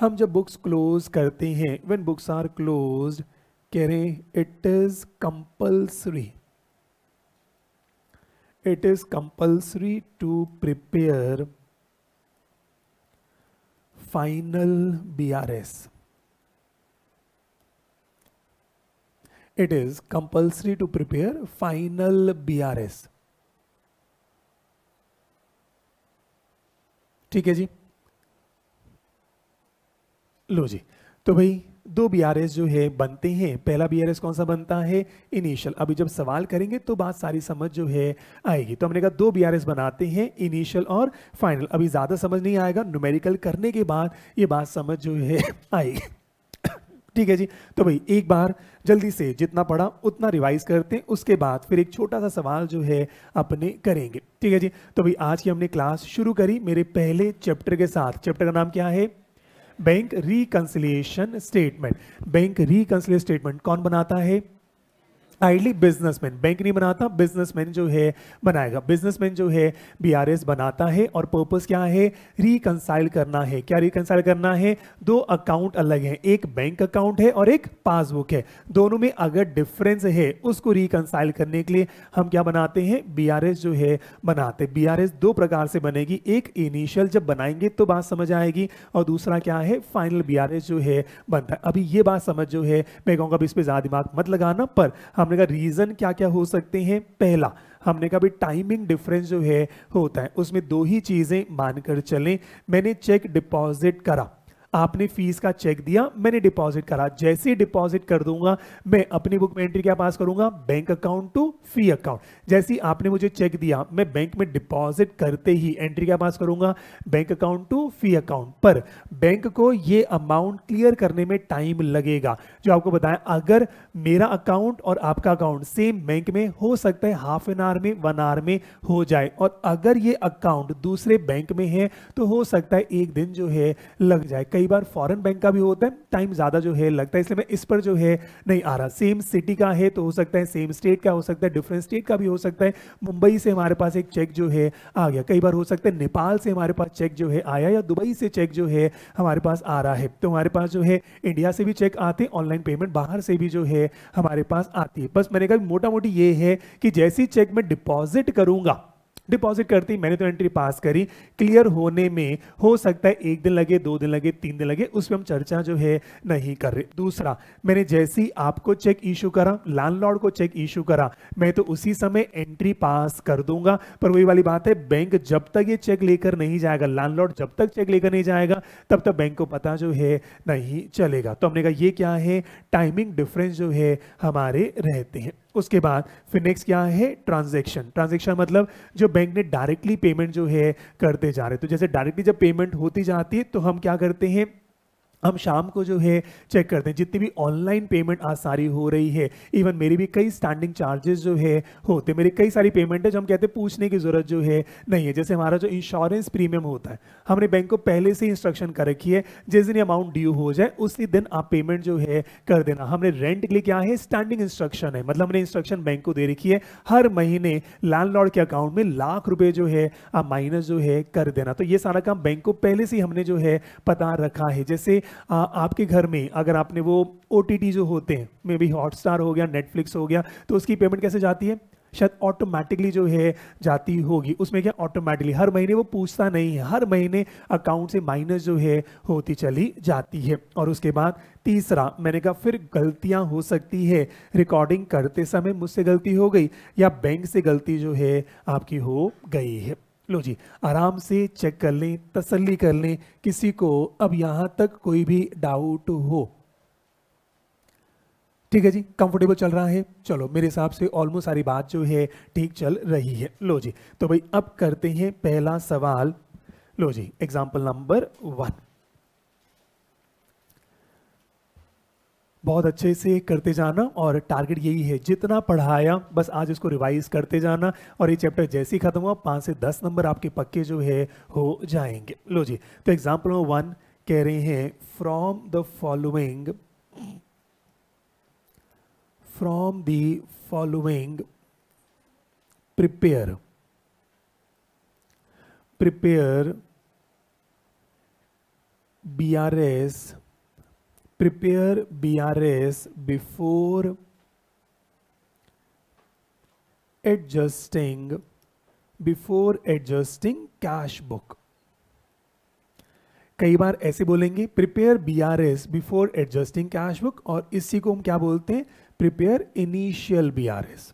हम जब बुक्स क्लोज करते हैं वेन बुक्स आर क्लोज कह रहे it is compulsory it is compulsory to prepare final B R S it is compulsory to prepare final BRS. ठीक है जी लो जी तो भाई दो एस जो है बनते हैं पहला एस कौन सा बनता है इनिशियल अभी जब सवाल करेंगे तो बात सारी समझ जो है आएगी तो हमने कहा दो एस बनाते हैं इनिशियल और फाइनल अभी ज़्यादा समझ नहीं आएगा न्यूमेरिकल करने के बाद ये बात समझ जो है (laughs) आएगी ठीक है जी तो भाई एक बार जल्दी से जितना पढ़ा उतना रिवाइज करते हैं उसके बाद फिर एक छोटा सा सवाल जो है अपने करेंगे ठीक है जी तो भाई आज की हमने क्लास शुरू करी मेरे पहले चैप्टर के साथ चैप्टर का नाम क्या है bank reconciliation statement bank reconciliation statement कौन बनाता है आइडली बिजनेसमैन बैंक नहीं बनाता बिजनेसमैन जो है बनाएगा बिजनेसमैन जो है बीआरएस बनाता है और पर्पस क्या है रिकनसाइल करना है क्या रिकनसाइल करना है दो अकाउंट अलग हैं एक बैंक अकाउंट है और एक पासबुक है दोनों में अगर डिफरेंस है उसको रिकनसाइल करने के लिए हम क्या बनाते हैं एस जो है बनाते एस दो प्रकार से बनेगी एक इनिशियल जब बनाएंगे तो बात समझ आएगी और दूसरा क्या है फाइनल एस जो है बनता है अभी ये बात समझ जो है मैं कहूँगा इस पर ज़्यादा दिमाग मत लगाना पर हम हमने कहा रीज़न क्या क्या हो सकते हैं पहला हमने कहा भी टाइमिंग डिफरेंस जो है होता है उसमें दो ही चीज़ें मानकर चलें मैंने चेक डिपॉजिट करा आपने फीस का चेक दिया मैंने डिपॉजिट करा जैसे डिपॉजिट कर दूंगा मैं अपनी बुक में एंट्री क्या पास करूंगा bank account to fee account जैसे आपने मुझे चेक दिया मैं बैंक में डिपॉजिट करते ही एंट्री क्या पास करूंगा bank account to fee account पर बैंक को ये अमाउंट क्लियर करने में टाइम लगेगा जो आपको बताया अगर मेरा अकाउंट और आपका अकाउंट सेम बैंक में हो सकता है हाफ एन आवर में वन आवर में हो जाए और अगर ये अकाउंट दूसरे बैंक में है तो हो सकता है एक दिन जो है लग जाए कई बार फॉरेन बैंक का भी होता है टाइम ज़्यादा जो है लगता है इसलिए मैं इस पर जो है नहीं आ रहा सेम सिटी का है तो हो सकता है सेम स्टेट का हो सकता है डिफरेंट स्टेट का भी हो सकता है मुंबई से हमारे पास एक चेक जो है आ गया कई बार हो सकता है नेपाल से हमारे पास चेक जो है आया या दुबई से चेक जो है हमारे पास आ रहा है तो हमारे पास जो है इंडिया से भी चेक आते हैं ऑनलाइन पेमेंट बाहर से भी जो है हमारे पास आती है बस मैंने कहा मोटा मोटी ये है कि जैसी चेक मैं डिपॉजिट करूंगा डिपॉजिट करती मैंने तो एंट्री पास करी क्लियर होने में हो सकता है एक दिन लगे दो दिन लगे तीन दिन लगे उस पर हम चर्चा जो है नहीं कर रहे दूसरा मैंने जैसे ही आपको चेक इशू करा लैंड को चेक इशू करा मैं तो उसी समय एंट्री पास कर दूंगा पर वही वाली बात है बैंक जब तक ये चेक लेकर नहीं जाएगा लैंड जब तक चेक लेकर नहीं जाएगा तब तक बैंक को पता जो है नहीं चलेगा तो हमने कहा ये क्या है टाइमिंग डिफरेंस जो है हमारे रहते हैं उसके बाद फिर नेक्स्ट क्या है ट्रांजेक्शन ट्रांजेक्शन मतलब जो बैंक ने डायरेक्टली पेमेंट जो है करते जा रहे तो जैसे डायरेक्टली जब पेमेंट होती जाती है तो हम क्या करते हैं हम शाम को जो है चेक करते हैं जितनी भी ऑनलाइन पेमेंट आज सारी हो रही है इवन मेरी भी कई स्टैंडिंग चार्जेस जो है होते मेरी कई सारी पेमेंट है जो हम कहते हैं पूछने की ज़रूरत जो है नहीं है जैसे हमारा जो इंश्योरेंस प्रीमियम होता है हमने बैंक को पहले से इंस्ट्रक्शन कर रखी है जिस दिन अमाउंट ड्यू हो जाए उसी दिन आप पेमेंट जो है कर देना हमने रेंट के लिए क्या है स्टैंडिंग इंस्ट्रक्शन है मतलब हमने इंस्ट्रक्शन बैंक को दे रखी है हर महीने लैंड के अकाउंट में लाख रुपये जो है आप माइनस जो है कर देना तो ये सारा काम बैंक को पहले से हमने जो है पता रखा है जैसे आ, आपके घर में अगर आपने वो ओ जो होते हैं मे बी हॉटस्टार हो गया नेटफ्लिक्स हो गया तो उसकी पेमेंट कैसे जाती है शायद ऑटोमेटिकली जो है जाती होगी उसमें क्या ऑटोमेटिकली हर महीने वो पूछता नहीं है हर महीने अकाउंट से माइनस जो है होती चली जाती है और उसके बाद तीसरा मैंने कहा फिर गलतियां हो सकती है रिकॉर्डिंग करते समय मुझसे गलती हो गई या बैंक से गलती जो है आपकी हो गई है लो जी आराम से चेक कर लें तसल्ली कर लें किसी को अब यहां तक कोई भी डाउट हो ठीक है जी कंफर्टेबल चल रहा है चलो मेरे हिसाब से ऑलमोस्ट सारी बात जो है ठीक चल रही है लो जी तो भाई अब करते हैं पहला सवाल लो जी एग्जाम्पल नंबर वन बहुत अच्छे से करते जाना और टारगेट यही है जितना पढ़ाया बस आज उसको रिवाइज करते जाना और ये चैप्टर जैसे ही ख़त्म हुआ पाँच से दस नंबर आपके पक्के जो है हो जाएंगे लो जी तो एग्जाम्पल नंबर वन कह रहे हैं from the following from the following prepare prepare B R S prepare BRS before adjusting before adjusting cash book कई बार ऐसे बोलेंगे prepare B R S before adjusting cash book और इसी को हम क्या बोलते हैं prepare initial B R S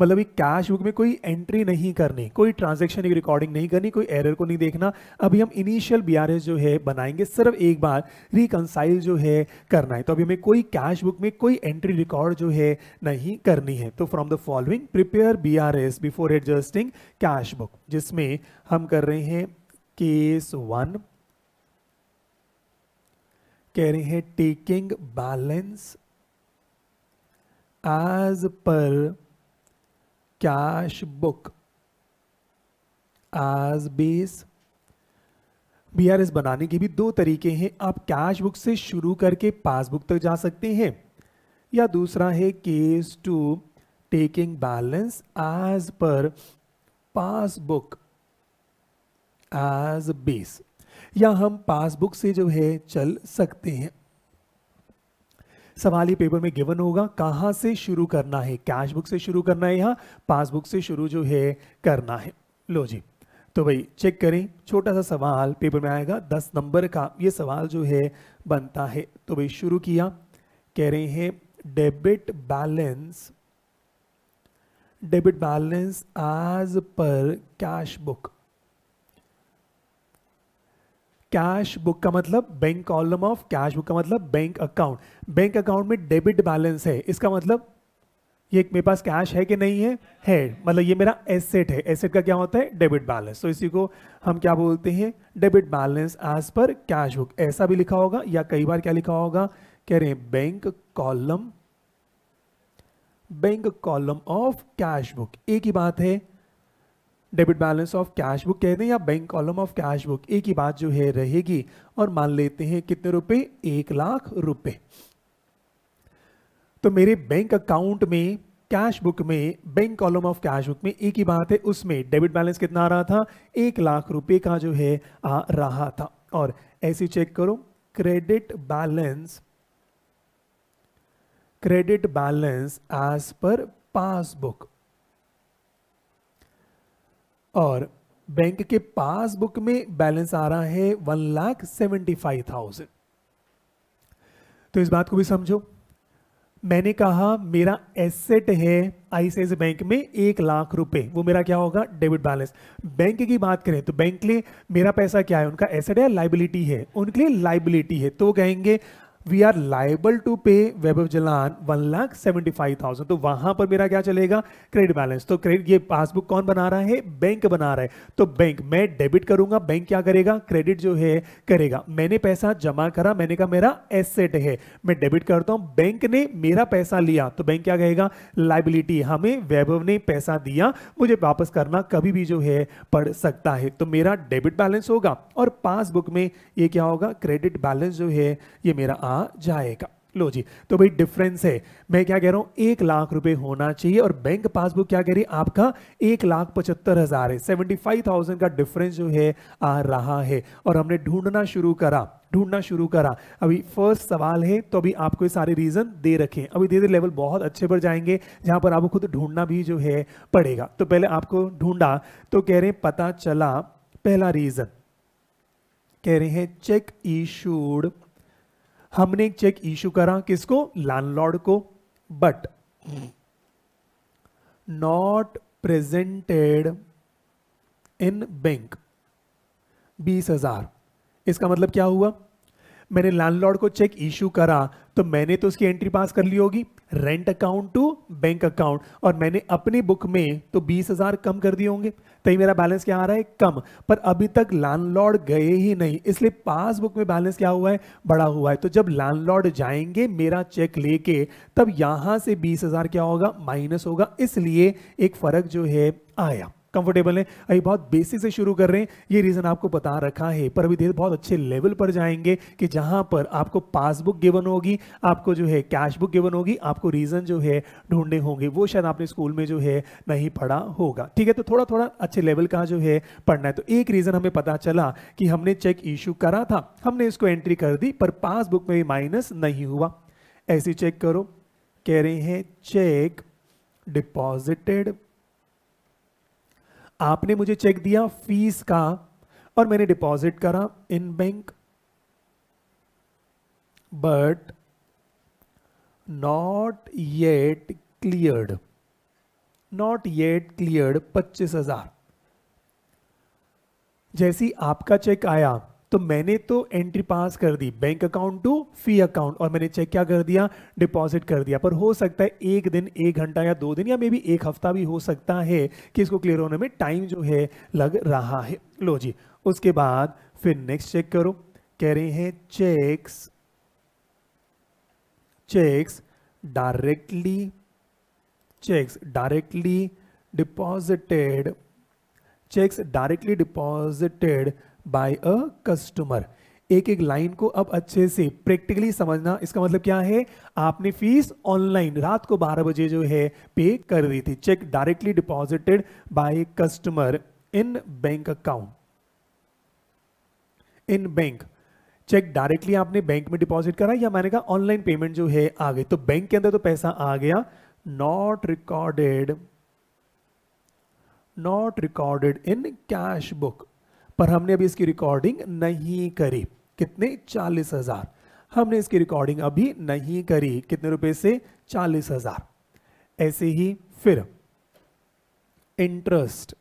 मतलब एक कैश बुक में कोई एंट्री नहीं करनी कोई ट्रांजेक्शन की रिकॉर्डिंग नहीं करनी कोई एरर को नहीं देखना अभी हम इनिशियल बी जो है बनाएंगे सिर्फ एक बार रिकनसाइल जो है करना है तो अभी हमें कोई कैश बुक में कोई एंट्री रिकॉर्ड जो है नहीं करनी है तो from the following prepare B before adjusting cash book जिसमें हम कर रहे हैं केस वन कह रहे हैं taking balance as per as base B R S बनाने के भी दो तरीके हैं आप कैश बुक से शुरू करके पासबुक तक जा सकते हैं या दूसरा है case two taking balance as per passbook as base या हम पासबुक से जो है चल सकते हैं सवाल ये पेपर में गिवन होगा कहाँ से शुरू करना है कैश बुक से शुरू करना है या पासबुक से शुरू जो है करना है लो जी तो भाई चेक करें छोटा सा सवाल पेपर में आएगा दस नंबर का ये सवाल जो है बनता है तो भाई शुरू किया कह रहे हैं debit balance debit balance as per cash book cash book का मतलब bank column of cash book का मतलब बैंक अकाउंट बैंक अकाउंट में डेबिट बैलेंस है इसका मतलब ये मेरे पास कैश है कि नहीं है है मतलब ये मेरा एसेट है एसेट का क्या होता है डेबिट बैलेंस तो इसी को हम क्या बोलते हैं debit balance as per cash book ऐसा भी लिखा होगा या कई बार क्या लिखा होगा कह रहे हैं bank column bank column of cash book एक ही बात है debit balance of cash book कहते हैं या bank column of cash book एक ही बात जो है रहेगी और मान लेते हैं कितने रुपए एक लाख रुपए तो मेरे बैंक अकाउंट में कैश बुक में bank column of cash book में एक ही बात है उसमें डेबिट बैलेंस कितना आ रहा था एक लाख रुपए का जो है आ रहा था और ऐसे चेक करो credit balance credit balance as per passbook और बैंक के पासबुक में बैलेंस आ रहा है one lakh seventy five thousand तो इस बात को भी समझो मैंने कहा मेरा एसेट है आईसीआई बैंक में एक लाख रुपए वो मेरा क्या होगा डेबिट बैलेंस बैंक की बात करें तो बैंक के लिए मेरा पैसा क्या है उनका एसेट है लाइबिलिटी है उनके लिए लाइबिलिटी है तो कहेंगे we are liable to pay web of जलान one lakh seventy five thousand तो वहां पर मेरा क्या चलेगा क्रेडिट बैलेंस तो क्रेडिट ये पासबुक कौन बना रहा है बैंक बना रहा है तो बैंक मैं डेबिट करूंगा बैंक क्या करेगा क्रेडिट जो है करेगा मैंने पैसा जमा करा मैंने कहा मेरा एसेट है मैं डेबिट करता हूं बैंक ने मेरा पैसा लिया तो बैंक क्या कहेगा लाइबिलिटी हमें वैभव ने पैसा दिया मुझे वापस करना कभी भी जो है पड़ सकता है तो मेरा डेबिट बैलेंस होगा और पासबुक में ये क्या होगा क्रेडिट बैलेंस जो है ये मेरा आ जाएगा लो जी तो भाई डिफरेंस है मैं क्या कह रहा हूं एक लाख रुपए होना चाहिए और बैंक पासबुक क्या कह रही है आपका एक लाख पचहत्तर हजार है सेवेंटी फाइव थाउजेंड का डिफरेंस जो है आ रहा है और हमने ढूंढना शुरू करा ढूंढना शुरू करा अभी फर्स्ट सवाल है तो अभी आपको ये सारे रीजन दे रखे हैं अभी धीरे धीरे लेवल बहुत अच्छे पर जाएंगे जहां पर आपको खुद ढूंढना भी जो है पड़ेगा तो पहले आपको ढूंढा तो कह रहे हैं पता चला पहला रीजन कह रहे हैं चेक इशूड शूड हमने एक चेक इशू करा किसको लैंडलॉर्ड को but not presented in bank बीस हजार इसका मतलब क्या हुआ मैंने लैंडलॉर्ड को चेक इश्यू करा तो मैंने तो उसकी एंट्री पास कर ली होगी rent account to bank account और मैंने अपनी बुक में तो बीस हजार कम कर दिए होंगे तो मेरा बैलेंस क्या आ रहा है कम पर अभी तक लैंडलॉर्ड गए ही नहीं इसलिए पासबुक में बैलेंस क्या हुआ है बड़ा हुआ है तो जब लैंडलॉर्ड जाएंगे मेरा चेक लेके तब यहां से बीस हजार क्या होगा माइनस होगा इसलिए एक फर्क जो है आया कंफर्टेबल है अभी बहुत बेसिक से शुरू कर रहे हैं ये रीज़न आपको बता रखा है पर अभी देर बहुत अच्छे लेवल पर जाएंगे कि जहां पर आपको पासबुक गिवन होगी आपको जो है कैश बुक गिवन होगी आपको रीज़न जो है ढूंढने होंगे वो शायद आपने स्कूल में जो है नहीं पढ़ा होगा ठीक है तो थोड़ा थोड़ा अच्छे लेवल का जो है पढ़ना है तो एक रीज़न हमें पता चला कि हमने चेक इशू करा था हमने इसको एंट्री कर दी पर पासबुक में भी माइनस नहीं हुआ ऐसी चेक करो कह रहे हैं चेक डिपॉजिटेड आपने मुझे चेक दिया फीस का और मैंने डिपॉजिट करा in bank but not yet cleared not yet cleared पच्चीस हजार जैसी आपका चेक आया तो मैंने तो एंट्री पास कर दी bank account to fee account और मैंने चेक क्या कर दिया डिपॉजिट कर दिया पर हो सकता है एक दिन एक घंटा या दो दिन या मे बी एक हफ्ता भी हो सकता है कि इसको क्लियर होने में टाइम जो है लग रहा है लो जी उसके बाद फिर नेक्स्ट चेक करो कह रहे हैं cheques cheques directly cheques directly deposited cheques directly deposited by a customer एक एक लाइन को अब अच्छे से प्रैक्टिकली समझना इसका मतलब क्या है आपने फीस ऑनलाइन रात को 12 बजे जो है पे कर दी थी cheque directly deposited by customer in bank account in bank cheque directly आपने बैंक में डिपॉजिट करा या मैंने कहा ऑनलाइन पेमेंट जो है आ गई तो बैंक के अंदर तो पैसा आ गया not recorded not recorded in cash book पर हमने अभी इसकी रिकॉर्डिंग नहीं करी कितने चालीस हजार हमने इसकी रिकॉर्डिंग अभी नहीं करी कितने रुपए से चालीस हजार ऐसे ही फिर इंटरेस्ट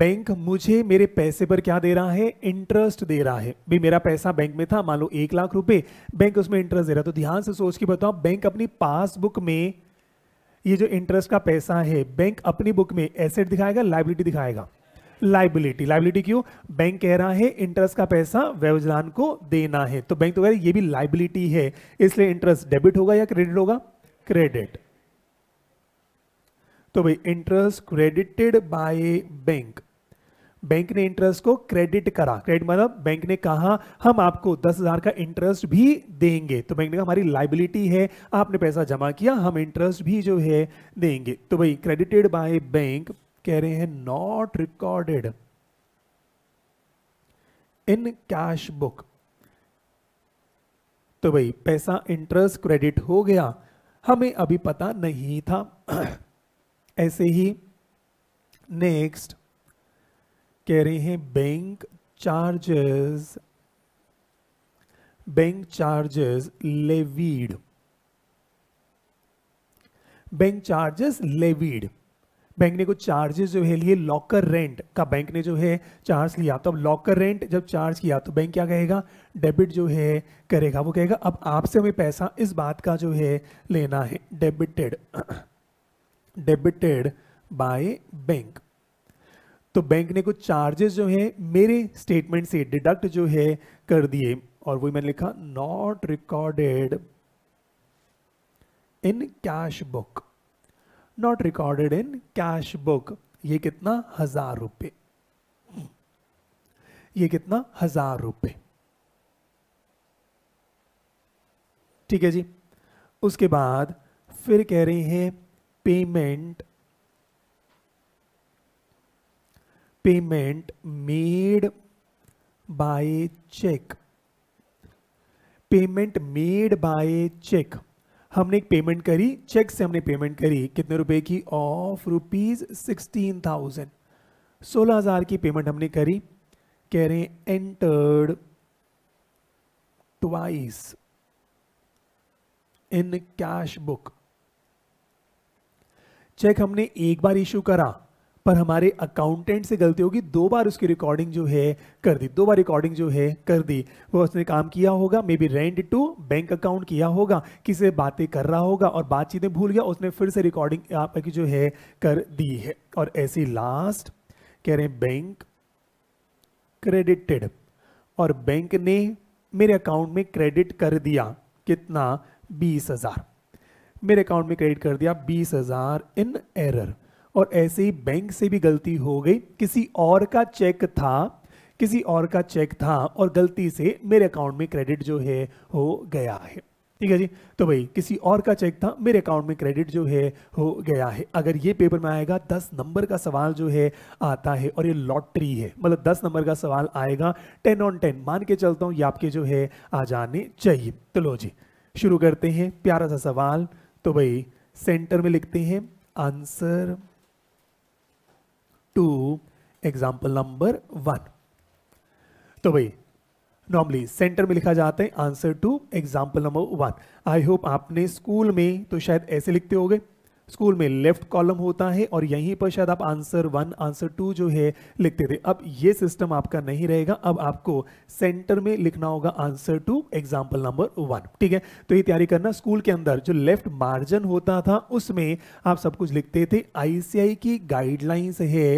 बैंक मुझे मेरे पैसे पर क्या दे रहा है इंटरेस्ट दे रहा है भी मेरा पैसा बैंक में था मान लो एक लाख रुपए बैंक उसमें इंटरेस्ट दे रहा तो ध्यान से सोच के बताओ बैंक अपनी पासबुक में ये जो इंटरेस्ट का पैसा है बैंक अपनी बुक में एसेट दिखाएगा लाइबिलिटी दिखाएगा लाइबिलिटी लाइबिलिटी क्यों बैंक कह रहा है इंटरेस्ट का पैसा व्यवधान को देना है तो बैंक तो कह रहा है ये भी लाइबिलिटी है इसलिए इंटरेस्ट डेबिट होगा या क्रेडिट होगा क्रेडिट तो भाई interest credited by bank bank ने इंटरेस्ट को क्रेडिट करा क्रेडिट मतलब बैंक ने कहा हम आपको दस हजार का इंटरेस्ट भी देंगे तो बैंक ने कहा हमारी लाइबिलिटी है आपने पैसा जमा किया हम इंटरेस्ट भी जो है देंगे तो भाई क्रेडिटेड बाय बैंक कह रहे हैं not recorded in cash book तो भाई पैसा इंटरेस्ट क्रेडिट हो गया हमें अभी पता नहीं था (clears throat) ऐसे ही नेक्स्ट कह रहे हैं bank charges bank charges levied bank charges levied bank ने कुछ चार्जेस जो है लिए लॉकर रेंट का बैंक ने जो है चार्ज लिया तो अब लॉकर रेंट जब चार्ज किया तो बैंक क्या कहेगा डेबिट जो है करेगा वो कहेगा अब आपसे हमें पैसा इस बात का जो है लेना है डेबिटेड डेबिटेड बाय बैंक तो बैंक ने कुछ चार्जेस जो है मेरे स्टेटमेंट से डिडक्ट जो है कर दिए और वही मैंने लिखा not recorded in cash book not recorded in cash book ये कितना हजार रुपये ये कितना हजार रुपये ठीक है जी उसके बाद फिर कह रहे हैं payment payment made by cheque payment made by cheque हमने एक पेमेंट करी चेक से हमने पेमेंट करी कितने रुपए की ऑफ रुपीज़ सिक्सटीन थाउजेंड सोलह हज़ार की पेमेंट हमने करी कह रहे हैं entered twice in cash book cheque हमने एक बार इशू करा पर हमारे अकाउंटेंट से गलती होगी दो बार उसकी रिकॉर्डिंग जो है कर दी दो बार रिकॉर्डिंग जो है कर दी वो उसने काम किया होगा maybe rent to bank account किया होगा किसे बातें कर रहा होगा और बातचीतें भूल गया उसने फिर से रिकॉर्डिंग आपकी जो है कर दी है और ऐसी लास्ट कह रहे हैं बैंक क्रेडिटेड और बैंक ने मेरे अकाउंट में क्रेडिट कर दिया कितना बीस हजार मेरे अकाउंट में क्रेडिट कर दिया बीस हजार इन एरर और ऐसे ही बैंक से भी गलती हो गई किसी और का चेक था किसी और का चेक था और गलती से मेरे अकाउंट में क्रेडिट जो है हो गया है ठीक है जी तो भाई किसी और का चेक था मेरे अकाउंट में क्रेडिट जो है हो गया है अगर ये पेपर में आएगा दस नंबर का सवाल जो है आता है और ये लॉटरी है मतलब दस नंबर का सवाल आएगा टेन ऑन टेन मान के चलता हूँ ये आपके जो है आ जाने चाहिए तो लो जी शुरू करते हैं प्यारा सा सवाल तो भाई सेंटर में लिखते हैं answer to example number one तो भाई नॉर्मली सेंटर में लिखा जाता है answer to example number one I hope आपने स्कूल में तो शायद ऐसे लिखते हो गए स्कूल में लेफ्ट कॉलम होता है और यहीं पर शायद आप आंसर वन आंसर टू जो है लिखते थे अब ये सिस्टम आपका नहीं रहेगा अब आपको सेंटर में लिखना होगा answer to example number one ठीक है तो ये तैयारी करना स्कूल के अंदर जो लेफ्ट मार्जिन होता था उसमें आप सब कुछ लिखते थे आईसीआई की गाइडलाइंस है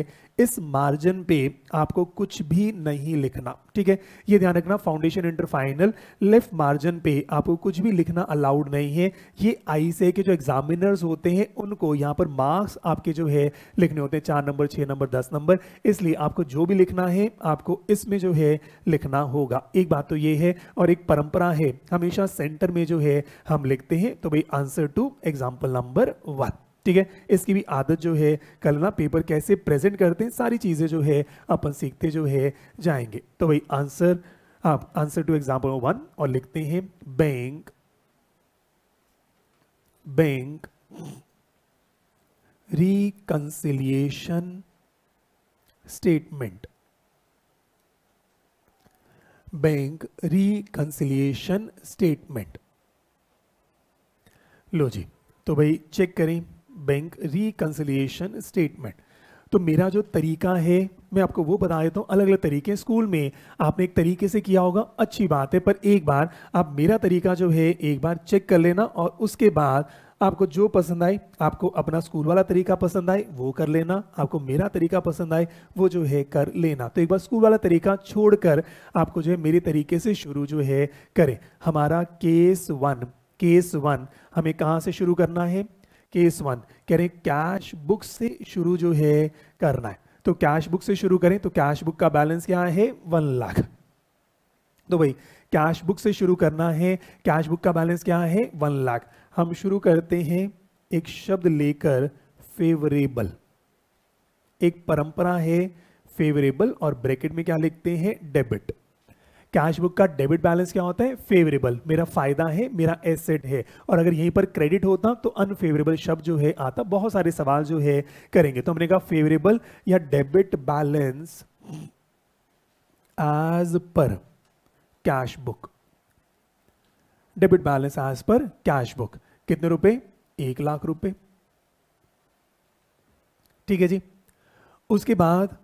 इस मार्जिन पे आपको कुछ भी नहीं लिखना ठीक है ये ध्यान रखना foundation inter final left margin पे आपको कुछ भी लिखना अलाउड नहीं है ये आई से के जो एग्जामिनर्स होते हैं उनको यहाँ पर मार्क्स आपके जो है लिखने होते हैं चार नंबर छः नंबर दस नंबर इसलिए आपको जो भी लिखना है आपको इसमें जो है लिखना होगा एक बात तो ये है और एक परंपरा है हमेशा सेंटर में जो है हम लिखते हैं तो भाई answer to example number one ठीक है इसकी भी आदत जो है कल ना पेपर कैसे प्रेजेंट करते हैं सारी चीज़ें जो है अपन सीखते जो है जाएंगे तो भाई आंसर आप आंसर टू एग्जाम्पल वन और लिखते हैं bank bank reconciliation statement bank reconciliation statement लो जी तो भाई चेक करें बैंक रिकन्सिलियेशन स्टेटमेंट तो मेरा जो तरीका है मैं आपको वो बता देता हूँ अलग अलग तरीके स्कूल में आपने एक तरीके से किया होगा अच्छी बात है पर एक बार आप मेरा तरीका जो है एक बार चेक कर लेना और उसके बाद आपको जो पसंद आए आपको अपना स्कूल वाला तरीका पसंद आए वो कर लेना आपको मेरा तरीका पसंद आए वो जो है कर लेना तो एक बार स्कूल वाला तरीका छोड़कर आपको जो है मेरे तरीके से शुरू जो है करें हमारा केस वन केस वन हमें कहाँ से शुरू करना है केस वन कह रहे कैश बुक से शुरू जो है करना है तो कैश बुक से शुरू करें तो कैश बुक का बैलेंस क्या है वन लाख तो भाई कैश बुक से शुरू करना है कैश बुक का बैलेंस क्या है वन लाख हम शुरू करते हैं एक शब्द लेकर फेवरेबल एक परंपरा है फेवरेबल और ब्रैकेट में क्या लिखते हैं डेबिट कैश बुक का डेबिट बैलेंस क्या होता है फेवरेबल मेरा फायदा है मेरा एसेट है और अगर यहीं पर क्रेडिट होता तो अनफेवरेबल शब्द जो है आता बहुत सारे सवाल जो है करेंगे तो हमने कहा फेवरेबल या debit balance as per cash book debit balance as per cash book कितने रुपए एक लाख रुपए ठीक है जी उसके बाद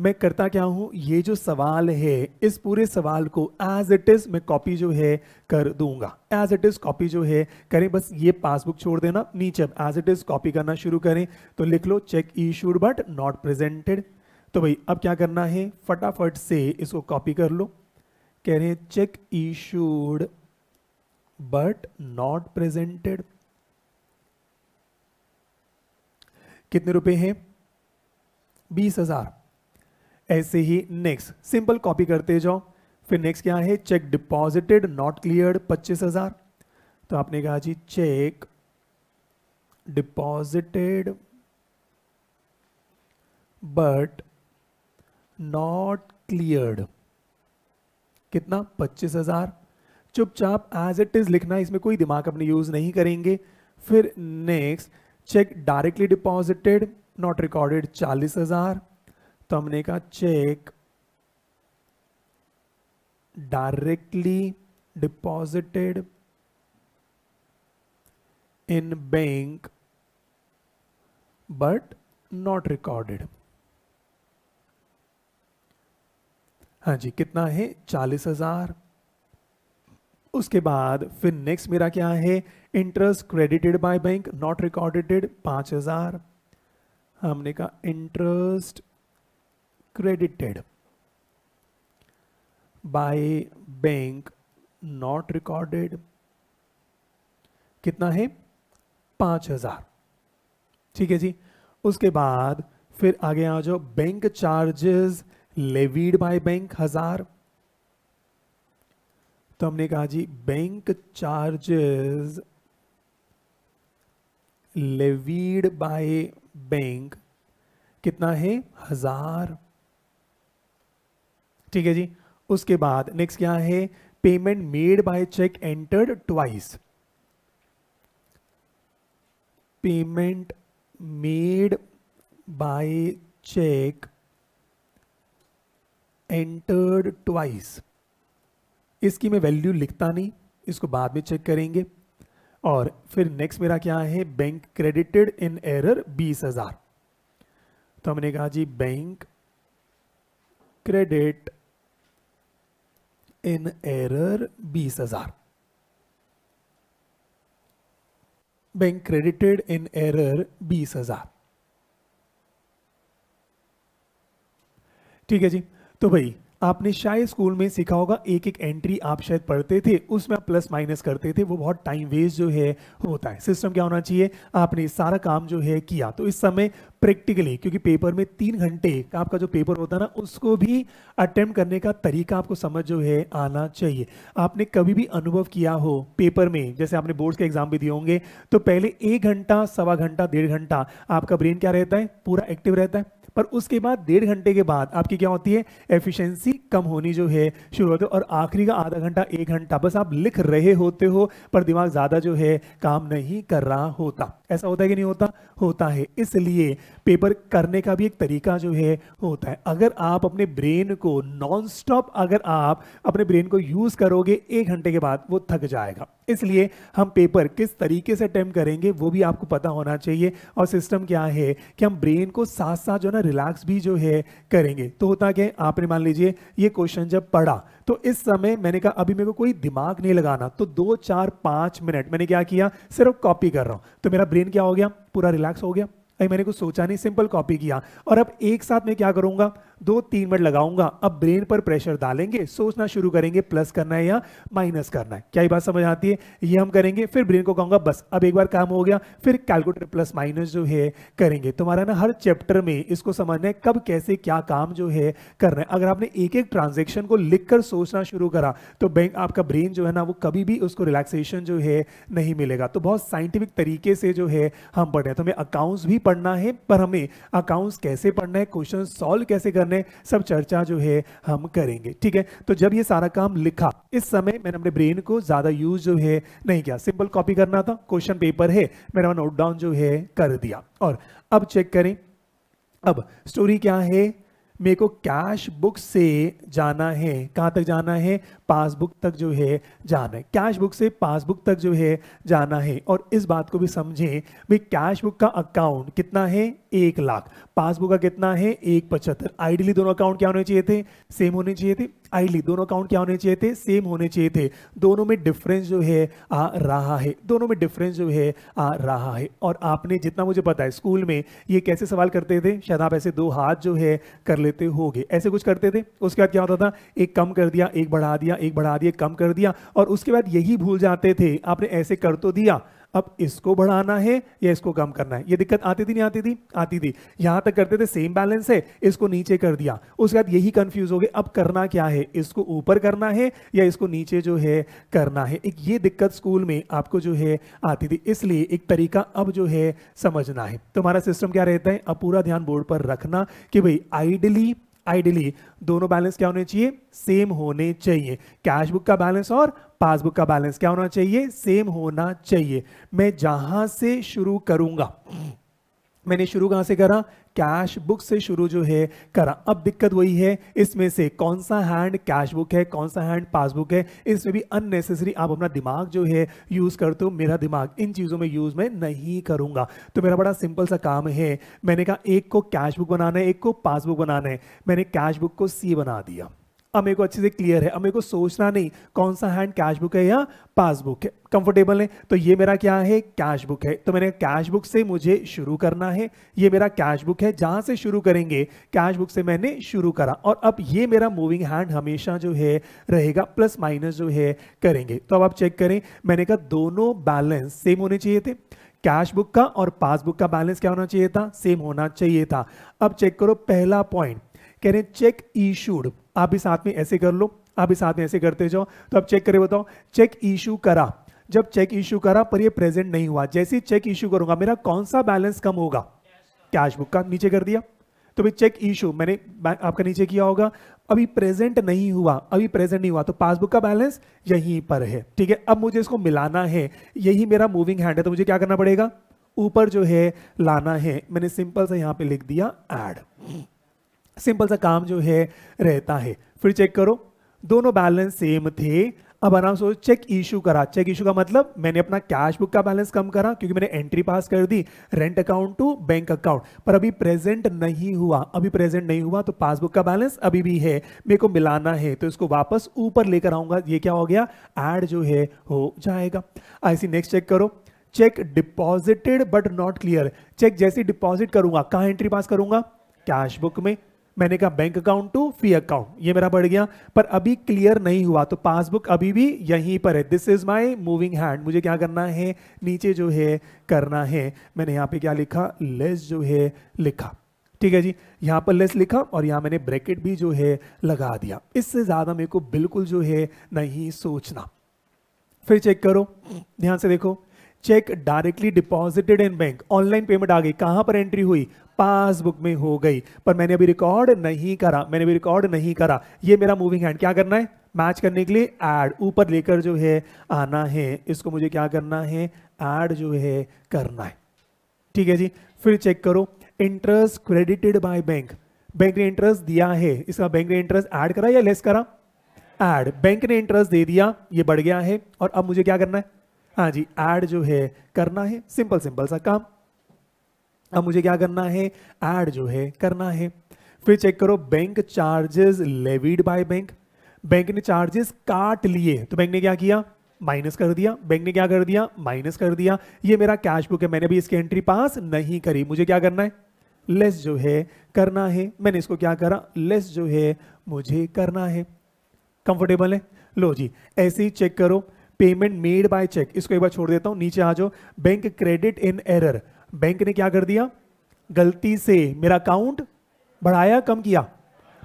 मैं करता क्या हूँ ये जो सवाल है इस पूरे सवाल को एज इट इज़ मैं कॉपी जो है कर दूंगा एज इट इज़ कॉपी जो है करें बस ये पासबुक छोड़ देना नीचे एज इट इज़ कॉपी करना शुरू करें तो लिख लो cheque issued but not presented तो भाई अब क्या करना है फटाफट से इसको कॉपी कर लो कह रहे हैं cheque issued but not presented कितने रुपए हैं बीस हजार ऐसे ही नेक्स्ट सिंपल कॉपी करते जाओ फिर नेक्स्ट क्या है चेक डिपॉजिटेड नॉट क्लियर पच्चीस हजार तो आपने कहा जी cheque deposited but not cleared कितना पच्चीस हजार चुपचाप एज इट इज लिखना इसमें कोई दिमाग अपने यूज नहीं करेंगे फिर next cheque directly deposited not recorded चालीस हजार तो हमने कहा cheque directly deposited in bank but not recorded हाँ जी कितना है चालीस हजार उसके बाद फिर नेक्स्ट मेरा क्या है interest credited by bank not recorded पांच हजार हमने कहा interest credited by bank not recorded कितना है पांच हजार ठीक है जी उसके बाद फिर आगे आ जाओ bank charges levied by bank हजार तो हमने कहा जी bank charges levied by bank कितना है हजार ठीक है जी उसके बाद नेक्स्ट क्या है payment made by cheque entered twice payment made by cheque entered twice इसकी मैं वैल्यू लिखता नहीं इसको बाद में चेक करेंगे और फिर नेक्स्ट मेरा क्या है बैंक क्रेडिटेड इन एरर बीस हजार तो हमने कहा जी बैंक क्रेडिट इन एरर बीस हजार बैंक क्रेडिटेड इन एरर बीस हजार ठीक है जी तो भाई आपने शायद स्कूल में सीखा होगा एक एक एंट्री आप शायद पढ़ते थे उसमें आप प्लस माइनस करते थे वो बहुत टाइम वेस्ट जो है होता है सिस्टम क्या होना चाहिए आपने सारा काम जो है किया तो इस समय प्रैक्टिकली क्योंकि पेपर में तीन घंटे का आपका जो पेपर होता है ना उसको भी अटेम्प्ट करने का तरीका आपको समझ जो है आना चाहिए आपने कभी भी अनुभव किया हो पेपर में जैसे आपने बोर्ड्स के एग्जाम भी दिए होंगे तो पहले एक घंटा सवा घंटा डेढ़ घंटा आपका ब्रेन क्या रहता है पूरा एक्टिव रहता है पर उसके बाद डेढ़ घंटे के बाद आपकी क्या होती है एफिशिएंसी कम होनी जो है शुरू होती है और आखिरी का आधा घंटा एक घंटा बस आप लिख रहे होते हो पर दिमाग ज़्यादा जो है काम नहीं कर रहा होता ऐसा होता है कि नहीं होता होता है इसलिए पेपर करने का भी एक तरीका जो है होता है अगर आप अपने ब्रेन को नॉन स्टॉप अगर आप अपने ब्रेन को यूज़ करोगे एक घंटे के बाद वो थक जाएगा इसलिए हम पेपर किस तरीके से अटैम्प्ट करेंगे वो भी आपको पता होना चाहिए और सिस्टम क्या है कि हम ब्रेन को साथ साथ जो है ना रिलैक्स भी जो है करेंगे तो होता क्या आपने मान लीजिए ये क्वेश्चन जब पढ़ा तो इस समय मैंने कहा अभी मेरे को कोई दिमाग नहीं लगाना तो दो चार पाँच मिनट मैंने क्या किया सिर्फ कॉपी कर रहा हूँ तो मेरा ब्रेन क्या हो गया पूरा रिलैक्स हो गया मैंने कुछ सोचा नहीं सिंपल कॉपी किया और अब एक साथ मैं क्या करूंगा दो तीन मिनट लगाऊंगा अब ब्रेन पर प्रेशर डालेंगे सोचना शुरू करेंगे प्लस करना है या माइनस करना है क्या ये बात समझ आती है ये हम करेंगे फिर ब्रेन को कहूंगा बस अब एक बार काम हो गया फिर कैलकुलेटर प्लस माइनस जो है करेंगे तुम्हारा ना हर चैप्टर में इसको समझना है कब कैसे क्या काम जो है करना है अगर आपने एक एक ट्रांजेक्शन को लिखकर सोचना शुरू करा तो बैंक आपका ब्रेन जो है ना वो कभी भी उसको रिलैक्सेशन जो है नहीं मिलेगा तो बहुत साइंटिफिक तरीके से जो है हम पढ़ रहे हैं तो हमें अकाउंट्स भी पढ़ना है पर हमें अकाउंट्स कैसे पढ़ना है क्वेश्चन सॉल्व कैसे करना सामने सब चर्चा जो है हम करेंगे ठीक है तो जब ये सारा काम लिखा इस समय मैंने अपने ब्रेन को ज़्यादा यूज जो है नहीं किया सिंपल कॉपी करना था क्वेश्चन पेपर है मैंने नोट डाउन जो है कर दिया और अब चेक करें अब स्टोरी क्या है मेरे को कैश बुक से जाना है कहाँ तक जाना है पासबुक तक जो है जाना है कैश बुक से पासबुक तक जो है जाना है और इस बात को भी समझें भाई कैश बुक का अकाउंट कितना है एक लाख पासबुक का कितना है एक पचहत्तर आइडली दोनों अकाउंट क्या होने चाहिए थे सेम होने चाहिए थे आइडली दोनों अकाउंट क्या होने चाहिए थे सेम होने चाहिए थे दोनों में डिफरेंस जो है आ रहा है दोनों में डिफरेंस जो है आ रहा है और आपने जितना मुझे पता है स्कूल में ये कैसे सवाल करते थे शायद आप ऐसे दो हाथ जो है कर लेते हो ऐसे कुछ करते थे उसके बाद क्या होता था एक कम कर दिया एक बढ़ा दिया एक बढ़ा दिया कम कर दिया और उसके बाद यही भूल जाते थे आपने ऐसे कर तो दिया अब इसको बढ़ाना है या इसको कम करना है ये दिक्कत आती थी नहीं आती थी आती थी यहां तक करते थे सेम बैलेंस है इसको नीचे कर दिया उसके बाद यही कंफ्यूज हो गए अब करना क्या है इसको ऊपर करना है या इसको नीचे जो है करना है एक ये दिक्कत स्कूल में आपको जो है आती थी इसलिए एक तरीका अब जो है समझना है तुम्हारा सिस्टम क्या रहता है अब पूरा ध्यान बोर्ड पर रखना कि भाई आइडली आइडियली दोनों बैलेंस क्या होने चाहिए सेम होने चाहिए कैश बुक का बैलेंस और पासबुक का बैलेंस क्या होना चाहिए सेम होना चाहिए मैं जहां से शुरू करूंगा मैंने शुरू कहाँ से करा कैश बुक से शुरू जो है करा अब दिक्कत वही है इसमें से कौन सा हैंड कैश बुक है कौन सा हैंड पासबुक है इसमें भी अननेसेसरी आप अपना दिमाग जो है यूज़ करते हो मेरा दिमाग इन चीज़ों में यूज़ मैं नहीं करूँगा तो मेरा बड़ा सिंपल सा काम है मैंने कहा एक को कैश बुक बनाना है एक को पासबुक बनाना है मैंने कैश बुक को सी बना दिया अमे को अच्छे से क्लियर है अमे को सोचना नहीं कौन सा हैंड कैश बुक है या पासबुक है कंफर्टेबल है तो ये मेरा क्या है कैश बुक है तो मैंने कैश बुक से मुझे शुरू करना है ये मेरा कैश बुक है जहां से शुरू करेंगे कैश बुक से मैंने शुरू करा और अब ये मेरा मूविंग हैंड हमेशा जो है रहेगा प्लस माइनस जो है करेंगे तो अब आप चेक करें मैंने कहा दोनों बैलेंस सेम होने चाहिए थे कैश बुक का और पासबुक का बैलेंस क्या होना चाहिए था सेम होना चाहिए था अब चेक करो पहला पॉइंट कह रहे चेक इशूड आप भी साथ में ऐसे कर लो आप भी साथ में ऐसे करते जाओ तो आप चेक करें बताओ चेक इशू करा जब चेक इशू करा पर ये प्रेजेंट नहीं हुआ जैसे ही चेक इशू करूंगा मेरा कौन सा बैलेंस कम होगा कैश बुक का नीचे कर दिया तो भाई चेक इशू मैंने आपका नीचे किया होगा अभी प्रेजेंट नहीं हुआ अभी प्रेजेंट नहीं हुआ तो पासबुक का बैलेंस यहीं पर है ठीक है अब मुझे इसको मिलाना है यही मेरा मूविंग हैंड है तो मुझे क्या करना पड़ेगा ऊपर जो है लाना है मैंने सिंपल से यहां पे लिख दिया एड सिंपल सा काम जो है रहता है फिर चेक करो दोनों बैलेंस सेम थे अब आराम से चेक इशू करा चेक इशू का मतलब मैंने अपना कैश बुक का बैलेंस कम करा क्योंकि मैंने एंट्री पास कर दी rent account to bank account पर अभी प्रेजेंट नहीं हुआ अभी प्रेजेंट नहीं हुआ तो पासबुक का बैलेंस अभी भी है मेरे को मिलाना है तो इसको वापस ऊपर लेकर आऊंगा ये क्या हो गया एड जो है हो जाएगा ऐसी नेक्स्ट चेक करो cheque deposited but not clear cheque जैसे डिपॉजिट करूंगा कहाँ एंट्री पास करूंगा कैश बुक में मैंने कहा bank account to fee account ये मेरा बढ़ गया पर अभी क्लियर नहीं हुआ तो पासबुक अभी भी यहीं पर है this is my moving hand मुझे क्या करना है नीचे जो है करना है मैंने यहाँ पे क्या लिखा लेस जो है लिखा ठीक है जी यहाँ पर लेस लिखा और यहाँ मैंने ब्रैकेट भी जो है लगा दिया इससे ज़्यादा मेरे को बिल्कुल जो है नहीं सोचना फिर चेक करो ध्यान से देखो cheque directly deposited in bank online payment आ गई कहां पर एंट्री हुई पासबुक में हो गई पर मैंने अभी रिकॉर्ड नहीं करा मैंने अभी रिकॉर्ड नहीं करा ये मेरा मूविंग हैंड क्या करना है मैच करने के लिए ऐड ऊपर लेकर जो है आना है इसको मुझे क्या करना है ऐड जो है करना है ठीक है जी फिर चेक करो interest credited by bank bank ने इंटरेस्ट दिया है इसका बैंक ने इंटरेस्ट ऐड करा या लेस करा ऐड बैंक ने इंटरेस्ट दे दिया ये बढ़ गया है और अब मुझे क्या करना है हाँ जी ऐड जो है करना है सिंपल सिंपल सा काम अब मुझे क्या करना है एड जो है करना है फिर चेक करो bank charges levied by bank bank ने चार्जेस काट लिए तो बैंक ने क्या किया माइनस कर दिया बैंक ने क्या कर दिया माइनस कर दिया ये मेरा कैश बुक है मैंने भी इसकी एंट्री पास नहीं करी मुझे क्या करना है लेस जो है करना है मैंने इसको क्या करा लेस जो है मुझे करना है कंफर्टेबल है लो जी ऐसे ही चेक करो पेमेंट मेड बाय चेक इसको एक बार छोड़ देता हूं नीचे आ जाओ bank credit in error bank ने क्या कर दिया गलती से मेरा अकाउंट बढ़ाया कम किया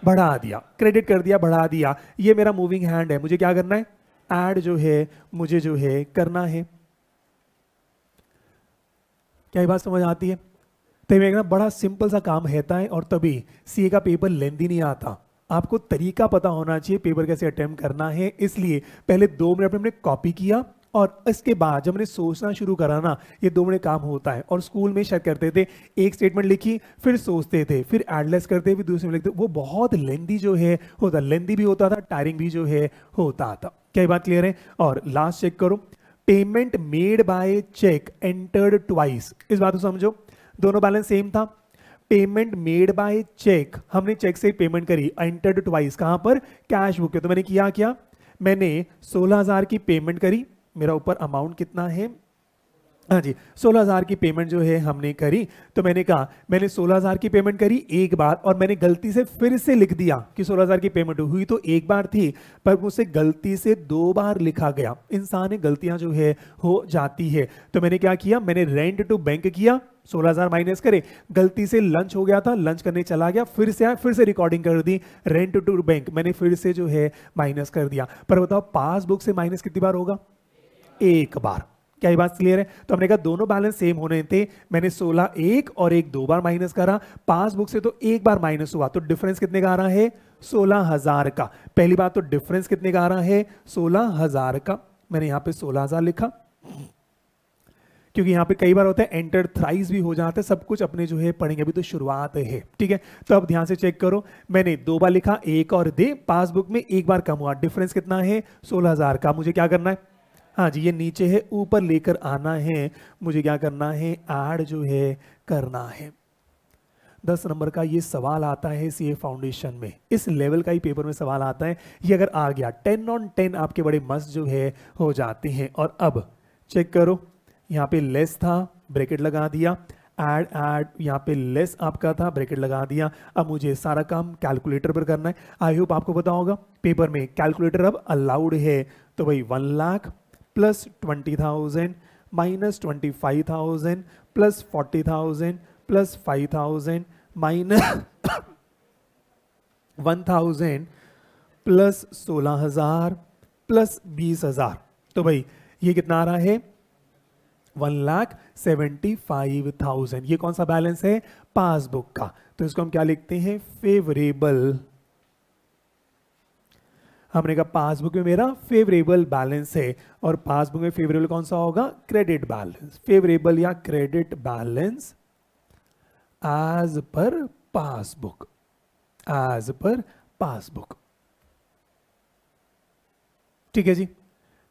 बढ़ा दिया क्रेडिट कर दिया बढ़ा दिया ये मेरा मूविंग हैंड है मुझे क्या करना है एड जो है मुझे जो है करना है क्या ये बात समझ आती है तो एक ना बड़ा सिंपल सा काम रहता है और तभी सीए का पेपर लेंदी नहीं आता आपको तरीका पता होना चाहिए पेपर कैसे अटेम्प्ट करना है इसलिए पहले दो मिनट में हमने कॉपी किया और इसके बाद जब मैंने सोचना शुरू करा ना ये दो बड़े काम होता है और स्कूल में शायद करते थे एक स्टेटमेंट लिखी फिर सोचते थे फिर एडलेस करते फिर दूसरे में लिखते वो बहुत लेंदी जो है होता लेंदी भी होता था टायरिंग भी जो है होता था क्या बात क्लियर है और लास्ट चेक करो payment made by cheque entered twice इस बात को समझो दोनों बैलेंस सेम था पेमेंट मेड बाय चेक हमने चेक से पेमेंट करी एंटर्ड ट्वाइस कहां पर कैश बुक तो मैंने किया क्या मैंने 16000 की पेमेंट करी मेरा ऊपर अमाउंट कितना है हाँ जी सोलह हज़ार की पेमेंट जो है हमने करी तो मैंने कहा मैंने सोलह हज़ार की पेमेंट करी एक बार और मैंने गलती से फिर से लिख दिया कि 16000 हज़ार की पेमेंट हुई तो एक बार थी पर मुझसे गलती से दो बार लिखा गया इंसान गलतियां जो है हो जाती है तो मैंने क्या किया मैंने रेंट टू बैंक किया सोलह हज़ार माइनस करे गलती से लंच हो गया था लंच करने चला गया फिर से आया फिर से रिकॉर्डिंग कर दी रेंट टू बैंक मैंने फिर से जो है माइनस कर दिया पर बताओ पासबुक से माइनस कितनी बार होगा एक बार क्या ये बात क्लियर है तो हमने कहा दोनों बैलेंस सेम होने थे मैंने 16 एक और एक दो बार माइनस करा पांच बुक से तो एक बार माइनस हुआ तो डिफरेंस कितने का आ रहा है सोलह हजार का पहली बात तो डिफरेंस कितने का आ रहा है सोलह हजार का मैंने यहां पे सोलह हजार लिखा क्योंकि यहां पे कई बार होता है एंटर थ्राइज भी हो जाता है सब कुछ अपने जो है पढ़ेंगे अभी तो शुरुआत है ठीक है तो अब ध्यान से चेक करो मैंने दो बार लिखा एक और दे पासबुक में एक बार कम हुआ डिफरेंस कितना है सोलह हजार का मुझे क्या करना है हाँ जी ये नीचे है ऊपर लेकर आना है मुझे क्या करना है ऐड जो है करना है दस नंबर का ये सवाल आता है सीए फाउंडेशन में इस लेवल का ही पेपर में सवाल आता है ये अगर आ गया टेन ऑन टेन आपके बड़े मस्त जो है हो जाते हैं और अब चेक करो यहाँ पे लेस था ब्रैकेट लगा दिया एड एड यहाँ पे लेस आपका था ब्रैकेट लगा दिया अब मुझे सारा काम कैलकुलेटर पर करना है आई होप आपको पता होगा पेपर में कैलकुलेटर अब अलाउड है तो भाई one lakh plus twenty thousand minus twenty five thousand plus forty thousand plus five thousand minus one thousand plus सोलह हजार प्लस बीस हजार तो भाई ये कितना आ रहा है one lakh seventy five thousand ये कौन सा बैलेंस है पासबुक का तो इसको हम क्या लिखते हैं फेवरेबल हमने कहा पासबुक में मेरा फेवरेबल बैलेंस है और पासबुक में फेवरेबल कौन सा होगा क्रेडिट बैलेंस फेवरेबल या credit balance as per passbook as per passbook ठीक है जी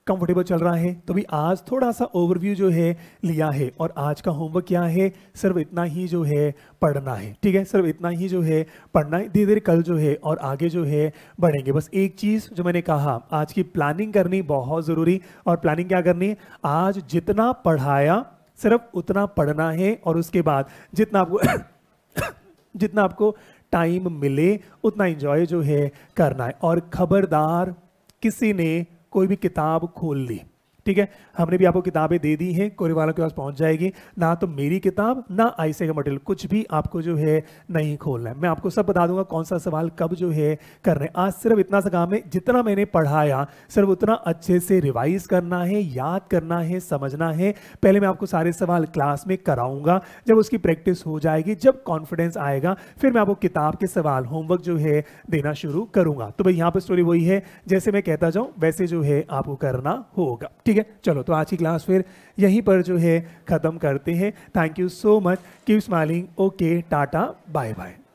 कंफर्टेबल चल रहा है तो भी आज थोड़ा सा ओवरव्यू जो है लिया है और आज का होमवर्क क्या है सिर्फ इतना ही जो है पढ़ना है ठीक है सिर्फ इतना ही जो है पढ़ना है धीरे धीरे कल जो है और आगे जो है बढ़ेंगे बस एक चीज़ जो मैंने कहा आज की प्लानिंग करनी बहुत ज़रूरी और प्लानिंग क्या करनी आज जितना पढ़ाया सिर्फ उतना पढ़ना है और उसके बाद जितना आपको (coughs) जितना आपको टाइम मिले उतना इंजॉय जो है करना है और खबरदार किसी ने कोई भी किताब खोल ली ठीक है हमने भी आपको किताबें दे दी हैं कोरे वालों के पास पहुंच जाएगी ना तो मेरी किताब ना आईसे का मटेरियल कुछ भी आपको जो है नहीं खोलना है मैं आपको सब बता दूंगा कौन सा सवाल कब जो है कर रहे हैं आज सिर्फ इतना सा काम है जितना मैंने पढ़ाया सिर्फ उतना अच्छे से रिवाइज करना है याद करना है समझना है पहले मैं आपको सारे सवाल क्लास में कराऊंगा जब उसकी प्रैक्टिस हो जाएगी जब कॉन्फिडेंस आएगा फिर मैं आपको किताब के सवाल होमवर्क जो है देना शुरू करूंगा तो भाई यहाँ पर स्टोरी वही है जैसे मैं कहता जाऊँ वैसे जो है आपको करना होगा ठीक है ठीक है चलो तो आज की क्लास फिर यहीं पर जो है ख़त्म करते हैं thank you so much keep smiling okay tata bye bye